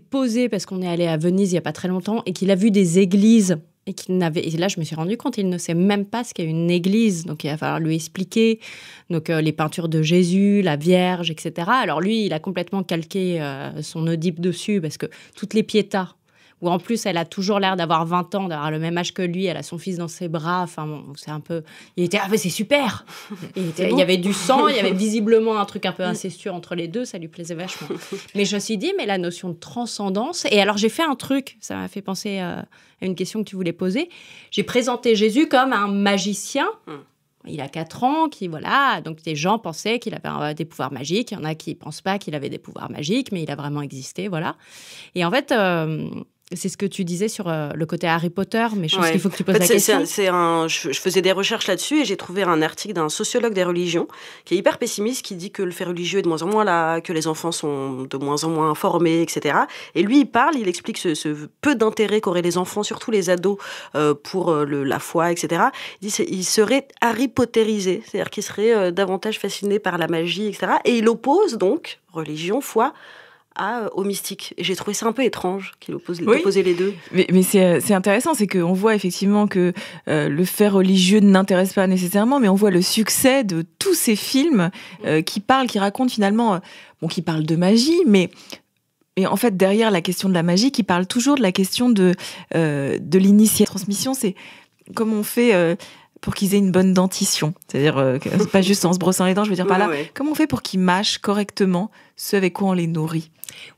posée parce qu'on est allé à Venise il y a pas très longtemps et qu'il a vu des églises et qu'il n'avait et là je me suis rendu compte il ne sait même pas ce qu'est une église donc il va falloir lui expliquer donc euh, les peintures de Jésus la Vierge etc alors lui il a complètement calqué son Oedipe dessus parce que toutes les piétas ou en plus elle a toujours l'air d'avoir 20 ans, d'avoir le même âge que lui, elle a son fils dans ses bras, enfin bon, c'est un peu... Il était, ah c'est super [laughs] il, y avait du sang, il y avait [laughs] visiblement un truc un peu incestueux entre les deux, ça lui plaisait vachement. [laughs] Mais je me suis dit, mais la notion de transcendance, et alors j'ai fait un truc, ça m'a fait penser euh, à une question que tu voulais poser, j'ai présenté Jésus comme un magicien. Hmm. Il a 4 ans, qui voilà, donc des gens pensaient qu'il avait euh, des pouvoirs magiques, il y en a qui pensent pas qu'il avait des pouvoirs magiques, mais il a vraiment existé, voilà. Et en fait, euh, c'est ce que tu disais sur euh, le côté Harry Potter, mais je pense qu'il faut que tu poses la question. je, faisais des recherches là-dessus et j'ai trouvé un article d'un sociologue des religions qui est hyper pessimiste, qui dit que le fait religieux est de moins en moins là, que les enfants sont de moins en moins informés, etc. Et lui, il parle, il explique ce, peu d'intérêt qu'auraient les enfants, surtout les ados, euh, pour euh, la foi, etc. Il dit qu'ils seraient Harry Potterisés, c'est-à-dire qu'ils seraient davantage fascinés par la magie, etc. Et il oppose donc religion, foi, à, euh, au mystique. Et j'ai trouvé ça un peu étrange qu'il oppose, les deux. Mais, euh, c'est intéressant, c'est qu'on voit effectivement que euh, le fait religieux n'intéresse pas nécessairement, mais on voit le succès de tous ces films mm. qui parlent, qui racontent finalement, bon, qui parlent de magie, mais et en fait, derrière la question de la magie, qui parle toujours de la question de, de La transmission, c'est comme on fait pour qu'ils aient une bonne dentition C'est-à-dire, euh, pas juste en se brossant les dents, je veux dire par là, comment on fait pour qu'ils mâchent correctement ce avec quoi on les nourrit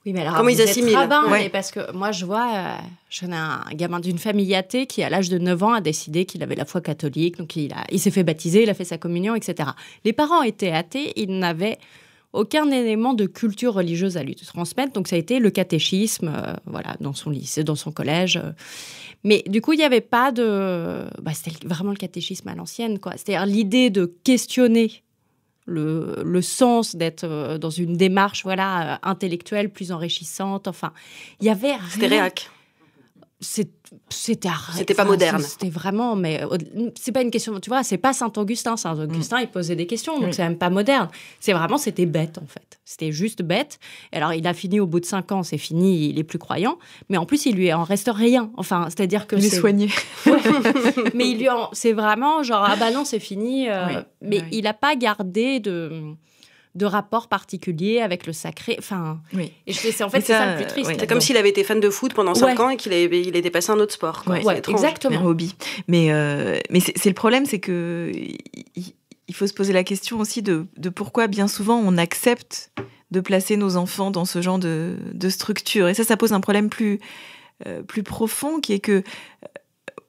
Oui, mais alors, comment ils assimilent hein Parce que moi, je vois, euh, j'en ai un gamin d'une famille athée qui, à l'âge de 9 ans, a décidé qu'il avait la foi catholique, donc il, il s'est fait baptiser, il a fait sa communion, etc. Les parents étaient athées, ils n'avaient aucun élément de culture religieuse à lui transmettre. Donc ça a été le catéchisme, euh, voilà, dans son lycée, dans son collège. Mais du coup, il n'y avait pas de... Bah, c'était vraiment le catéchisme à l'ancienne, quoi. C'est-à-dire l'idée de questionner le, sens d'être euh, dans une démarche voilà euh, intellectuelle plus enrichissante. Enfin, il y avait C'était réac c'était c'était pas moderne c'était vraiment mais c'est pas une question tu vois c'est pas Saint Augustin Saint mm. Augustin il posait des questions donc mm. c'est même pas moderne c'est vraiment c'était bête en fait c'était juste bête alors il a fini au bout de cinq ans c'est fini il est plus croyant mais en plus il lui en reste rien enfin c'est à dire que il est soigné [laughs] mais il lui en... c'est vraiment genre ah bah non c'est fini euh, mais il a pas gardé de de rapport particulier avec le sacré. Enfin, oui. et c'est en fait c'est ça, le plus triste. C'est comme s'il avait été fan de foot pendant 5 ans et qu'il ait il était passé un autre sport. Quoi. exactement. hobby. Mais euh, mais c'est le problème, c'est que il faut se poser la question aussi de, pourquoi bien souvent on accepte de placer nos enfants dans ce genre de, structure. Et ça, ça pose un problème plus euh, plus profond qui est que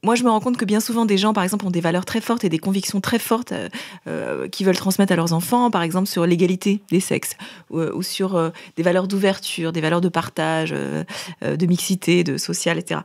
moi, je me rends compte que bien souvent, des gens, par exemple, ont des valeurs très fortes et des convictions très fortes euh, euh qu'ils veulent transmettre à leurs enfants, par exemple, sur l'égalité des sexes, ou, euh, sur euh, des valeurs d'ouverture, des valeurs de partage, de mixité, de social, etc.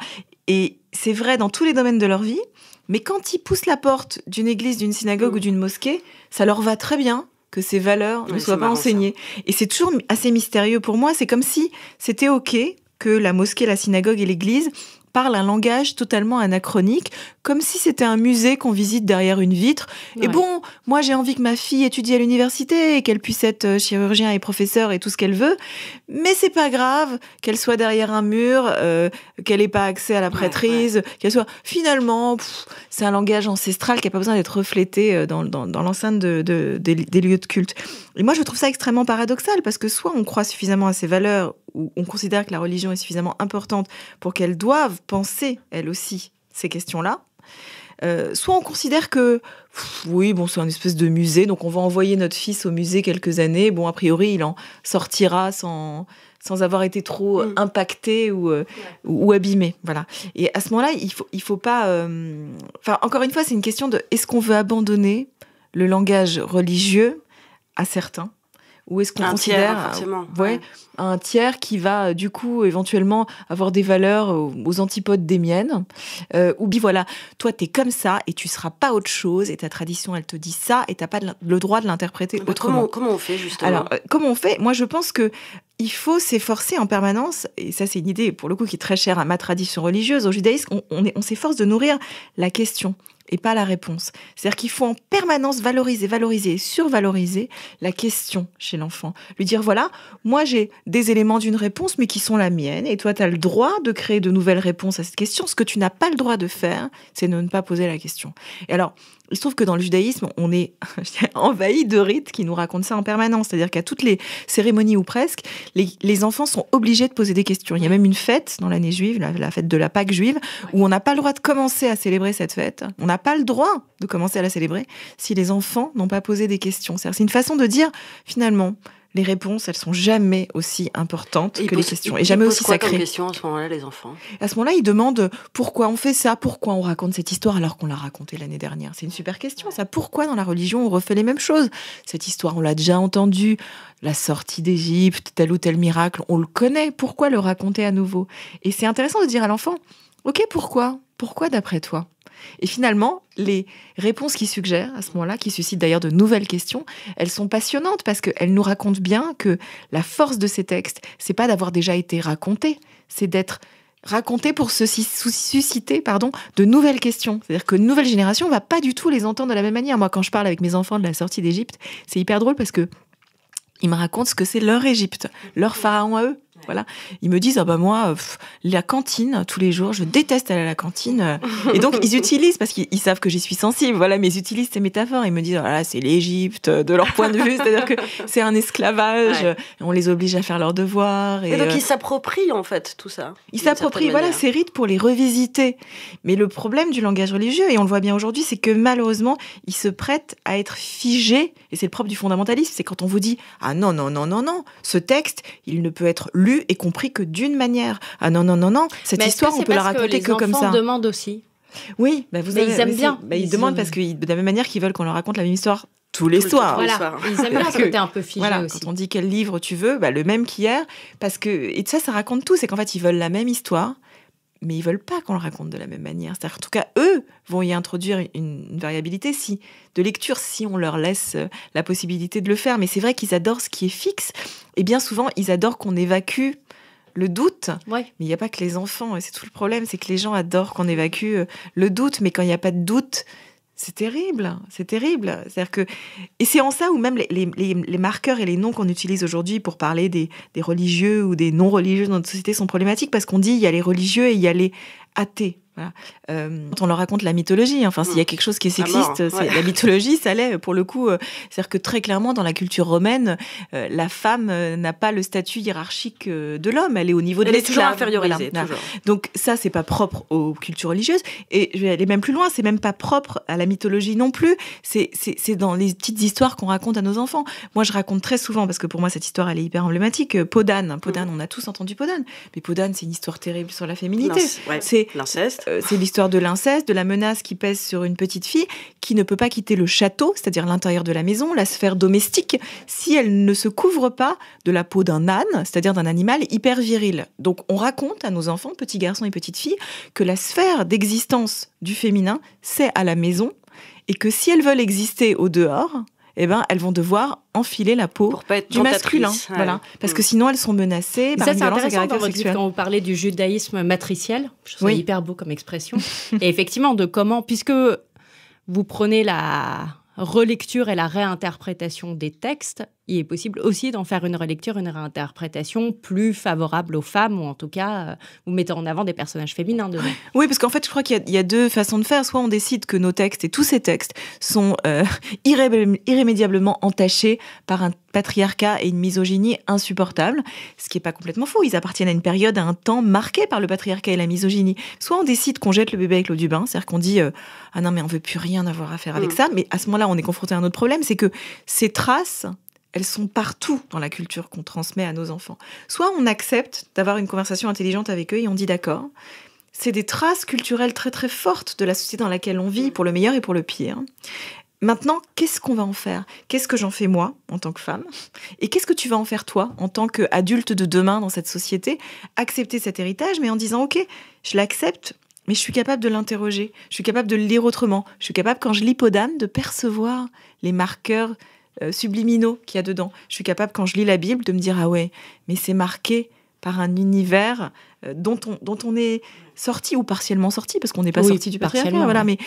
Et c'est vrai dans tous les domaines de leur vie, mais quand ils poussent la porte d'une église, d'une synagogue ou d'une mosquée, ça leur va très bien que ces valeurs ne soient pas enseignées. Et c'est toujours assez mystérieux pour moi. C'est comme si c'était OK que la mosquée, la synagogue et l'église parle un langage totalement anachronique, comme si c'était un musée qu'on visite derrière une vitre. Et bon, moi j'ai envie que ma fille étudie à l'université et qu'elle puisse être euh, chirurgien et professeur et tout ce qu'elle veut, mais c'est pas grave qu'elle soit derrière un mur, euh, qu'elle ait pas accès à la prêtrise, qu'elle soit. Finalement, c'est un langage ancestral qui n'a pas besoin d'être reflété euh, dans, l'enceinte des, lieux de culte. Et moi je trouve ça extrêmement paradoxal parce que soit on croit suffisamment à ses valeurs où on considère que la religion est suffisamment importante pour qu'elle doive penser, elle aussi, ces questions-là. Euh, soit on considère que oui, bon, c'est un espèce de musée, donc on va envoyer notre fils au musée quelques années. Bon, a priori, il en sortira sans, sans avoir été trop mm. impacté euh, ou, abîmé. Voilà. Et à ce moment-là, il faut, il faut pas. Euh, enfin, encore une fois, c'est une question de est-ce qu'on veut abandonner le langage religieux à certains ou est-ce qu'on considère tiers, euh, un tiers qui va euh, du coup éventuellement avoir des valeurs aux antipodes des miennes euh, ou bien voilà toi t'es comme ça et tu seras pas autre chose et ta tradition elle te dit ça et t'as pas le droit de l'interpréter bah, autrement comment, on fait justement alors comment on fait moi je pense que il faut s'efforcer en permanence, et ça c'est une idée pour le coup qui est très chère à ma tradition religieuse, au judaïsme, on s'efforce de nourrir la question et pas la réponse. C'est-à-dire qu'il faut en permanence valoriser, valoriser, survaloriser la question chez l'enfant. Lui dire, voilà, moi j'ai des éléments d'une réponse, mais qui sont la mienne, et toi tu as le droit de créer de nouvelles réponses à cette question. Ce que tu n'as pas le droit de faire, c'est de ne pas poser la question. Et alors, il se trouve que dans le judaïsme, on est [laughs] envahi de rites qui nous racontent ça en permanence. C'est-à-dire qu'à toutes les cérémonies ou presque, les, enfants sont obligés de poser des questions. Il y a même une fête dans l'année juive, la, la, fête de la Pâque juive, où on n'a pas le droit de commencer à célébrer cette fête. On n'a pas le droit de commencer à la célébrer si les enfants n'ont pas posé des questions. C'est une façon de dire, finalement, les réponses, elles sont jamais aussi importantes que les questions. Et jamais aussi quoi sacrées. Comme questions, à ce moment-là, les enfants À ce moment-là, ils demandent pourquoi on fait ça, pourquoi on raconte cette histoire alors qu'on l'a racontée l'année dernière. C'est une super question, ça. Pourquoi dans la religion on refait les mêmes choses Cette histoire, on l'a déjà entendue. La sortie d'Égypte, tel ou tel miracle, on le connaît. Pourquoi le raconter à nouveau Et c'est intéressant de dire à l'enfant Ok, pourquoi pourquoi d'après toi Et finalement, les réponses qui suggèrent à ce moment-là, qui suscitent d'ailleurs de nouvelles questions, elles sont passionnantes parce qu'elles nous racontent bien que la force de ces textes, c'est pas d'avoir déjà été raconté, c'est d'être raconté pour susciter pardon, de nouvelles questions. C'est-à-dire que nouvelle génération va pas du tout les entendre de la même manière. Moi, quand je parle avec mes enfants de la sortie d'Égypte, c'est hyper drôle parce que ils me racontent ce que c'est leur Égypte, leur pharaon à eux, voilà. Ils me disent, ah bah moi, euh, la cantine, tous les jours, je déteste aller à la cantine. Euh. Et donc, ils [laughs] utilisent, parce qu'ils savent que j'y suis sensible, voilà, mais ils utilisent ces métaphores. Ils me disent, ah c'est l'Égypte, euh, de leur point de vue, c'est-à-dire que [laughs] c'est un esclavage, on les oblige à faire leurs devoirs. Et, et donc, ils s'approprient, en fait, tout ça. Ils s'approprient, voilà, ces rites pour les revisiter. Mais le problème du langage religieux, et on le voit bien aujourd'hui, c'est que malheureusement, ils se prêtent à être figés, et c'est le propre du fondamentalisme, c'est quand on vous dit, ah non, non, non, non, non, ce texte, il ne peut être lu et compris que d'une manière. Ah non, non, non, non, cette histoire, on peut la raconter que, comme ça. Les enfants demandent aussi. Oui, bah, vous mais avez, ils aiment bien. Bah, ils, demandent parce que de la même manière qu'ils veulent qu'on leur raconte la même histoire tous les, soirs. voilà. Ils aiment bien un peu Quand on dit quel livre tu veux, bah, le même qu'hier, parce que et ça, ça raconte tout. C'est qu'en fait, ils veulent la même histoire, mais ils veulent pas qu'on le raconte de la même manière. cest en tout cas, eux vont y introduire une, variabilité si, de lecture si on leur laisse euh, la possibilité de le faire. Mais c'est vrai qu'ils adorent ce qui est fixe. Et bien souvent, ils adorent qu'on évacue le doute. Mais il n'y a pas que les enfants. Et c'est tout le problème, c'est que les gens adorent qu'on évacue euh, le doute. Mais quand il n'y a pas de doute, c'est terrible, c'est terrible. cest que et c'est en ça où même les, marqueurs et les noms qu'on utilise aujourd'hui pour parler des, des religieux ou des non religieux dans notre société sont problématiques parce qu'on dit il y a les religieux et il y a les athées. Euh, quand on leur raconte la mythologie, enfin, s'il y a quelque chose qui est ah, sexiste, c'est la mythologie, ça l'est pour le coup. Euh, c'est-à-dire que très clairement, dans la culture romaine, euh, la femme n'a pas le statut hiérarchique de l'homme. Elle est au niveau de est toujours infériorisée. Donc ça, c'est pas propre aux cultures religieuses. Et je vais aller même plus loin, c'est même pas propre à la mythologie non plus. C'est dans les petites histoires qu'on raconte à nos enfants. Moi, je raconte très souvent, parce que pour moi, cette histoire, elle est hyper emblématique. Podane, Podane, mm. on a tous entendu Podane. Mais Podane, c'est une histoire terrible sur la féminité. C'est l'inceste. Euh, c'est l'histoire de l'inceste, de la menace qui pèse sur une petite fille qui ne peut pas quitter le château, c'est-à-dire l'intérieur de la maison, la sphère domestique, si elle ne se couvre pas de la peau d'un âne, c'est-à-dire d'un animal hyper viril. Donc on raconte à nos enfants, petits garçons et petites filles, que la sphère d'existence du féminin, c'est à la maison, et que si elles veulent exister au dehors, eh ben, elles vont devoir enfiler la peau du masculin. Voilà. Parce que mm. sinon, elles sont menacées par ça, une intéressant quand vous parlez du judaïsme matriciel, je trouve hyper beau comme expression. [laughs] et effectivement, de comment, puisque vous prenez la relecture et la réinterprétation des textes, il est possible aussi d'en faire une relecture, une réinterprétation plus favorable aux femmes, ou en tout cas, euh, vous mettant en avant des personnages féminins [laughs] Oui, parce qu'en fait, je crois qu'il y, a deux façons de faire. Soit on décide que nos textes et tous ces textes sont euh, [laughs] irrémédiablement entachés par un patriarcat et une misogynie insupportable, ce qui n'est pas complètement faux. Ils appartiennent à une période, à un temps marqué par le patriarcat et la misogynie. Soit on décide qu'on jette le bébé avec l'eau du bain, c'est-à-dire qu'on dit euh, ah non mais on veut plus rien avoir à faire avec mm. ça, mais à ce moment-là on est confronté à un autre problème, c'est que ces traces elles sont partout dans la culture qu'on transmet à nos enfants. Soit on accepte d'avoir une conversation intelligente avec eux et on dit d'accord. C'est des traces culturelles très très fortes de la société dans laquelle on vit, pour le meilleur et pour le pire. Maintenant, qu'est-ce qu'on va en faire Qu'est-ce que j'en fais moi en tant que femme Et qu'est-ce que tu vas en faire toi en tant qu'adulte de demain dans cette société Accepter cet héritage, mais en disant, OK, je l'accepte, mais je suis capable de l'interroger, je suis capable de le lire autrement, je suis capable, quand je l'hypodame, de percevoir les marqueurs euh, subliminaux qu'il y a dedans. Je suis capable, quand je lis la Bible, de me dire, ah ouais, mais c'est marqué par un univers euh, dont, on, dont on est sorti ou partiellement sorti, parce qu'on n'est pas sorti du patriarcat, voilà, mais,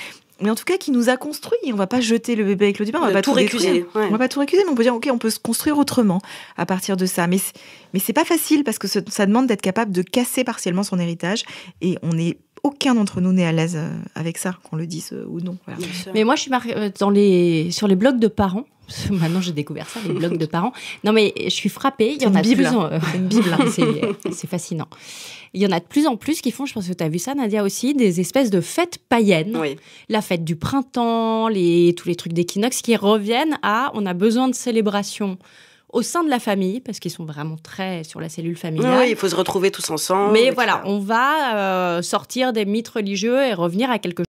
mais en tout cas qui nous a construit. On va pas jeter le bébé avec l'eau du pain on va pas tout récuser. On va pas tout récuser, mais on peut dire, ok, on peut se construire autrement à partir de ça. Mais, mais c'est pas facile parce que ça demande d'être capable de casser partiellement son héritage et on est aucun d'entre nous n'est à l'aise euh, avec ça, qu'on le dise euh, ou non. Mais moi, je suis marquée euh, dans les, sur les blogs de parents. [laughs] Maintenant, j'ai découvert ça, les blogs de parents. Non, mais je suis frappée. Il y en a de plus une Bible. [laughs] C'est fascinant. Il y en a de plus en plus qui font, je pense que tu as vu ça, Nadia aussi, des espèces de fêtes païennes. La fête du printemps, les, tous les trucs d'équinoxe qui reviennent à on a besoin de célébration » au sein de la famille, parce qu'ils sont vraiment très sur la cellule familiale. Oui, il faut se retrouver tous ensemble. Mais voilà, on va euh, sortir des mythes religieux et revenir à quelque chose